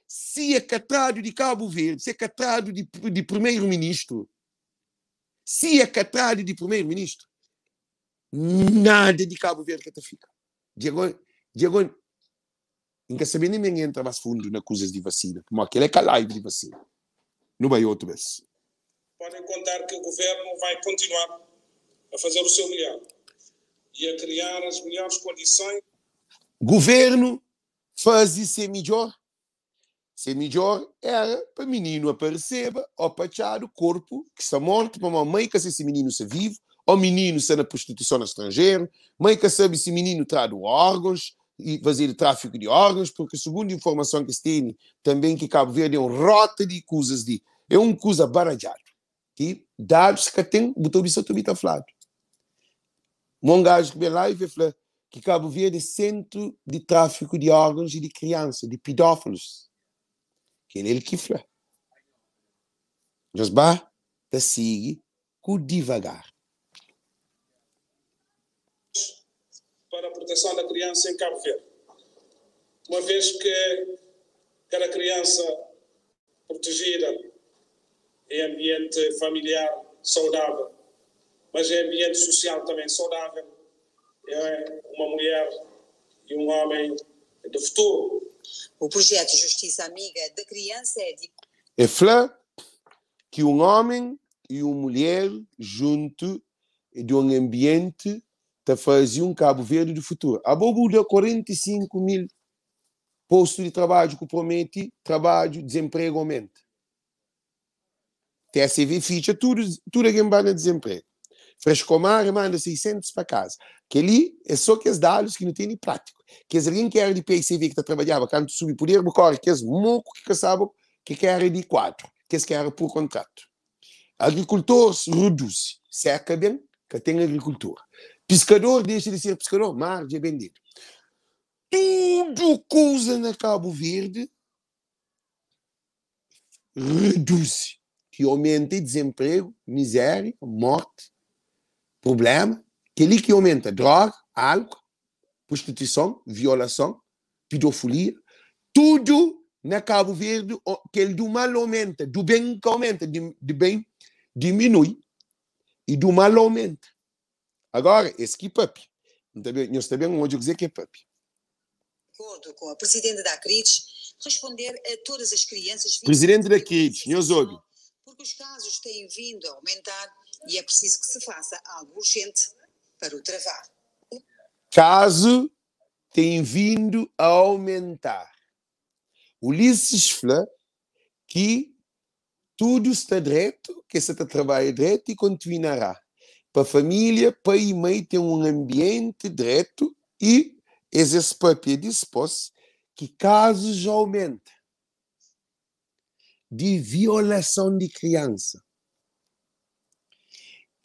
se é catrado de Cabo Verde, se é catrado de, de primeiro-ministro, se é catrado de primeiro-ministro, nada de Cabo Verde que fica. Diego Diego, nunca sabia nem ninguém entra mais fundo nas coisas de vacina, como aquele é calaibe é de vacina. Não vai outro vez. Podem contar que o governo vai continuar a fazer o seu melhor e a criar as melhores condições Governo faz isso é melhor. Ser melhor era é para menino aparecer, ou para o corpo que está morto, para a mãe que se esse menino se vive, ou menino se na prostituição no estrangeiro, mãe que sabe se menino traz órgãos, e fazer tráfico de órgãos, porque segundo a informação que se tem, também que Cabo Verde é um rota de coisas de... É um coisa baralhado. Que dados que tem, botou isso tudo está falado. Um gajo que vem lá e vê, fala, que Cabo Verde é centro de tráfico de órgãos e de crianças, de pedófilos. Que ele é que fala josba te sigue com devagar. Para a proteção da criança em Cabo Verde. Uma vez que cada criança protegida em ambiente familiar saudável, mas em ambiente social também saudável, é? uma mulher e um homem do futuro. O projeto Justiça Amiga da Criança é de. É flã que um homem e uma mulher junto de um ambiente te fazia um Cabo Verde do futuro. A bobo 45 mil postos de trabalho que promete trabalho, desemprego aumenta. TSV ficha tudo, tudo a gambá no desemprego. Frescomar manda 600 para casa. Aquele é só que as dados que não tem nem prático. Que alguém que era de PICV que tá trabalhava, quando subir por erro, corre, que as moco que sabe que era de quatro, que que era por contrato. agricultores reduz, seca bem, que tem agricultura. Pescador deixa de ser pescador, margem é vendido. Tudo coisa na Cabo Verde reduz, que aumenta desemprego, miséria, morte, problema, aquele que aumenta droga, álcool, prostituição, violação, pedofilia, tudo na Cabo Verde, oh, que do mal aumenta, do bem que aumenta, de, bem diminui e do mal aumenta. Agora, esse que papi, está bem onde dizer que é papi. Acordo com a presidente da CRIT, responder a todas as crianças... Presidente da CRIT, senhor ouve. Porque os casos têm vindo a aumentar e é preciso que se faça algo urgente para o travar. Caso tem vindo a aumentar. Ulisses Flã, que tudo está direito, que se está trabalho direito e continuará. Para a família, pai e mãe tem um ambiente direto e exerce papel de que casos já aumenta de violação de criança.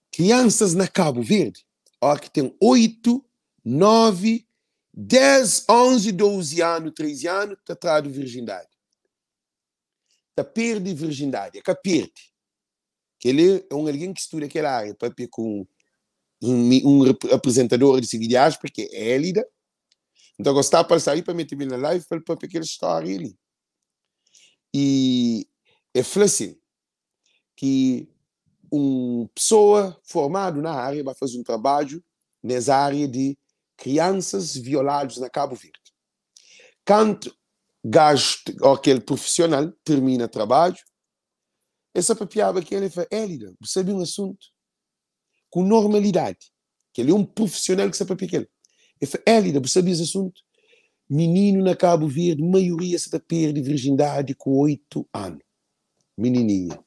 Crianças na Cabo Verde Ó, que tem 8, 9, 10, 11, 12 anos, 13 anos, está trado virgindade. Está perde virgindade, é que perde. Que ele é um alguém que estuda aquela área, para com um, um apresentador de seguidores, porque é élida. Então, gostar para sair, para meter na live, para para aquela história ali. E é assim, que uma pessoa formada na área vai fazer um trabalho nessa área de crianças violadas na Cabo Verde. Quando gasto, aquele profissional termina o trabalho, essa papiaba que ele fala, Élida, sabe um assunto com normalidade, que ele é um profissional que sabe para é ele. Ele fala, Élida, sabe esse assunto? Menino na Cabo Verde, maioria se perde virgindade com oito anos. Menininha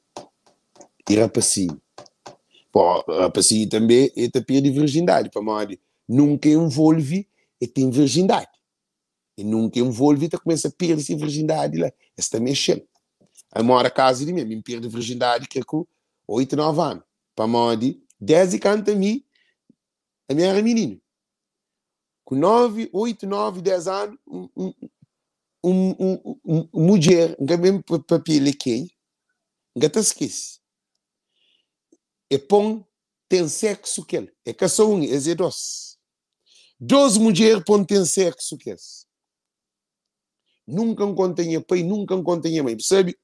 e para si. Pô, para também é tapia de virgindade, para Mário. Nunca envolve e tem virgindade. E nunca envolve e então começa a perder a virgindade lá. está também é cheio. Amora a casa de mim, me perde virgindade que é com 8, 9 anos. Para Mário, 10 e canta a mim, a minha era menino. Com 9, 8, 9, 10 anos, um, um, um, um, um, um mulher, um cabelo para pele é quem, um gata esquece e põe tem sexo que ele. É caça um, é zé doce. Doze mulheres põe tem sexo que ele. Nunca contém pai, nunca contém mãe. Percebe?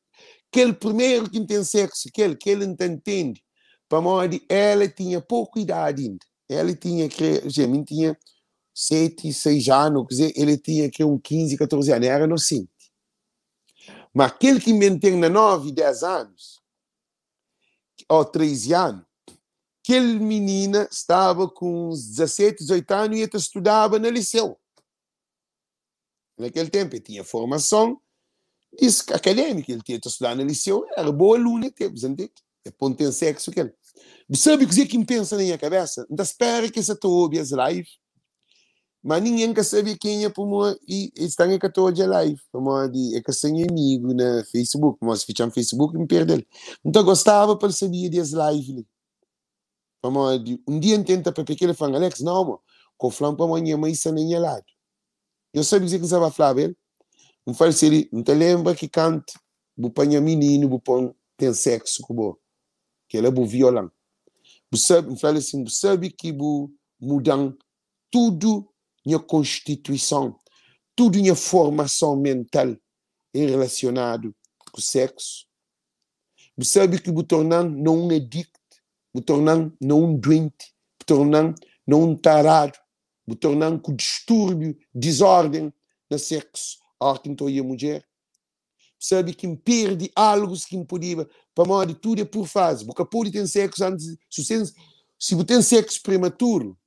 Que ele primeiro que tem sexo que ele, que ele não entende. Para morrer, ela tinha pouca idade ainda. Ela tinha, que, gente, tinha 7, 6 anos, quer dizer, ele tinha que um 15, 14 anos, era inocente. Mas aquele que mantém na 9, 10 anos, ou 13 anos, aquele menina estava com uns 17, 18 anos e até estudava no liceu. Naquele tempo, ele tinha formação disse que acadêmica, ele tinha estudado no liceu, era boa aluna, teve, entende? É, é ponto em sexo que Sabe o que é que me pensa na minha cabeça? Ainda espera que essa tua ouve as lives mas ninguém quer saber quem é para e estão em 14 live para de é que sem amigo na Facebook mas se no Facebook me perde então gostava para saber das live para de um dia tenta para pequeno fã Alex não mo com flam para amanhã mas isso nem é lado eu sabia que estava Flávio um falseri não te lembra que canta bu panha menino bu pão tem sexo com bo que ele é bu violão bu sabe um falseri bu sabe que bu mudam tudo minha constituição, tudo minha formação mental é relacionado com o sexo. Você sabe que me tornando não um adicto, me tornando não um doente, me tornando não um tarado, me tornando com distúrbio, desordem no sexo, a que então, a mulher. Sabe que me perde algo que me podia, para morrer tudo é por fase. Porque pode ter sexo antes, se você tem é sexo prematuro,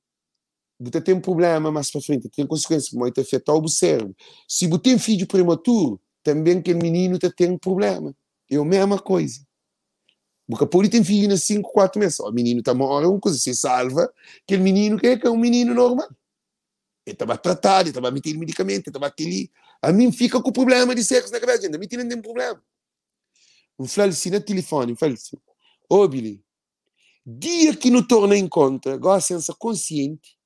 você tem um problema mais para frente, tem consequências muito afetar o cérebro. Se você tem filho prematuro, também aquele menino tem um problema. É a mesma coisa. Porque por tem filho nas 5, 4 meses. O menino está mora, é uma coisa se salva, aquele menino que é, é um menino normal. Ele estava tá tratado, ele estava tá metendo medicamento, ele estava tá aquele. A mim fica com o problema de sexo na cabeça, ainda me tem nenhum problema. Eu falei assim no telefone, eu falei assim, ô Billy, dia que não torna em conta, agora a consciente,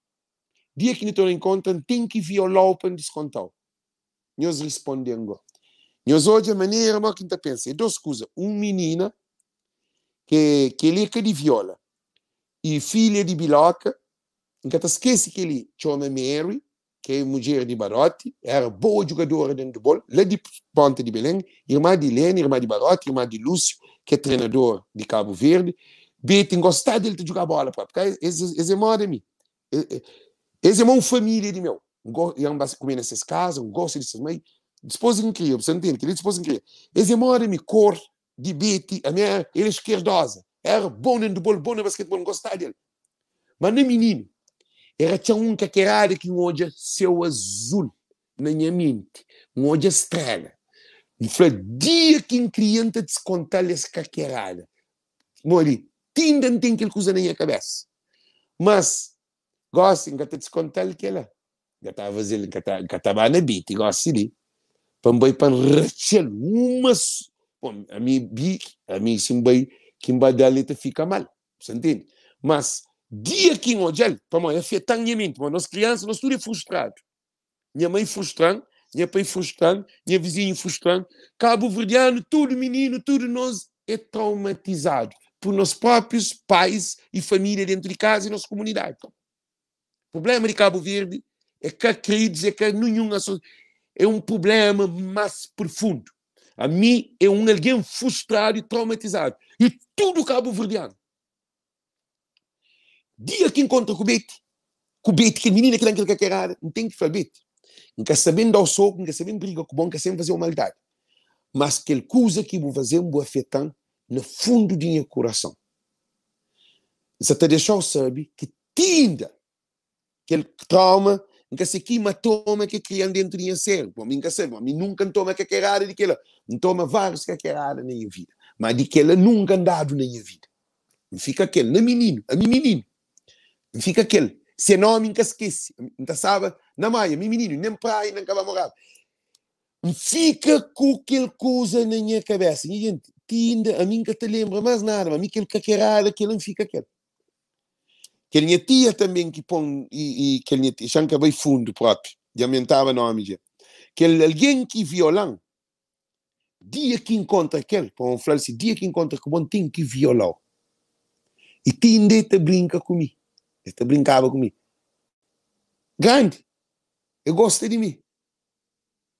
que diaknitul encontram tinki violopen descontou. Nós respondemos. Nós hoje a maneira mais que a gente pensa. Então, escusa, um menina que, que ele é de viola e filha de biloca, que até esquece que ele chama Mary, que é mulher de Barotti, era boa jogadora de handball, lá de Ponte de Belém, irmã de Helena, irmã de Barotti, irmã de Lúcio, que é treinador de Cabo Verde. tem gostado dele de jogar bola, porque esse, esse é moda, esse é uma família de meu. Ambas comer nessas casas, gosto disso mãe, disposto em que, você entende? Que ele depois em que. Esse é uma me cor de Bete, a minha, ele é esquerdosa. Era bom no bolo, bom no basquetebol, não gostava dele. Mas não menino. Era tinha um caquerado que um olho seu azul na minha mente, um olho estrela. E foi dia que um cliente descontar essa caquerada. Mori, tinha tem que ele coisa na minha cabeça. Mas, que que a încât em que chelea. a văzil, încât bane biti, gossi li. Păm băi păm răcel, a Ami bi, mim sim vai dar de te fica mal. Să Mas, dia que o gel, mãe eu fie tan nimin, nós crianças nós tudo é frustrado Minha mãe frustrando, minha pai frustrando, minha vizinha frustrando, Cabo verdiano tudo menino, tudo nós é traumatizado por nossos próprios pais e família dentro de casa e nossa comunidade. Então, o problema de Cabo Verde é que a é que nenhuma é um problema mais profundo. A mim é um alguém frustrado e traumatizado. E tudo cabo Verdeano. Dia que encontra Cubete, Cubete, que é menina que não quer era, não tem que saber. Não quer saber dar o soco, não quer saber briga com o bom, não quer saber fazer uma maldade. Mas que coisa que vou fazer, vou afetar no fundo do meu coração. Você te deixou saber que tinda que ele toma, nunca sei que toma que que anda dentro de ser, bom, nunca sei, bom, nunca toma que que área de que ela, não toma vários que que área na minha vida, mas de que ela nunca andado na minha vida. Fica aquele, na menino, a mim menino. Fica aquele, se é não, nunca esquece, nunca sabe, na maia, mim menino, nem praia, nem acaba morar, Fica com aquele coisa na minha cabeça, e gente, tinda, a mim que te lembra mais nada, a mim aquele que que área, que ele não fica aquele que ele tinha também que põe e, e que ele tinha já que fundo próprio de aumentava nome que alguém que violão, dia que encontra aquele para falar flávio, dia que encontra que bom tem que violar e tinde te brinca comigo te brincava comigo grande eu gosto de mim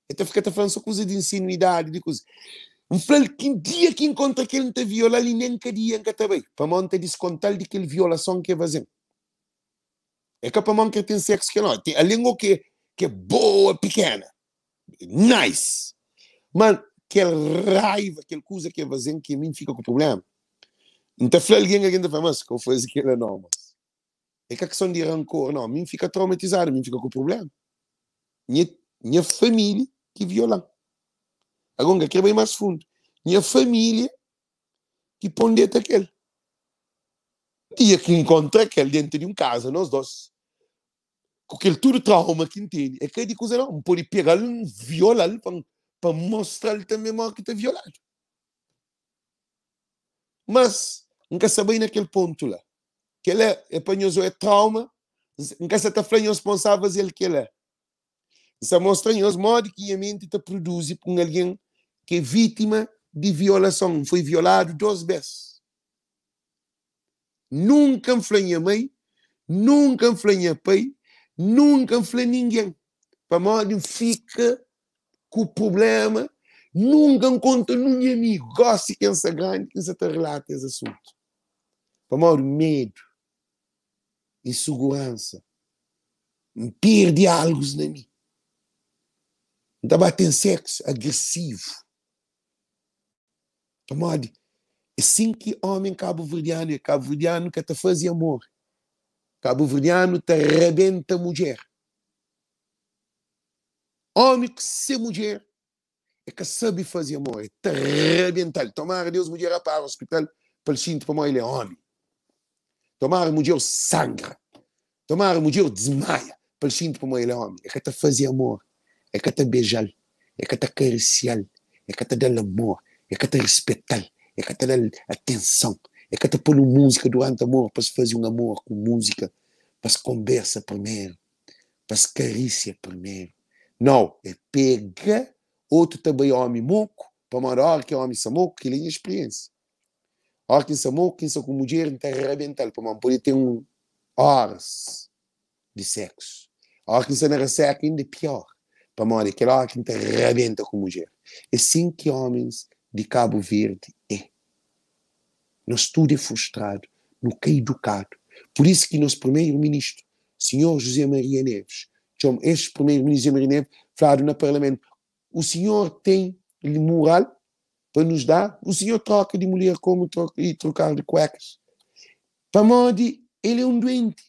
eu fica falando só coisa de insinuidade de coisa um flávio, que dia que encontra aquele não te viola, ele nem queria que também. Para monte descontar de que ele violação que fazem. É que a pamonca tem sexo que não. Tem a língua que, que é boa, pequena. Nice. Mas aquele raiva, aquele coisa que é vazio, que a mim fica com problema. Então, falei alguém ainda fala, mas qual foi aquele mas É que a questão de rancor, não. A mim fica traumatizado, a mim fica com problema. Minha, minha família que viola. Agora, que vai mais fundo. Minha família que até aquele dia que encontra que ele dentro de um casa, nós dois, com aquele tudo trauma que entende, é que ele coisa não, pode pegar um viola ele, para mostrar lhe também que está violado. Mas, nunca sabia naquele ponto lá, que ele é, apanhoso, para nós é trauma, nunca se está falando responsável ele que ele é. Isso mostra os modo que a mente está produzindo com alguém que é vítima de violação, foi violado duas vezes Nunca inflei a mãe, nunca inflei a pai, nunca inflei ninguém. Para modo fica com o problema, nunca encontra nenhum amigo, gosta de se ganha, que se te relata esse assunto. Para modo medo, insegurança, perde algo na mim. Estava a sexo agressivo. Para modo assim que homem cabo-verdiano é cabo-verdiano que te faz amor. Cabo-verdiano te arrebenta mulher. Homem que se mulher é que sabe fazer amor, é te arrebentar. Tomar Deus mulher a para o hospital, para o cinto, para ele é homem. Tomar mulher sangra. Tomar mulher desmaia, para o cinto, para ele é homem. É que te fazia amor, é que te beijar, é que te acariciar, é que te dá amor, é que te respeitar é que está a atenção, é que está pôr música durante o amor, para se fazer um amor com música, para se conversa primeiro, para se carícia primeiro. Não, é pega outro também homem moco, para uma que é homem samoco, que ele tem experiência. A hora que quem que com mulher, não tem para uma poder ter um horas de sexo. A quem que na não recebe, ainda pior. Para uma hora que ela te arrebenta com mulher. É assim que homens de Cabo Verde é. Nós tudo é frustrado, nunca é educado. Por isso que nosso primeiro-ministro, senhor José Maria Neves, este primeiro-ministro José Maria Neves, falaram no parlamento, o senhor tem moral para nos dar, o senhor troca de mulher como troca, e trocar de cuecas. Pamodi, ele é um doente.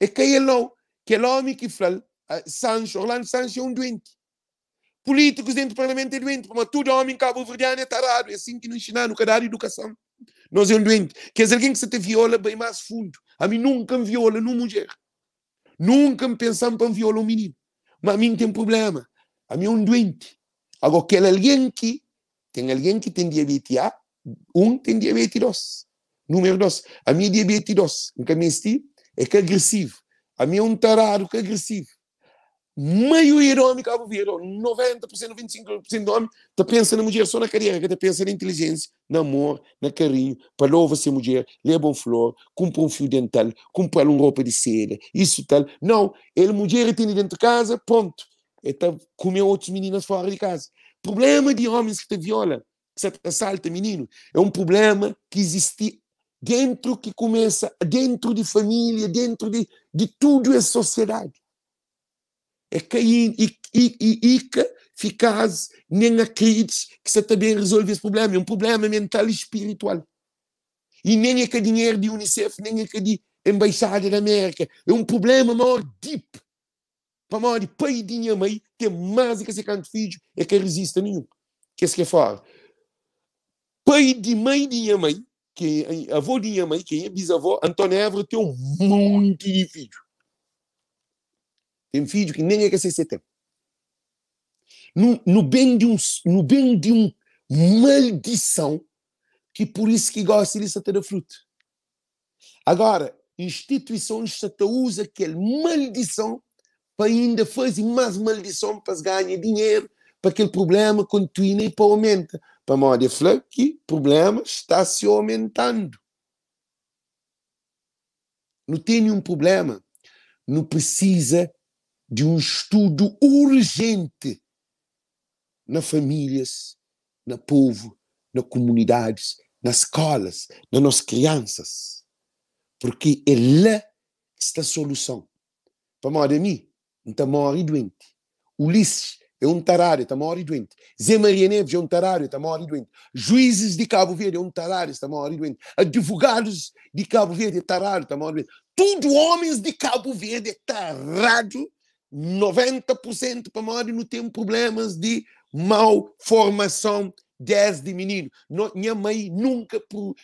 É que ele, o é homem que fala, ah, Sancho, Orlando Sancho é um doente políticos dentro do parlamento é doente, mas todo homem cabo-verdiano é, é tarado, é assim que nos ensinaram que dar educação. Nós é um doente. Quer dizer, alguém que se te viola bem mais fundo. A mim nunca me viola numa mulher. Nunca me pensamos para me violar um menino. Mas a mim tem problema. A mim é um doente. Agora, aquele alguém que tem alguém que tem diabetes A, um tem diabetes 2. Número 2. A minha é diabetes 2, um caminho é que é agressivo. A minha é um tarado que é agressivo meio irônico ao viver, 90%, 25% do homem, está pensando na mulher só na carreira, está pensando na inteligência, no amor, no carinho, para louvar ser mulher, leva um flor, compra um fio dental, compra uma roupa de seda, isso tal. Não, ele mulher tem dentro de casa, ponto. Ele está comendo outras meninas fora de casa. Problema de homens que te viola, que te assalta, menino, é um problema que existe dentro que começa, dentro de família, dentro de, de tudo a é sociedade é Caim e, e, e Ica ficasse nem acredites que você também resolve esse problema. É um problema mental e espiritual. E nem é que dinheiro de Unicef, nem é que de Embaixada da América. É um problema maior, deep. Para maior de pai e dinha mãe, tem é mais que esse canto filho, é que resista nenhum. Que é que é fora. Pai de mãe de minha mãe, que é, avô de minha mãe, que é bisavô, Antônio Évora, tem um monte de filhos. Tem filho que nem RCC é tem. No, no, bem de um, no bem de um maldição, que por isso que gosta de ter a Agora, instituições Santa usa aquela maldição para ainda fazer mais maldição para ganhar dinheiro, para aquele problema continua e para aumenta. Para modo falar que o problema está se aumentando. Não tem nenhum problema. Não precisa de um estudo urgente na famílias, na povo, na comunidades, nas escolas, nas nossas crianças. Porque é lá que está a solução. Para tá morrer mim, está morre doente. Ulisses é um tarário, está morre doente. Zé Maria Neves é um tarário, está morre doente. Juízes de Cabo Verde é um tarário, está morre doente. Advogados de Cabo Verde é tarário, está morre doente. Tudo homens de Cabo Verde é tarado. 90% para Mário não tem problemas de malformação desde menino. Não, minha mãe nunca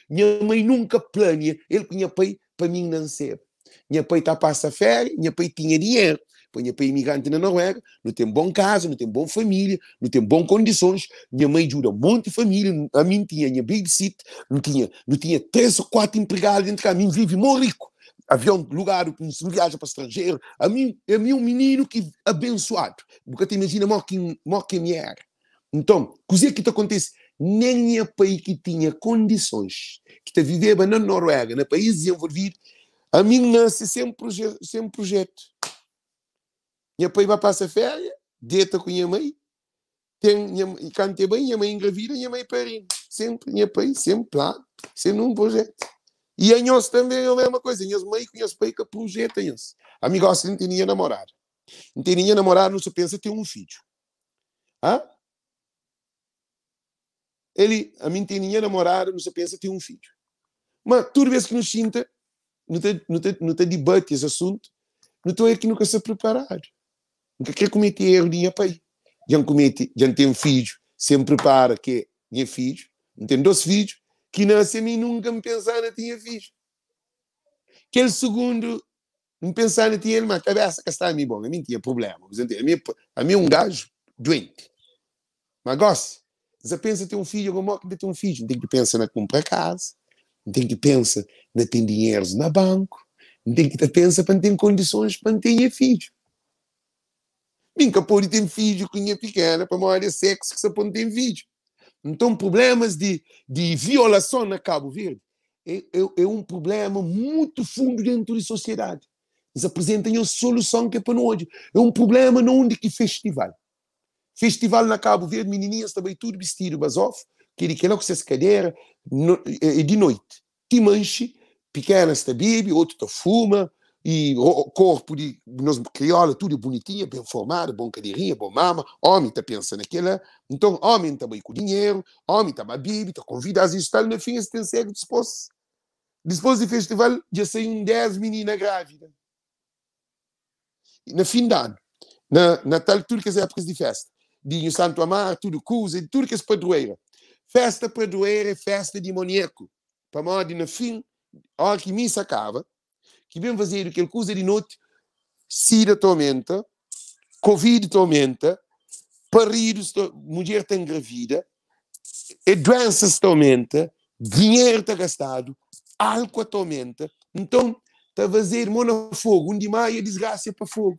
minha mãe nunca planeia. Ele tinha pai para mim nascer. Minha pai está passa férias, minha pai tinha dinheiro. Põe minha pai imigrante na Noruega, não tem bom casa, não tem boa família, não tem boas condições. Minha mãe jura um monte de família. A mim tinha minha babysit, não tinha, não tinha três ou quatro empregados dentro de mim, vive muito rico avião um lugar, que se viaja para estrangeiro. A mim, a mim é um menino que abençoado. Porque te imagina, era. Então, cozinha que te acontece, nem a é país que tinha condições, que te viveva na Noruega, na país desenvolvido, a mim nasce sem, proje sem projeto. Minha pai vai passar férias, deita com minha mãe, tem, minha, canta bem, minha mãe engravida, minha mãe parindo. Sempre, minha pai, sempre lá, sem um projeto. E em Osso também é a mesma coisa. Eles meio conhecem que projetam-se. Amigo Osso não tinha namorar. Não tinha namorar, não se pensa ter um filho. Hã? Ele, a mim tinha namorar, não se pensa ter um filho. Mas toda vez que nos sinta, não tem não tem não tem debate esse assunto, não estou aqui nunca se preparar. Nunca quer cometer erro de pai. Já comete, já tem um filho, sempre prepara que é filho, não tem dois filhos, que se a mim nunca me pensaram tinha visto. Aquele segundo me pensaram tinha a cabeça que está a mim bom, a mim tinha problema. A mim, a mim é um gajo doente. Mas gosto. Já pensa ter um filho, como é que ter um filho? não Tem que pensar na compra casa, não tem que pensar na ter dinheiro na banco, não tem que pensar para ter condições para ter filho. Minha pôr tem filho, minha pequena, para uma área é sexo que se põe tem filho. Então, problemas de, de violação na Cabo Verde é, é, é um problema muito fundo dentro da sociedade. Eles apresentam a solução que é para nós. É um problema não onde que festival. Festival na Cabo Verde, menininhas também tudo vestido, mas off, que ele quer lá com no, é, é, de noite. Te manche, pequenas te bebe, outro está fuma, e o corpo de nós crioula, tudo bonitinha, bem formado, bom cadeirinha, bom mama, homem está pensando naquela, então homem está bem com dinheiro, homem está bem bíblia, está convidado a estar, no fim eles tem cego disposto. Depois do festival, já saíram 10 meninas grávidas. fim findade, na, na tal, tudo que as épocas de festa, de Santo Amar, tudo coisa, tudo que as padroeira. Festa padroeira é festa de demoníaco. Para modo, no fim, a hora que missa sacava, que vem fazer aquela coisa de noite, sida te aumenta, covid te aumenta, paridos, mulher está engravida, e doenças te aumenta, dinheiro está gastado, álcool te aumenta. Então, está a fazer mona fogo, um de maio é desgraça para fogo.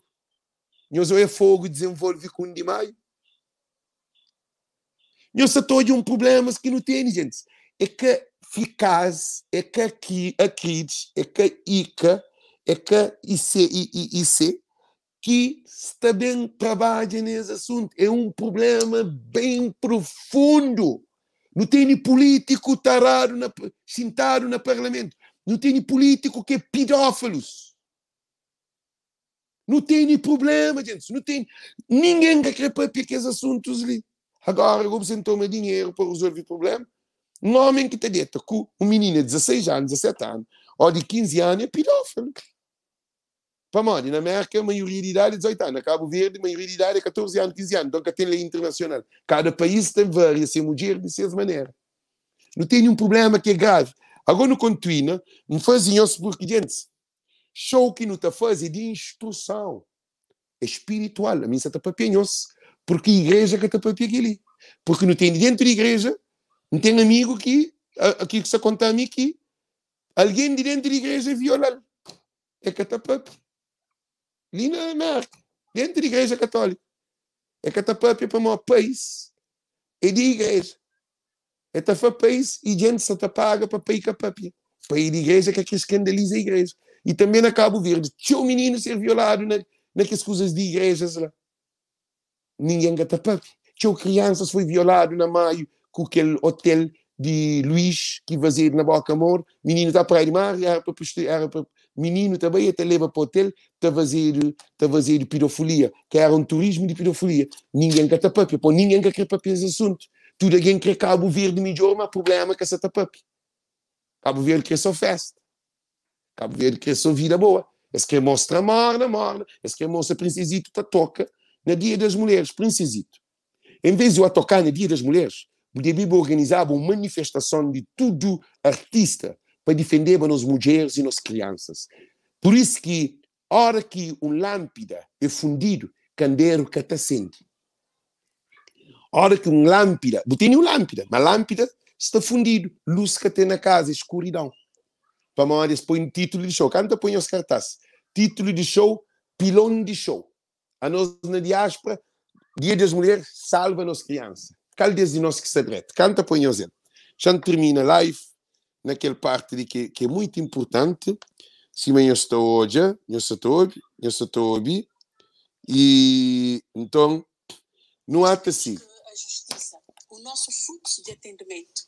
Nós é fogo desenvolve com um de maio. Nós só um problema que não tem, gente. É que ficaz, é que aqui, aquides, é que ICA, é que IC, que também trabalha nesse assunto. É um problema bem profundo. Não tem político tarado na, sentado no parlamento. Não tem político que é pedófilos. Não tem problema, gente. Não tem ninguém que quer papir que esses assuntos ali. Agora, como sentou-me dinheiro para resolver o problema, um homem que te deita com um menino de 16 anos, 17 anos, ou de 15 anos, é pedófilo. Para mim, na América, a maioria de idade é 18 anos. Na Cabo Verde, a maioria de idade é 14 anos, 15 anos. Então, tem lei internacional. Cada país tem variação mulher de seis maneiras. Não tem nenhum problema que é grave. Agora, no contínuo, não fazem isso porque, gente, show que não está fazendo de instrução é espiritual. A missa está para Porque a igreja que está para aquilo. Porque não tem dentro da igreja não tem amigo que, aqui que se conta a mim que alguém de dentro da igreja viola é catapapa. Lina Merck, dentro da igreja católica. É catapapa é para o país. É de igreja. É para o país e gente se paga para país capapia. É país de igreja que é que escandaliza a igreja. E também na Cabo Verde, o menino ser violado na, naquelas coisas de igrejas lá. Ninguém é catapapa. Tio crianças foi violado na maio com aquele hotel de Luís que vai na na Balcamor, menino está para a mar, era para, era para menino também, até leva para o hotel, está vazio, fazer, está que era um turismo de pirofolia. Ninguém quer tapar, pô, ninguém quer papi esse assunto. Tudo alguém quer Cabo Verde melhor, mas o problema é que essa tapar. Cabo Verde quer só festa. Cabo Verde quer só vida boa. Esse quer mostrar morna, morna. Esse quer mostrar princesito, está toca na Dia das Mulheres, princesito. Em vez de eu a tocar na Dia das Mulheres, Mudebib organizava uma manifestação de tudo artista para defender as mulheres e as crianças. Por isso que, hora que um lâmpada é fundido, candeeiro que está acende. hora que um lâmpada, não tem nenhum lâmpada, mas lâmpada está fundido, luz que tem na casa, escuridão. Para a eles põem título de show, canta põe os cartazes. Título de show, pilão de show. A nós na diáspora, Dia das Mulheres, salva-nos crianças Cal desde nós que segredo? Canta põe o zero. Já termina live naquela parte de que, que é muito importante. Se eu estou hoje, eu estou eu estou e então não há assim. A eh, justiça, o nosso fluxo de atendimento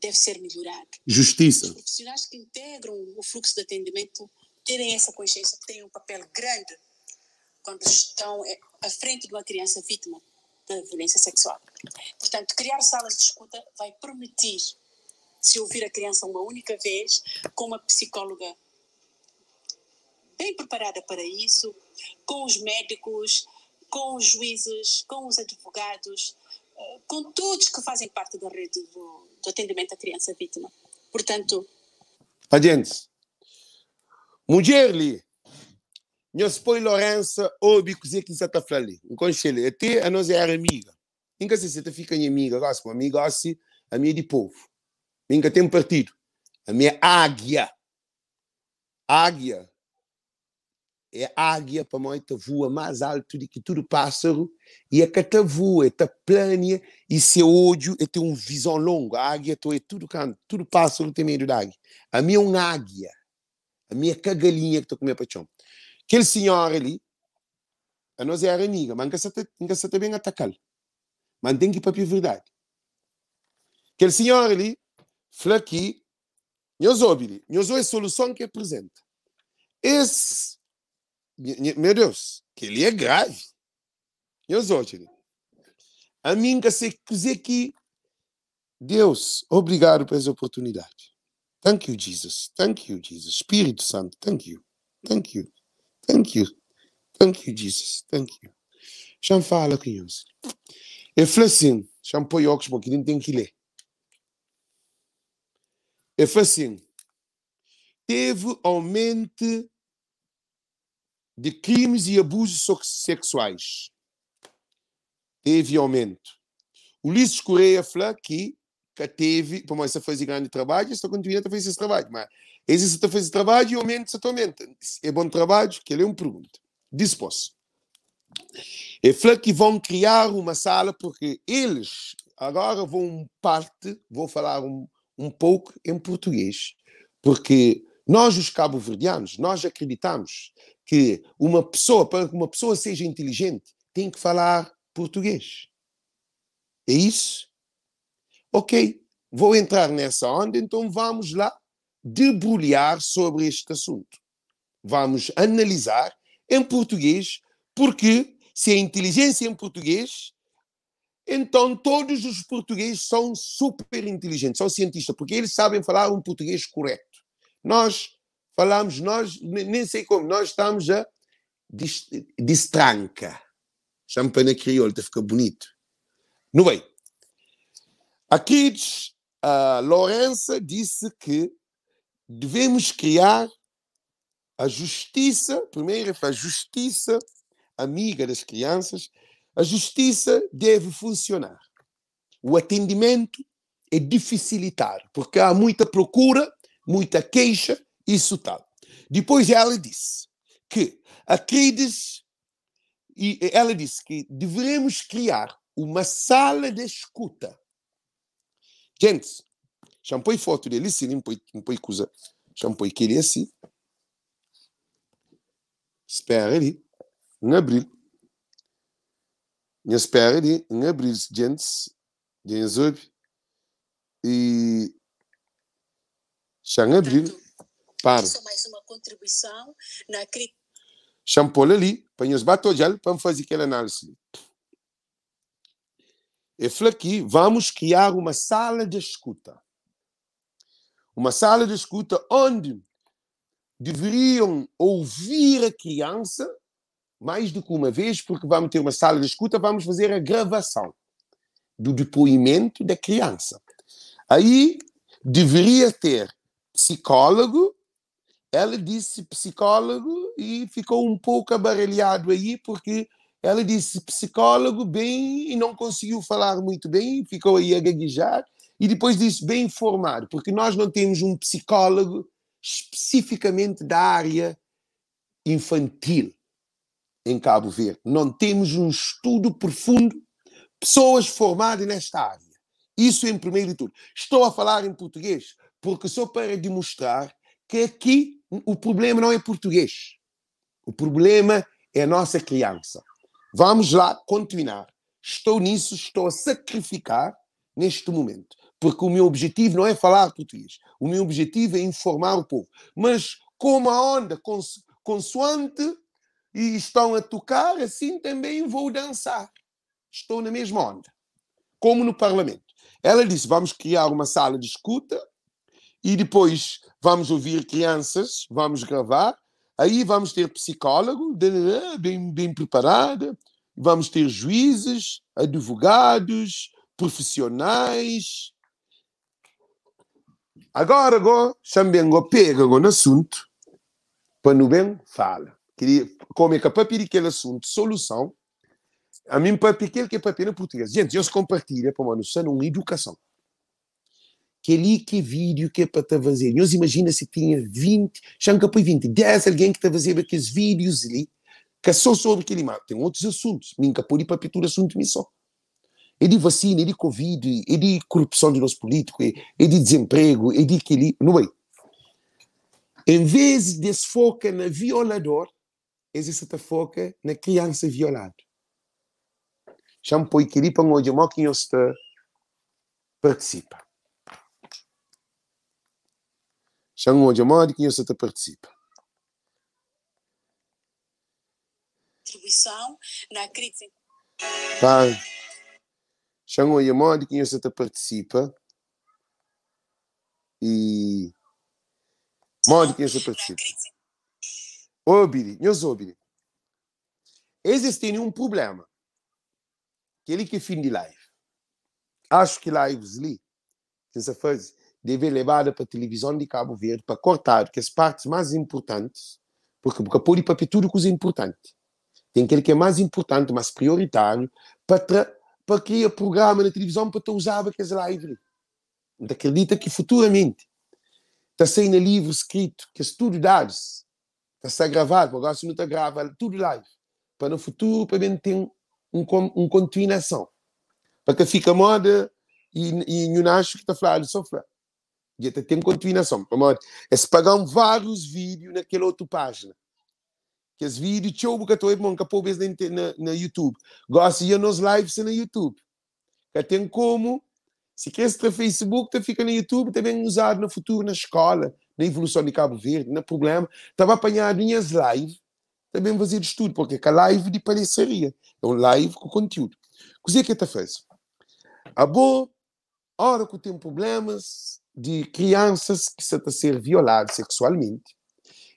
deve ser melhorado. Justiça. Os profissionais que integram o fluxo de atendimento terem essa consciência que têm um papel grande quando estão eh, à frente de uma criança vítima da violência sexual. Portanto, criar salas de escuta vai permitir se ouvir a criança uma única vez com uma psicóloga bem preparada para isso, com os médicos, com os juízes, com os advogados, eh, com todos que fazem parte da rede do, do atendimento à criança vítima. Portanto. Adiante. Mulher-lhe nós põe Lourenço, ouve cozinha que está falando. Enquanto ele, até a nós era amiga. Nunca se você fica em amiga, gosto, amiga, assim, a minha de povo. Nunca tem um partido. A minha águia. Águia. É águia para mim, voa mais alto do que todo pássaro. E a cata voa, está plânia, e seu ódio, é tem uma visão longa. A águia tô, é tudo canto, todo pássaro tem medo da águia. A minha é uma águia. A minha é cagalinha que estou comendo para chão. Aquele senhor ali, a nós é a reniga, mas nunca se está bem atacá-lo. Mas tem que ir para a verdade. Aquele senhor ali, fala que nós ouvimos, nós é a solução que apresenta. É Esse, meu Deus, que ele é grave. Nós ouvimos. A mim que se dizer que Deus, obrigado por essa oportunidade. Thank you, Jesus. Thank you, Jesus. Espírito Santo, thank you. Thank you. Thank you. Thank you, Jesus. Thank you. Já fala com E Eu falei assim, já me põe óculos porque não tem que ler. E falei assim, teve aumento de crimes e abusos sexuais. Teve aumento. Ulisses Correia falou que, que teve, para mais a fazer grande trabalho, está continuando a fazer esse trabalho, mas Existe a fazer trabalho e aumenta-se mente. É bom trabalho? Que ele é uma pergunta. Disposto? se É falou que vão criar uma sala porque eles agora vão parte, vou falar um, um pouco em português, porque nós, os cabo-verdianos, nós acreditamos que uma pessoa, para que uma pessoa seja inteligente, tem que falar português. É isso? Ok, vou entrar nessa onda, então vamos lá debulhar sobre este assunto. Vamos analisar em português, porque se a inteligência em português, então todos os portugueses são super inteligentes, são cientistas, porque eles sabem falar um português correto. Nós falamos, nós, nem sei como, nós estamos a dist, destranca. para crioulo, até fica bonito. Não bem. Aqui, a ah, Lourença disse que devemos criar a justiça, primeiro, a justiça amiga das crianças, a justiça deve funcionar. O atendimento é dificilitar, porque há muita procura, muita queixa, isso tal. Depois ela disse que a CRIDES, e eh, ela disse que devemos criar uma sala de escuta. Gente, Și am foto forturile lisi, îmi pode îmi poi cuză. Și am poi chelie si. Spereli, ngăbril. Ne spereli, ngăbril genți, din E... Și am ngăbril, par. mais uma contribuição na crítica. Și am poleli, pe ne zbatogel, pe în alții. E flăchi, vamos criar uma sala de escuta uma sala de escuta onde deveriam ouvir a criança mais do que uma vez, porque vamos ter uma sala de escuta, vamos fazer a gravação do depoimento da criança. Aí deveria ter psicólogo. Ela disse psicólogo e ficou um pouco abaralhado aí, porque ela disse psicólogo bem e não conseguiu falar muito bem, ficou aí a gaguejar. E depois disse bem informado, porque nós não temos um psicólogo especificamente da área infantil em Cabo Verde. Não temos um estudo profundo, pessoas formadas nesta área. Isso em primeiro de tudo. Estou a falar em português, porque só para demonstrar que aqui o problema não é português. O problema é a nossa criança. Vamos lá continuar. Estou nisso, estou a sacrificar neste momento porque o meu objetivo não é falar português, o meu objetivo é informar o povo. Mas como a onda cons, consoante e estão a tocar, assim também vou dançar. Estou na mesma onda, como no Parlamento. Ela disse: vamos criar uma sala de escuta e depois vamos ouvir crianças, vamos gravar, aí vamos ter psicólogo, bem, bem preparada, vamos ter juízes, advogados, profissionais, Agora, go, Xambengo pega go no assunto para Nubem fala. Queria, como é que para aquele assunto, solução, a mim para aquele que é para português. Gente, se compartilham para uma noção, uma educação. Que ali que vídeo que é para te fazer. Eu imagina se tinha 20, já que foi 20, 10 alguém que te fazia aqueles vídeos ali, que só sobre aquele mar. Tem outros assuntos. Nunca pôde para pintura assunto só é de vacina, é de Covid, é de corrupção de nosso político, é, é de desemprego, é de equilíbrio. Não é? Em vez de se focar no violador, existe se foca na criança violada. Chamo me põe equilíbrio para onde é está participa. Chamo me onde é quem está participa. Distribuição na crítica. Tá. Chamou aí a moda que você participa e moda que você participa. Obiri, meus obiri. Existe um problema. Que ele é que fim de live. Acho que lives li, que se faz, deve levada para a televisão de Cabo Verde para cortar que as partes mais importantes, porque porque pôr para tudo coisa é importante. Tem aquele que é mais importante, mais prioritário, para para ia programa na televisão para te usar as live. Acredita que futuramente é está saindo livro escrito, que tudo dados, está gravado, agora se não está gravado, é tudo live. Para no futuro, para bem ter um, um, um continuação. Para que fica moda e, e não acho que está a falar só sofrer E até tem continuação. Para moda, é se pagam vários vídeos naquela outra página que as vídeos tchoubo que tô aí, que pobres na, na YouTube. Gosta de nos lives na YouTube. Que tem como, se quer ter Facebook, te fica na YouTube, também usado no futuro na escola, na evolução de Cabo Verde, não é problema. Estava apanhado minhas lives, também fazer estudo, porque é live de pareceria, é um live com conteúdo. O é que está fez? A boa hora que tem problemas de crianças que estão a ser violadas sexualmente,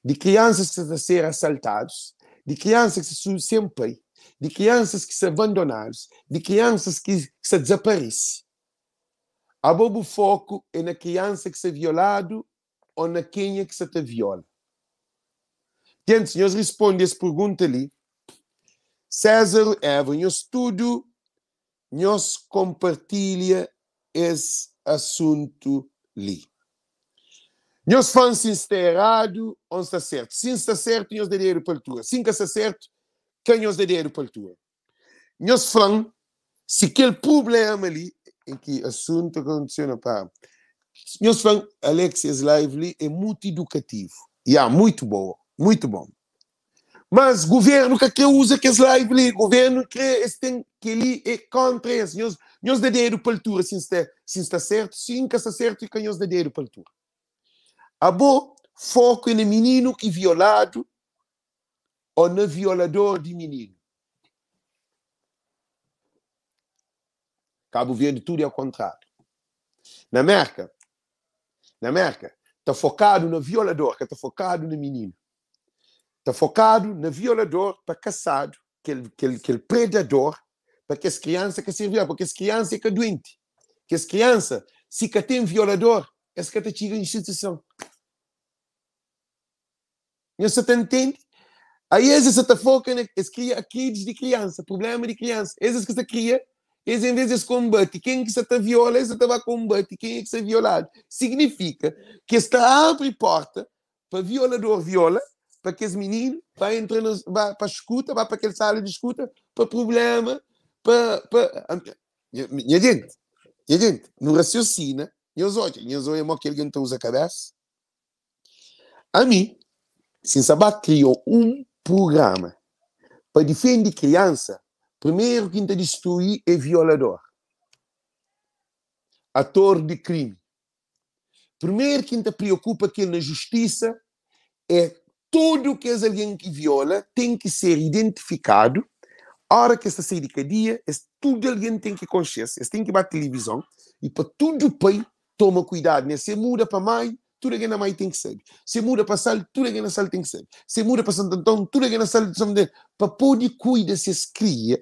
de crianças a ser assaltados, de crianças que se sem pai, de crianças que se abandonaram, de crianças que, se desaparecem. A bobo foco é na criança que se é violado ou na quem é que se te viola. Então, senhores, responde essa pergunta ali. César Eva, em estudo, nós compartilha esse assunto ali. Nós fãs, se está errado, onde está certo. Se está certo, nós dinheiro para a tua. Se está certo, quem os dinheiro para a tua. Nós fãs, se aquele problema ali, em que assunto aconteceu na pá. Nós fãs, Alexis Lively é muito educativo. E yeah, muito boa, muito bom. Mas governo que é que usa que é lively, governo que é, tem que ele é contra isso. Nós, nós deram para a altura, se está, se está certo, se não está certo, e que nós dinheiro para a altura. Abô, foco no menino que violado ou no violador de menino. Cabo Verde tudo é ao contrário. Na América, na América, está focado no violador, que está focado no menino. Está focado no violador para caçado, aquele, aquele, aquele predador, para que as crianças que se viola, porque as crianças que é doente, que as crianças, se que tem violador, que SKT институцион. Não se entende? Aí às vezes você está focando, eles criam kids de criança, problema de criança. Esses que você cria, eles vezes vez combate, quem que você está violando eles estão combate, quem é que você é violado. Significa que está abre porta para violador viola, para aqueles meninos, vai entrar nos, vai para escuta, vai para aquele sala de escuta, para problema, para... para... Minha gente, minha gente, não raciocina é nyozote nyozoye mwakele a utauza cabaça ami Sinsabat criou um programa para defender criança primeiro quem está destruir é violador ator de crime primeiro quem te preocupa que na justiça é todo que é alguém que viola tem que ser identificado a hora que está sair de cadeia, é tudo alguém tem que consciência, tem que ir a televisão e para tudo o país Toma cuidado, né? Se muda para mãe, tudo que na mãe tem que saber. Se muda para sal, tudo que na sal tem que saber. Se muda para Santo tudo tudo que na sal tem que saber. Para poder cuidar se cria,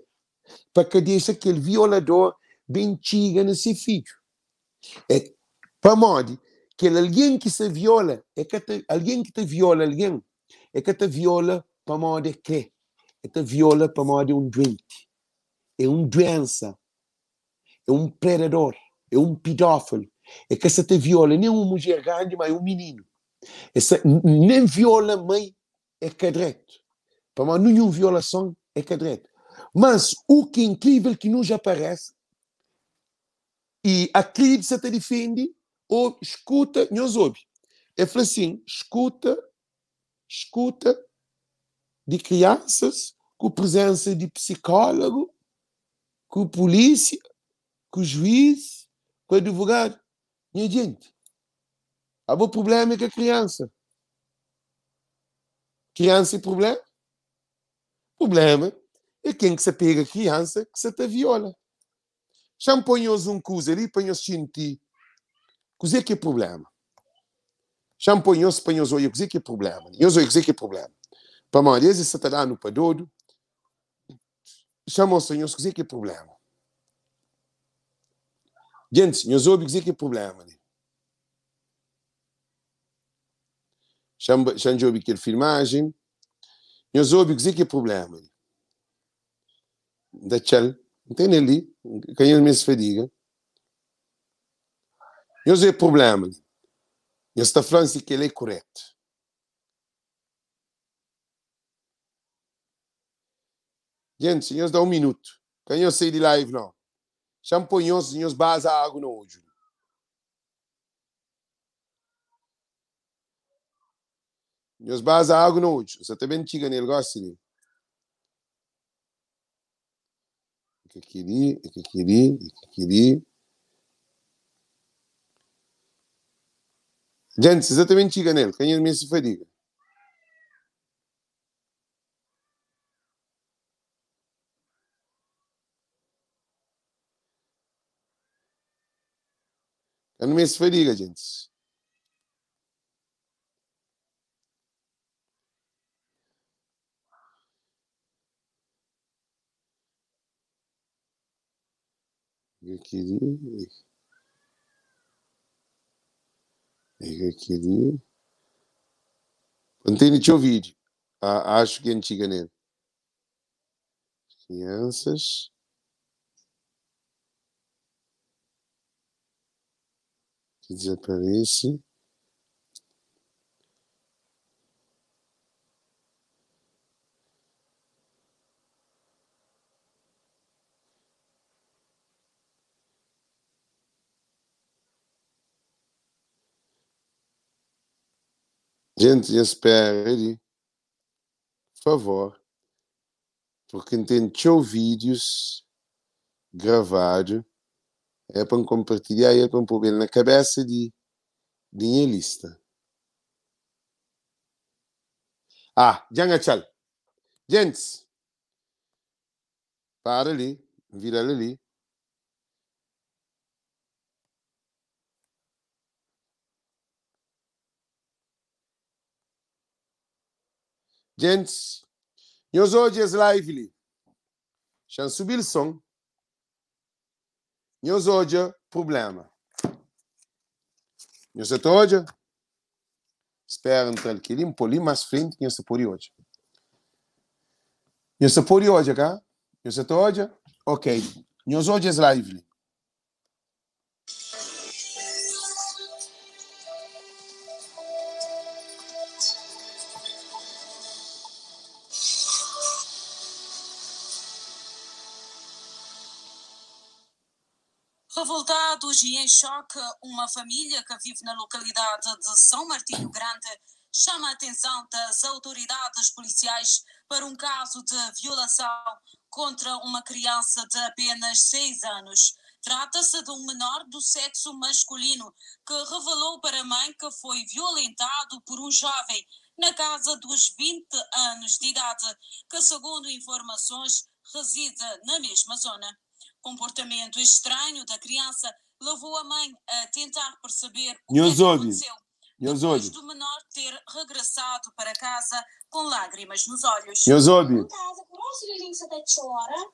para que deixe aquele violador bendiga nesse filho. É para modo que alguém que se viola, é que te, alguém que te viola alguém, é que te viola para modo que, é te viola para modo um doente. É uma doença. É um predador. É um pedófilo é que essa te viola nem uma mulher grande mas um menino. Essa nem viola mãe é cadreto. Para mim, nenhuma violação é cadreto. Mas o que é incrível que nos aparece, e a crise te defende, ou escuta, não ouve. É assim, escuta, escuta de crianças, com presença de psicólogo, com polícia, com juiz, com advogado. Minha gente, um problema com que a criança. Criança e problema? Problema é quem que se pega a criança que se te viola. Já ponhos um coisa ali, ponhos ti. Coisa que é problema. Já ponhou-se ponhos olho, coisa que é problema. Eu sou coisa que é problema. Para a maioria, se te dá no padodo, chamou se coisa que é problema. Gente, njo zobi gzi ki problema di. Shan zobi kel filmajin, njo zobi gzi ki problema di. Da qëll, në të në li, ka njën me sfediga. Njo zë problema di. Njo é flanë si kele korekt. Gent, njo um minuto. minut, ka njo live não? champignonzinhos baza água no olho. Nos baza água no olho. Você também tinha nele gosta de. Que queria, o que queria, o que queria. Gente, exatamente chega nele, quem é minha se fadiga. me misferdiger, gente. Eu queria. Eu queria. Antena de ouvir. Ah, acho que é antiga nele. Né? Crianças. que desaparece. Gente, aí, por favor, porque tem vídeos gravados é para compartilhar e é para pôr na cabeça de lista. Ah, Jangachal. Gente, para ali, vira ali. Gente, nós hoje é live. Chansubil som. Nós hoje problema. Nós até hoje espero entre o um pouquinho mais frente que nós por hoje. Nós por hoje, cá? Nós até hoje? Ok. Nós hoje é live. hoje em choque, uma família que vive na localidade de São Martinho Grande chama a atenção das autoridades policiais para um caso de violação contra uma criança de apenas seis anos. Trata-se de um menor do sexo masculino que revelou para a mãe que foi violentado por um jovem na casa dos 20 anos de idade, que, segundo informações, reside na mesma zona. Comportamento estranho da criança levou a mãe a tentar perceber o é Meus que aconteceu. depois olhos. do menor ter regressado para casa com lágrimas nos olhos. Meus olhos. casa com um até chora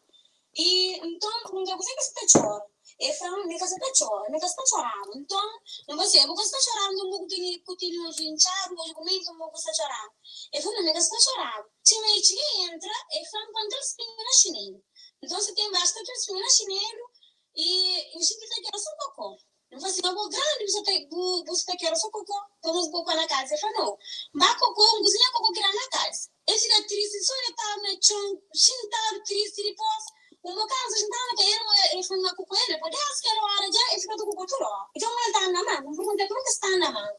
e então perguntei por que você está chorando. Ele falou, nega você está chorando, nega você está chorar Então, não você, porque você está chorando, não vou continuar hoje em charo, hoje comigo, não vou estar chorando. Ele falou, nega você está chorando. Tinha que entra, ele falou, quando eu espinho na chinelo. Então, você tem bastante espinho na chinelo, e usted pensaba que era só cocô. Eu falei assim, mas grande, você tem tá você tá que era só cocô, vamos cocô na casa. Ele falou, não, mas cocô, não cozinha cocô que era na casa. Ele fica triste, só ele tá, né, chão, xintado, triste, depois, no meu caso, xintado, que era, ele foi na cocô, ele falou, Deus, que era hora, já, ele fica do cocô turó. Então, ele estava na mão, eu perguntei, como é que está na mão?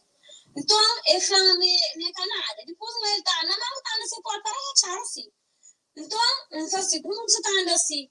Então, ele falou, minha canada, depois, ele estava na mão, tá nesse quarto, para rachar, assim. Então, eu falei assim, como você tá andando assim?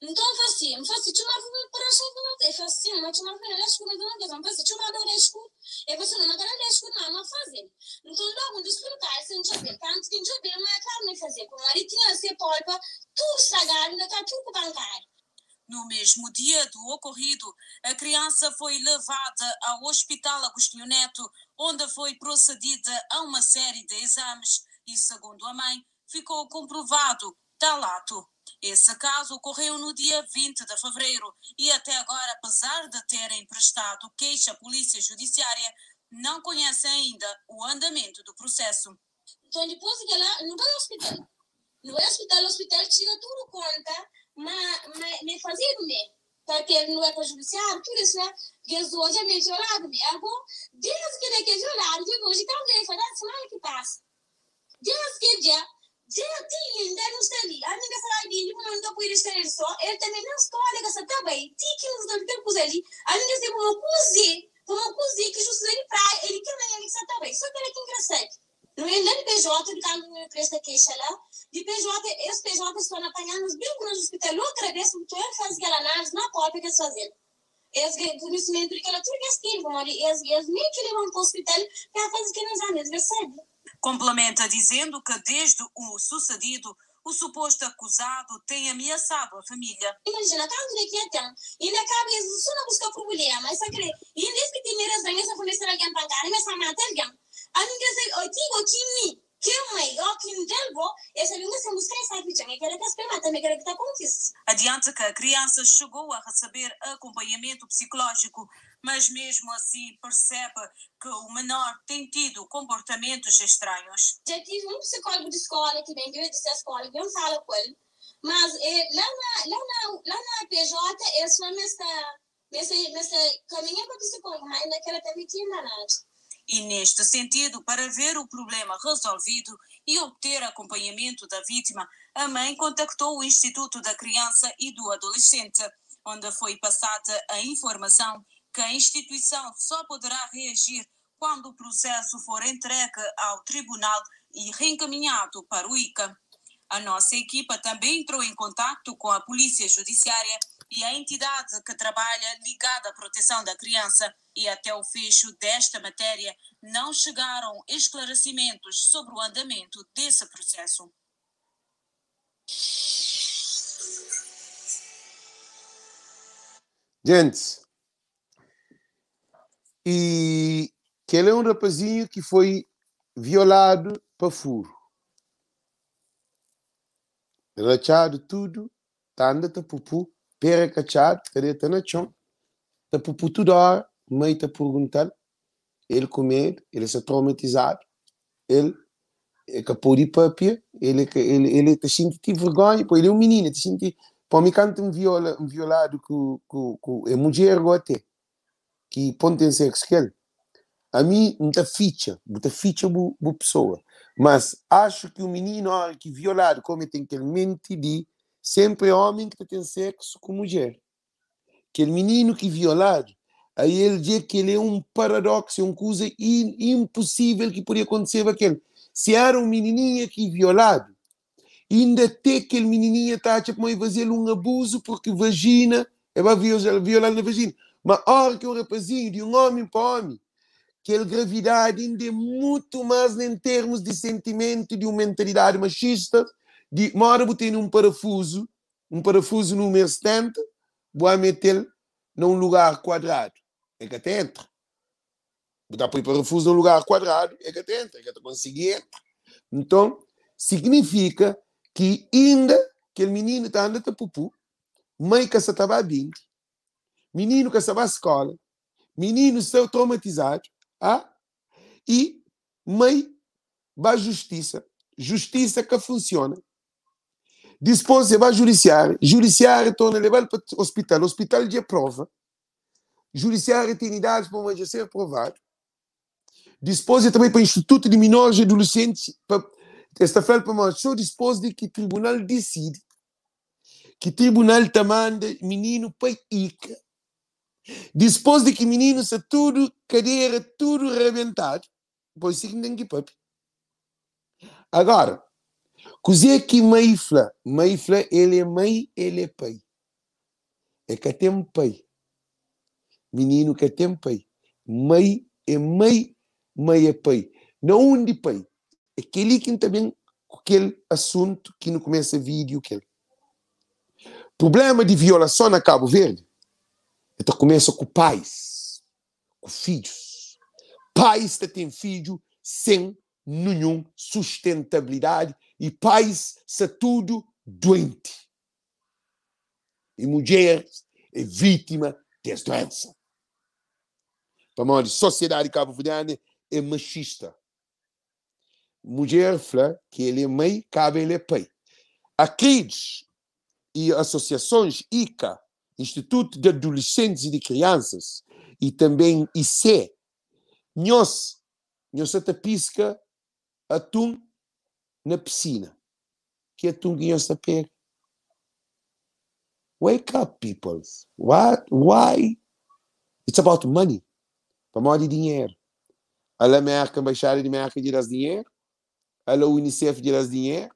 Então fazia, fazia chuma para chocolate, fazia uma chuma para leite com então então fazia chuma para leite com, e você não quer leite com mama fazia. Então logo dá um desfrutar sem assim, chover, tanto tá? que chover não é carne fazer, com ali tinha se polpa, tu sagar ainda tá tudo bancar. No mesmo dia do ocorrido, a criança foi levada ao Hospital Agostinho Neto, onde foi procedida a uma série de exames e, segundo a mãe, ficou comprovado talato. Esse caso ocorreu no dia 20 de fevereiro e até agora, apesar de terem prestado queixa à Polícia Judiciária, não conhecem ainda o andamento do processo. Então, depois que ela não está no hospital. No hospital, o hospital tira tudo conta, mas, mas me fazia me porque não é para judiciário tudo isso, né? Porque hoje é meio jurado, me agora, desde que ele é jurado, hoje está o que semana ah, que passa. Desde que dia Ti ainda não está ali. A minha sala ele não anda por eles querer só. Ele também não está ali com essa também. Ti que nos dá tempo ali. A minha se uma cozi, uma cozi que justo ele para. ele quer não é que também. Só que ele que engraçado. Não é nem PJ, ele está numa empresa da queixa lá. De PJ, esse PJ estão apanhando os bem do hospital. Outra vez, porque ele faz análise na cópia que eles fazem. Eles ganham conhecimento, porque ela tudo que eles têm, eles nem que levam para o hospital para fazer que eles amam, eles recebem. Complementa dizendo que desde o sucedido o suposto acusado tem ameaçado a família. Imagina, ainda tá então? cabe que tem fornecer alguém mas a matar alguém. A o que que Adianta que a criança chegou a receber acompanhamento psicológico, mas mesmo assim percebe que o menor tem tido comportamentos estranhos. Já tive um psicólogo de escola que vem de escola, eu falo com ele, mas eh, lá, na, lá, na, lá na PJ eu só nessa, nessa, nessa caminho para psicólogo, mas naquela também tinha nada e, neste sentido, para ver o problema resolvido e obter acompanhamento da vítima, a mãe contactou o Instituto da Criança e do Adolescente, onde foi passada a informação que a instituição só poderá reagir quando o processo for entregue ao tribunal e reencaminhado para o ICA. A nossa equipa também entrou em contato com a Polícia Judiciária e a entidade que trabalha ligada à proteção da criança e até o fecho desta matéria não chegaram esclarecimentos sobre o andamento desse processo. Gente, e que ele é um rapazinho que foi violado para furo. Relaxado tudo, tá, andando a tá, pupu, perec achat, cadeta nation, tá por puto dar, mãe tá perguntando, ele com medo, ele se traumatizado, ele é capô de papia, ele ele ele te sente vergonha, pô, ele é um menino, te sente, Para me canta um viola, um violado que com com é mulher até, que pontem sexo que ele. A mim muita ficha, muita ficha bu, bu pessoa. Mas acho que o menino que violado como tem que mentir de sempre é homem que tem sexo com mulher. Aquele menino que violado, aí ele diz que ele é um paradoxo, é uma coisa impossível que poderia acontecer com aquele. Se era um menininho que violado, ainda tem aquele menininho está a tipo, fazer um abuso porque vagina, é para violar na vagina. Mas olha que um rapazinho, de um homem para homem, que a gravidade ainda é muito mais em termos de sentimento, de uma mentalidade machista, uma hora botei num parafuso, um parafuso número 70, vou meter num lugar quadrado. É que até entra. Botar para o parafuso num lugar quadrado, é que até entra, é que até consegui entrar. Então, significa que ainda aquele menino está andando a pupu, mãe que estava bem, menino que estava à escola, menino seu traumatizado, ah? e mãe vai justiça. Justiça que funciona. Dispõe, você vai judiciário. Judiciário torna levar para o hospital. Hospital de prova. Judiciário tem idade para o ser aprovado. Dispõe também para o Instituto de Menores e Adolescentes. Para, esta feira para o Só dispõe de que o tribunal decide. Que o tribunal te manda menino para ICA. Dispôs de que menino se tudo, cadeira, tudo rebentado. Pois sim, ninguém papi. Agora, Cozê que meifla. Meifla, ele é mãe, ele é pai. É que até pai. Menino que até pai. Mãe é mãe, mãe é pai. Não onde pai. Aquele é que também aquele assunto que não começa vídeo que é. Problema de violação na Cabo Verde. Então começa com pais, com filhos. Pais que têm filho sem nenhuma sustentabilidade e pais, se tudo doente. E mulheres é vítima das doenças. Para a sociedade cabo-verdiana é machista. Mulher fala que ele é mãe, cabe ele é pai. A e associações ICA, Instituto de Adolescentes e de Crianças, e também IC, nós, nós atapisca atum na piscina que a tunguinhosa pega. Wake up, people. What? Why? It's about money. para falar de dinheiro. A merca baixar de merca dirás dinheiro. A Unicef dirás dinheiro.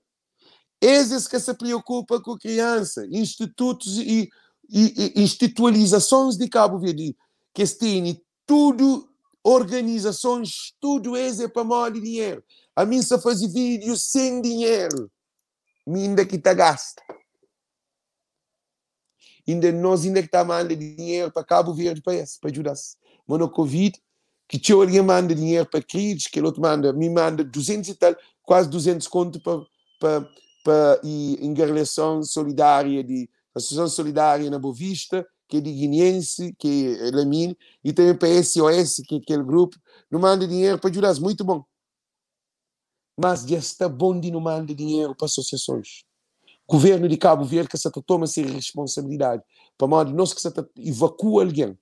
Esses que se preocupa com criança, institutos e, e, e de Cabo Verde que têm tudo organizações, tudo isso é para mal de dinheiro. A mim só faz vídeo sem dinheiro. Me ainda que está gasta. Ainda nós ainda que está mandando dinheiro para Cabo Verde para isso, para ajudar. Mas no Covid, que te alguém manda dinheiro para Cris, que outro manda, me manda 200 e tal, quase 200 conto para, para, para e, em relação solidária de Associação Solidária na Bovista, que de é Liguinense, que é Lamine, e também para esse OS, que é aquele grupo, não manda dinheiro para Juras, muito bom. Mas já está bom de não manda dinheiro para associações. Governo de Cabo Verde que se toma essa responsabilidade, para modo nós que se evacua alguém,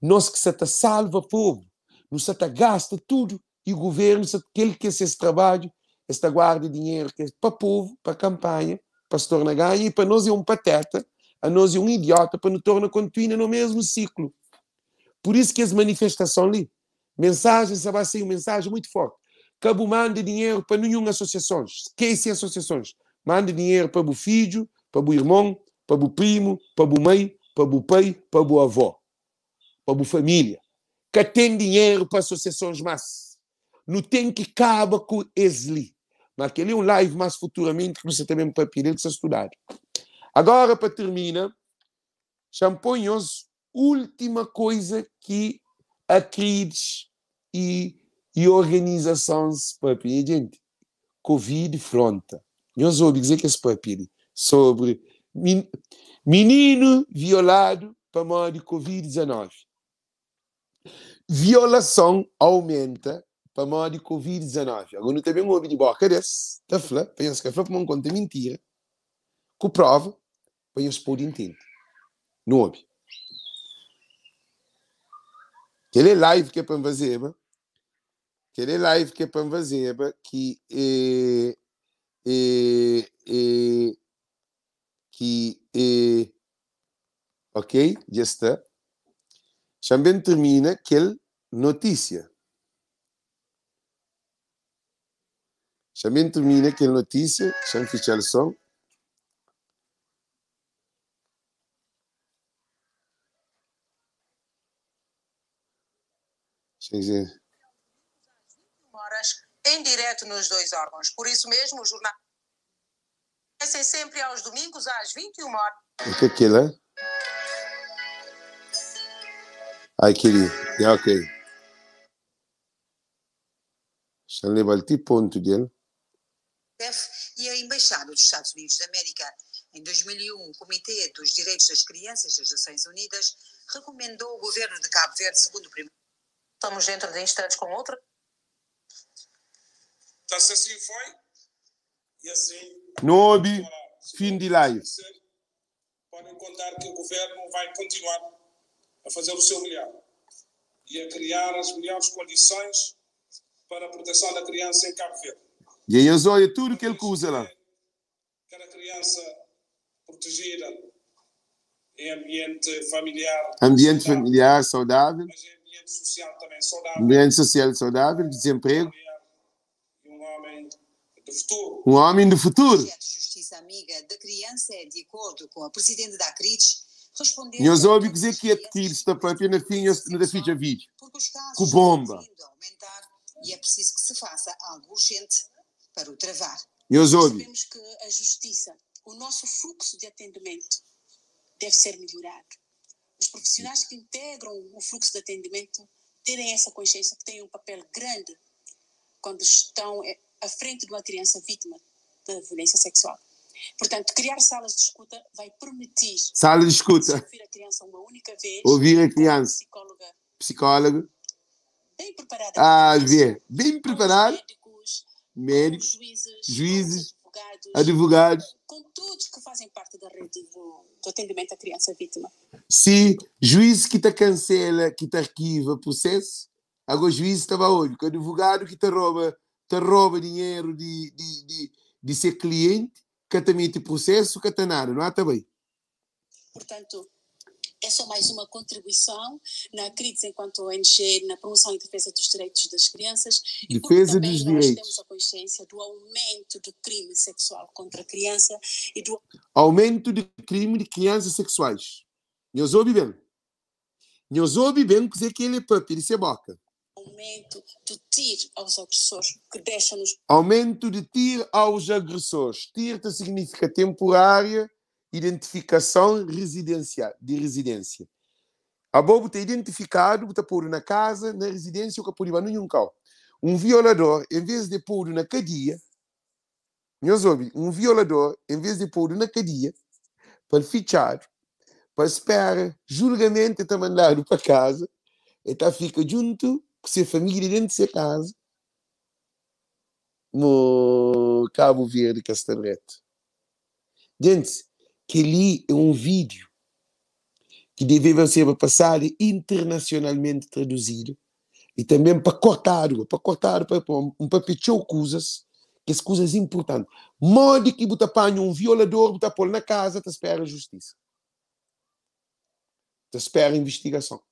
nós que se salva povo, nós que gasta tudo, e o governo, se aquele que esse trabalho, esta guarda de dinheiro que é para povo, para campanha, para se tornar ganha, e para nós é um pateta, a nós e é um idiota para nos tornar continuar no mesmo ciclo. Por isso que as manifestações ali, mensagens, vai assim uma mensagem muito forte. Cabo manda dinheiro para nenhuma associações, esquece associações. Manda dinheiro para o filho, para o irmão, para o primo, para o mãe, para o pai, para o avó, para a família. Que tem dinheiro para associações mas Não tem que acabar com esli. Naquele é um live mais futuramente que você também vai pedir se estudar. Agora, para terminar, champonhos, última coisa que a crise e, e organizações pedir. Gente, Covid fronta. Nós ouvimos dizer que é para pedir. Né? sobre menino violado para morrer de Covid-19. Violação aumenta para morrer de Covid-19. Agora, não tem um ouvi de boca desse, da flã, penso que a flã para não conta mentira, com prova sport não hobby. Aquele live que é para me fazer, mano aquele live que é para fazer que é, é, é, que é, ok já está também termina aquele notícia também termina aquele notícia já fiz o som, Sim, sim. Horas em direto nos dois órgãos. Por isso mesmo, o jornal comecem sempre aos domingos às 21 horas. O que é aquilo, é? Ai, querido. é ok. Se leva o tipo ponto dele. E a Embaixada dos Estados Unidos da América. Em 2001, o Comitê dos Direitos das Crianças das Nações Unidas recomendou o governo de Cabo Verde, segundo o primeiro Estamos dentro de instantes com outra. Tá, se assim foi? E assim. Nobe, fim de live. Podem contar que o governo vai continuar a fazer o seu melhor e a criar as melhores condições para a proteção da criança em Cabo Verde. E aí, olha é tudo que ele usa lá. Quer a criança protegida em ambiente familiar. Ambiente familiar saudável. saudável ambiente social também saudável. Ambiente social saudável, desemprego. Um homem do futuro. Um homem do futuro. Justiça Amiga da Criança é de acordo com a presidente da Nós ouvimos dizer que é pedir esta própria na fim da ficha vídeo. com bomba. e é preciso que se faça algo urgente para o travar. que a justiça, o nosso fluxo de atendimento deve ser melhorado os profissionais que integram o fluxo de atendimento terem essa consciência que têm um papel grande quando estão eh, à frente de uma criança vítima da violência sexual. Portanto, criar salas de escuta vai permitir. Sala de escuta. Ouvir a criança uma única vez. Ouvir a criança. Psicóloga. psicólogo Bem preparada. Ah, ver. Bem preparada. Médicos. Médicos. Juízes. Juízes advogados, advogados, com todos que fazem parte da rede do, do atendimento à criança vítima. Se juiz que te cancela, que te arquiva processo, agora juiz estava olho, que advogado que te rouba, te rouba dinheiro de, de, de, de ser cliente, que também te processo, que te nada, não há também. Portanto, é só mais uma contribuição na CRIDES enquanto ONG na promoção e defesa dos direitos das crianças defesa e dos direitos. temos a consciência do aumento do crime sexual contra a criança e do aumento do crime de crianças sexuais. Nos ouvi bem. Nos ouvi bem que é que ele é papi, ele se é boca. Aumento do tiro aos agressores que deixa-nos. Aumento de tiro aos agressores. Tiro significa temporária identificação residência, de residência. A bobo está identificado, está pôr na casa, na residência, o que pôr no cal Um violador, em vez de pôr na cadeia, um violador, em vez de pôr na cadeia, para fichar, para esperar, julgamento está mandado para casa, está fica junto com sua família dentro de sua casa, no Cabo Verde Castanhete. Gente, que ali é um vídeo que devia ser passado internacionalmente traduzido e também para cortar para cortar para, para um papichou coisas, que as coisas importantes. modo que você apanha um violador, você na casa, te espera a justiça. Te espera a investigação.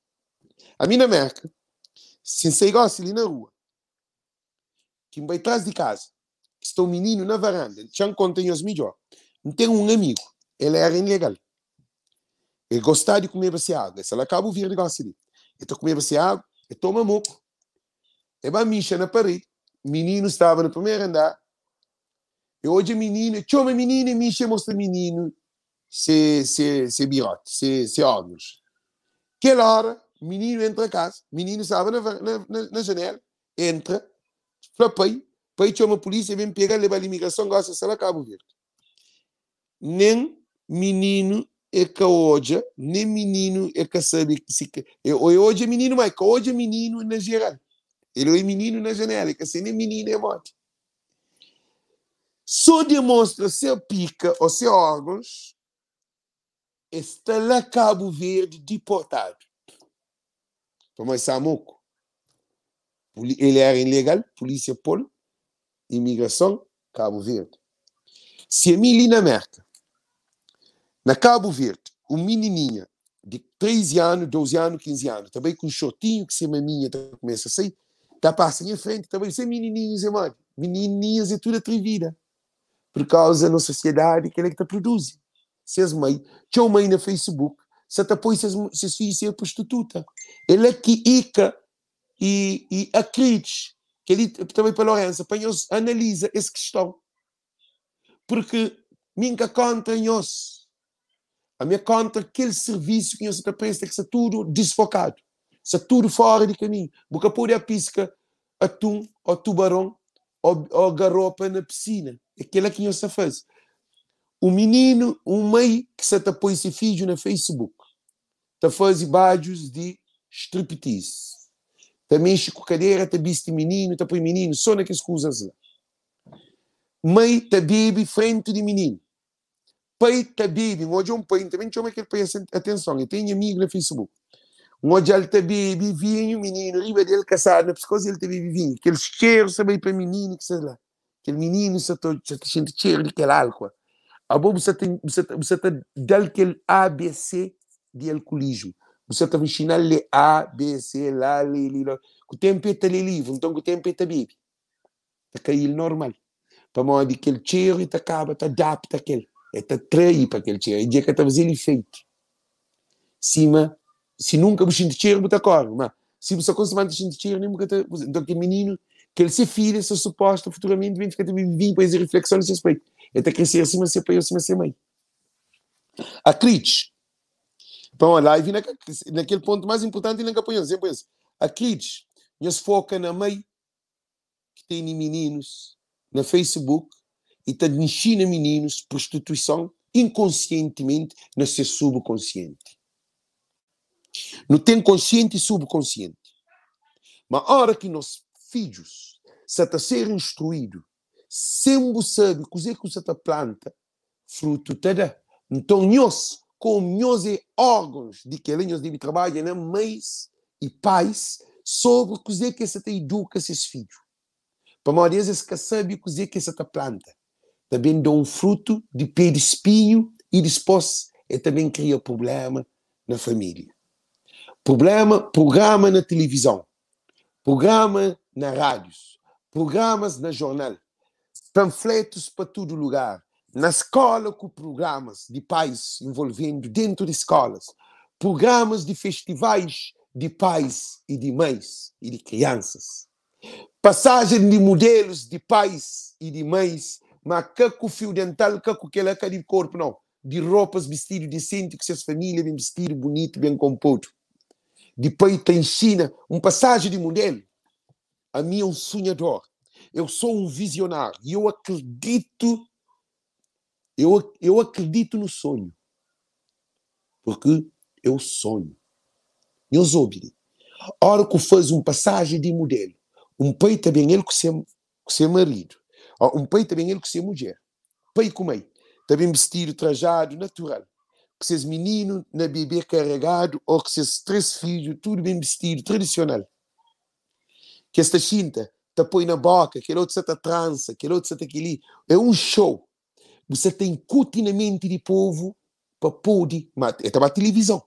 A minha merca, se você gosta ali na rua, que vai atrás de casa, que está um menino na varanda, já contem os melhor, tem um amigo ele era ilegal. Ele gostava de comer água. Se ela acaba vir o negócio ali. Então comer baseado, e toma moco. E vai mexer na parede. Menino estava no primeiro andar. E hoje menino, chama menino, mixa mostra menino. Se, se, se birote, se, se óculos. Aquela hora, menino entra em casa. Menino estava na, na, na janela. Entra. Flapei. Pai chama a polícia, vem pegar, levar a imigração, gosta, se ela acaba vir. Nem menino é que hoje, nem menino é que sabe se hoje é menino, mas hoje é menino na geral. Ele é menino na genérica, se assim, nem menino é morte. Só demonstra seu pica ou seu órgãos está lá Cabo Verde deportado. Mas Samuco, ele era ilegal, polícia polo, imigração, Cabo Verde. Se é na América, na Cabo Verde, um menininha de 13 anos, 12 anos, 15 anos, também com um shortinho que se maminha começa a sair, está passando em frente, também sem menininhos, é mano. Menininhas é tudo atrevida. Por causa da sociedade que é que está produzindo. Se as mães, tchau mãe no Facebook, se te põe se as filhas ser prostituta. Ele é que ica e, e acredite que ele também para Lourenço, para analisa essa questão. Porque nunca conta em é nós a minha conta aquele serviço que eu se pensa que está tudo desfocado, está é tudo fora de caminho. Boca pôr a é pisca, atum, ou tubarão, ou, ou garopa na piscina. Aquela é que eu sempre faz. O menino, um mãe que se está põe esse filho no Facebook, está fazendo bádios de striptease. Também chico cadeira, está viste menino, está põe menino, só naqueles coisas lá. Mãe está bebendo frente de menino Peitabib, hoje um pei, também chama aquele pei atenção, eu tenho amigo no Facebook. Um hoje ele tabibi, vinha um menino, riba dele casado, na pescoço ele tabibi vinha, aquele cheiro também para menino, que sei lá, aquele menino só está sentindo cheiro daquele álcool. A boa você tem, você você está dando aquele ABC de alcoolismo. Você está ensinando ele A, B, C, lá, ali, ali, lá. Com o tempo está ali livre, então com o tempo está bebe. Está caindo normal. Para modo que ele cheiro e acaba, te adapta aquele. Esta traipa que ele tinha, e dia que estava assim, ele feito. Cima, se nunca me é? sentir, me acordo, mas se você me sentir, nem nunca Então, que menino, que ele se filha, se suposta futuramente, vem ficar também vim para fazer reflexões a respeito. Até crescer acima, ser pai, acima, ser mãe. A Cris, então, a live naquele ponto mais importante, ele nunca apoiou. A Cris, se foca na mãe que tem meninos na Facebook e Então, ensina meninos prostituição inconscientemente no seu subconsciente. Não tem consciente e subconsciente. Mas a hora que nossos filhos se a ser instruído, sempre sabe cozer que se planta, fruto te dá. Então, nós, com nós e é órgãos de que nós devemos trabalhar, né? mães e pais, sobre cozer que esta educa esses filhos. Para a maioria, se sabe cozer que esta planta também dão fruto de pé de espinho e de é e também cria problema na família. Problema, programa na televisão, programa na rádio programas na jornal, panfletos para todo lugar, na escola com programas de pais envolvendo dentro de escolas, programas de festivais de pais e de mães e de crianças, passagem de modelos de pais e de mães mas que com fio dental, que com aquela de corpo, não. De roupas, vestido decente, que suas famílias bem vestido, bonito, bem composto. Depois tem China, um passagem de modelo. A mim é um sonhador. Eu sou um visionário. E eu acredito, eu, eu acredito no sonho. Porque eu sonho. Eu ouvidos. A hora que faz um passagem de modelo, um peito também, ele com seu, com seu marido, um pai também é ele que ser mulher. Pai com é? Também vestido, trajado, natural. Que seja menino, na bebê carregado, ou que seja três filhos, tudo bem vestido, tradicional. Que esta cinta te põe na boca, aquele outro seta trança, aquele outro seta aquele. É um show. Você tem continuamente de povo para poder. É a televisão.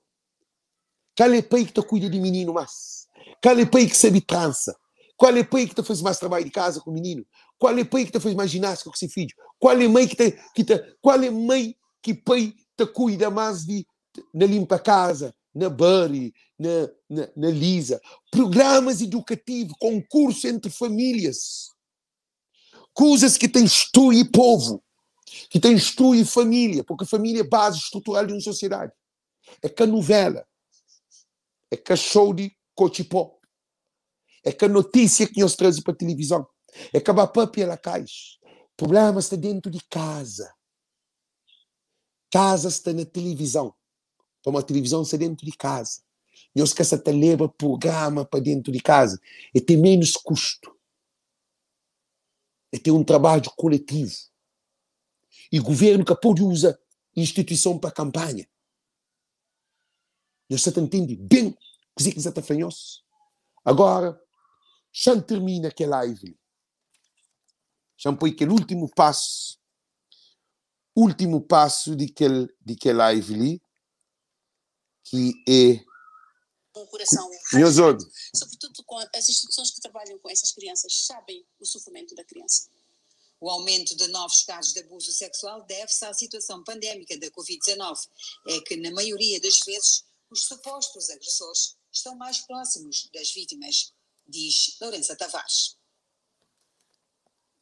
Qual é o pai que te cuida de menino mais? Qual é o pai que sabe trança? Qual é o pai que te faz mais trabalho de casa com o menino? Qual é pai que te fez mais ginástica com esse filho? Qual é mãe que te, que te qual é mãe que pai te cuida mais de na limpa casa, na Barry, na, na, na Lisa? Programas educativos, concurso entre famílias. Coisas que tem tu e povo, que tem tu e família, porque a família é base estrutural de uma sociedade. É que a novela, é que a show de cochipó, é que a notícia que nós trazemos para a televisão é que a la caixa. O problema está dentro de casa. Casa está na televisão. Para a televisão está dentro de casa. E os que até leva programa para dentro de casa. E tem menos custo. E tem um trabalho coletivo. E o governo que pode usar instituição para campanha. E você entende bem o que você está fazendo. Agora, já termina aquela live. Jean poi é o último passo, último passo de que de que live lì, que é um coração Meus olhos. sobretudo com as instituições que trabalham com essas crianças sabem o sofrimento da criança. O aumento de novos casos de abuso sexual deve-se à situação pandémica da Covid-19. É que, na maioria das vezes, os supostos agressores estão mais próximos das vítimas, diz Lourença Tavares.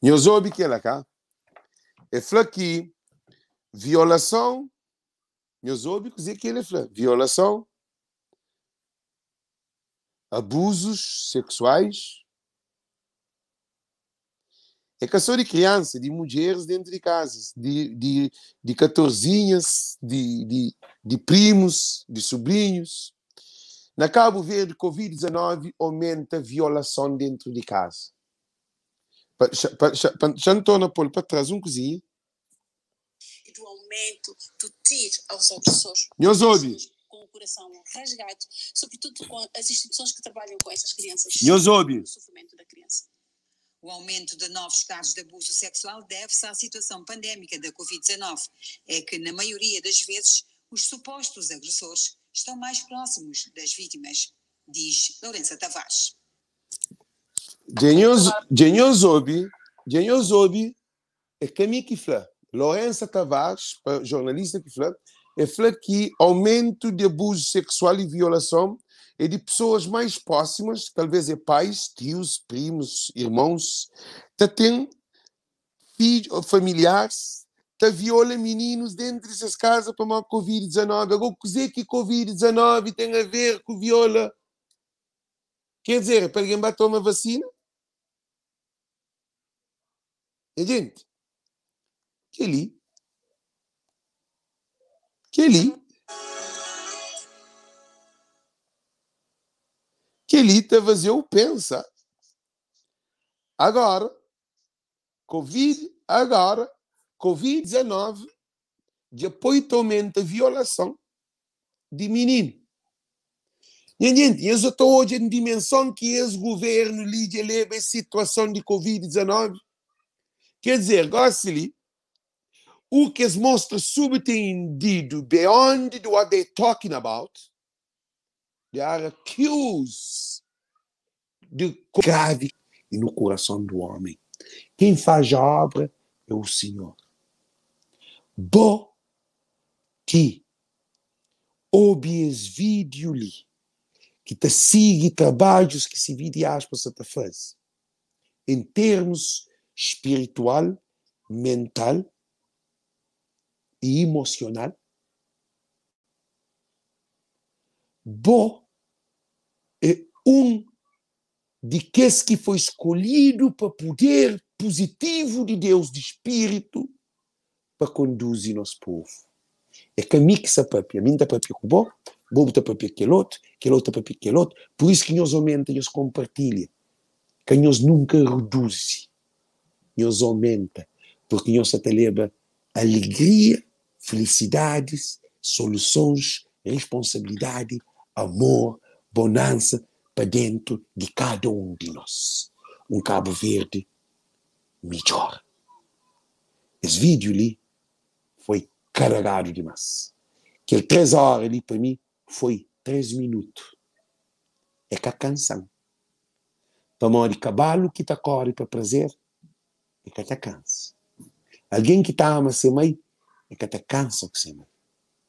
Nhozou Bikelaka. É flá que violação. Nhozou Bikuzé que ele flá. Violação. Abusos sexuais. É caçou de criança de mulheres dentro de casas, de, de, de catorzinhas, de, de, de primos, de sobrinhos. Na Cabo Verde, Covid-19 aumenta a violação dentro de casa. Já não estou na polo, para trás um cozinho. E do aumento do tiro aos opressores. Meus ouvidos. Com o coração rasgado, sobretudo com as instituições que trabalham com essas crianças. Meus ouvidos. O sofrimento da criança. O aumento de novos casos de abuso sexual deve-se à situação pandémica da Covid-19. É que, na maioria das vezes, os supostos agressores estão mais próximos das vítimas, diz Lourença Tavares. Genio Zobi, Genio Zobi é Camille que fala, Tavares, jornalista que fala, é fala que aumento de abuso sexual e violação é de pessoas mais próximas, talvez é pais, tios, primos, irmãos, que têm filhos, familiares, que violam meninos dentro dessas casas para a Covid-19. Agora, o que é Covid-19 tem a ver com viola? Quer dizer, para quem vai tomar vacina, é Entende? Que ele. Que ele. Que ele está fazer pensa. Agora, Covid, agora, Covid-19, de apoio aumenta a violação de menino. gente, Eu estou hoje em dimensão que esse governo lide a situação de Covid-19 Quer dizer, Gosseli, o que se mostra subentendido beyond what they're talking about, they are accused de grave e no coração do homem. Quem faz a obra é o Senhor. Bo que vídeo lhe que te siga trabalhos que se vide aspas a te tá faz, em termos espiritual, mental e emocional, Bo é um de que foi escolhido para poder positivo de Deus, de espírito, para conduzir nosso povo. É que a mixa para minta papia com bo, bo papi papia que outro, que outro papia que outro, por isso que nós aumenta e nós compartilha, que nós nunca reduz. Deus aumenta, porque Deus até leva alegria, felicidades, soluções, responsabilidade, amor, bonança para dentro de cada um de nós. Um Cabo Verde melhor. Esse vídeo ali foi carregado demais. Aquele três horas ali para mim foi três minutos. É que a canção. Para de cabalo que te corre para prazer, é cansa. Alguém que está a ser mãe é que te o que ser mãe.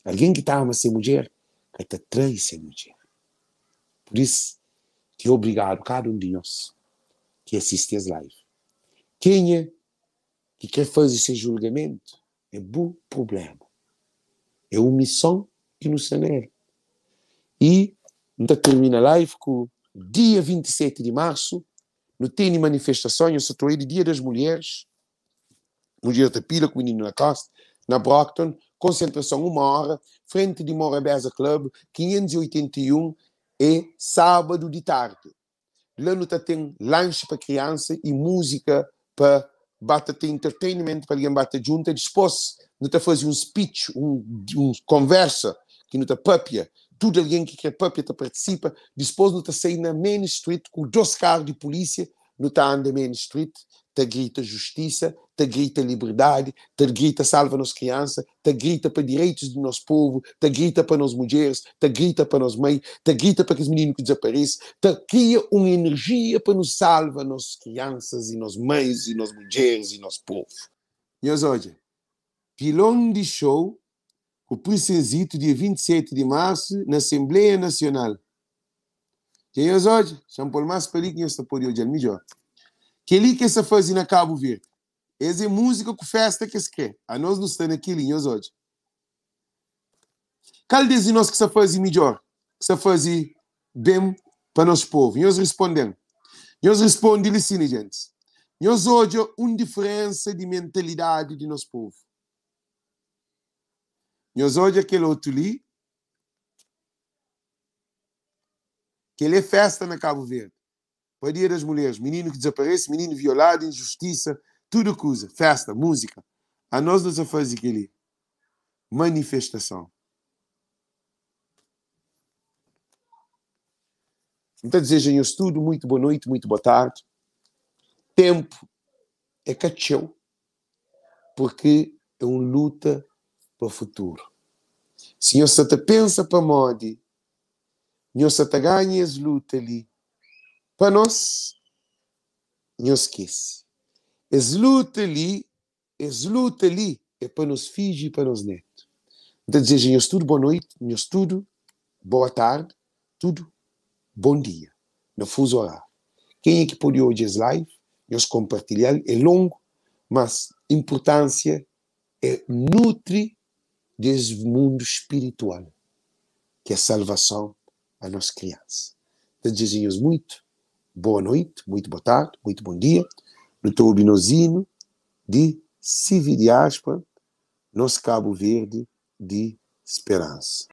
Alguém que está a ser mulher é que te trai ser mulher. Por isso, te obrigado cada um de nós que assiste as live. Quem é que quer fazer esse julgamento é bom problema. É uma missão que nos anela. E ainda termina a live com dia 27 de março, no TN manifestações se no Dia das Mulheres, no dia da Pila, com o menino na Costa, na Brockton, concentração uma hora, frente de Morabeza Club, 581, e é sábado de tarde. Lá no tem lanche para criança e música para bata ter entertainment para alguém bater junto, disposto não fazer um speech, um, um conversa que não papia tudo é alguém que quer própria participa, depois não está saindo na Main Street com dois carros de polícia, não está andando na Main Street, te grita justiça, te grita liberdade, te grita salva nos crianças, te grita para direitos do nosso povo, te grita para nós mulheres, te grita para nós mães, te grita para que os meninos que desaparecem, te cria uma energia para nos salvar nossas crianças e nossas mães e nossas mulheres e nosso povo. E hoje, pilão de show o Plicenzito, dia 27 de março, na Assembleia Nacional. Que é hoje? São por mais para ali que está por hoje, melhor. Que ali que está fazendo na Cabo Verde. Essa é música com festa que se quer. A nós não estamos aqui hoje. Qual de nós que está fazendo melhor? Que está fazendo bem para nosso povo? E nós respondemos. Nós respondemos assim, gente. Nós hoje uma diferença de mentalidade de nosso povo. Nhozodia aquele outro ali, que ele é festa na Cabo Verde. Para dia das mulheres, menino que desaparece, menino violado, injustiça, tudo coisa. festa, música. A nós nos faz aquele manifestação. Então desejem-vos tudo, muito boa noite, muito boa tarde. Tempo é cacheu, porque é uma luta para o futuro. Senhor, se pensa para modi, Senhor, Santa ganha e luta ali, para nós, não esquece. Es luta ali, es luta ali, é para nos filhos e para nos netos. Então, desejo nos tudo boa noite, nos tudo boa tarde, tudo bom dia, no fuso horário. Quem é que pode hoje as live, nos compartilhar, é longo, mas importância é nutre desse mundo espiritual, que é a salvação a nossa criança. Então, desenhos muito boa noite, muito boa tarde, muito bom dia. Doutor Ubinozino, de Cividiaspa, nosso Cabo Verde de Esperança.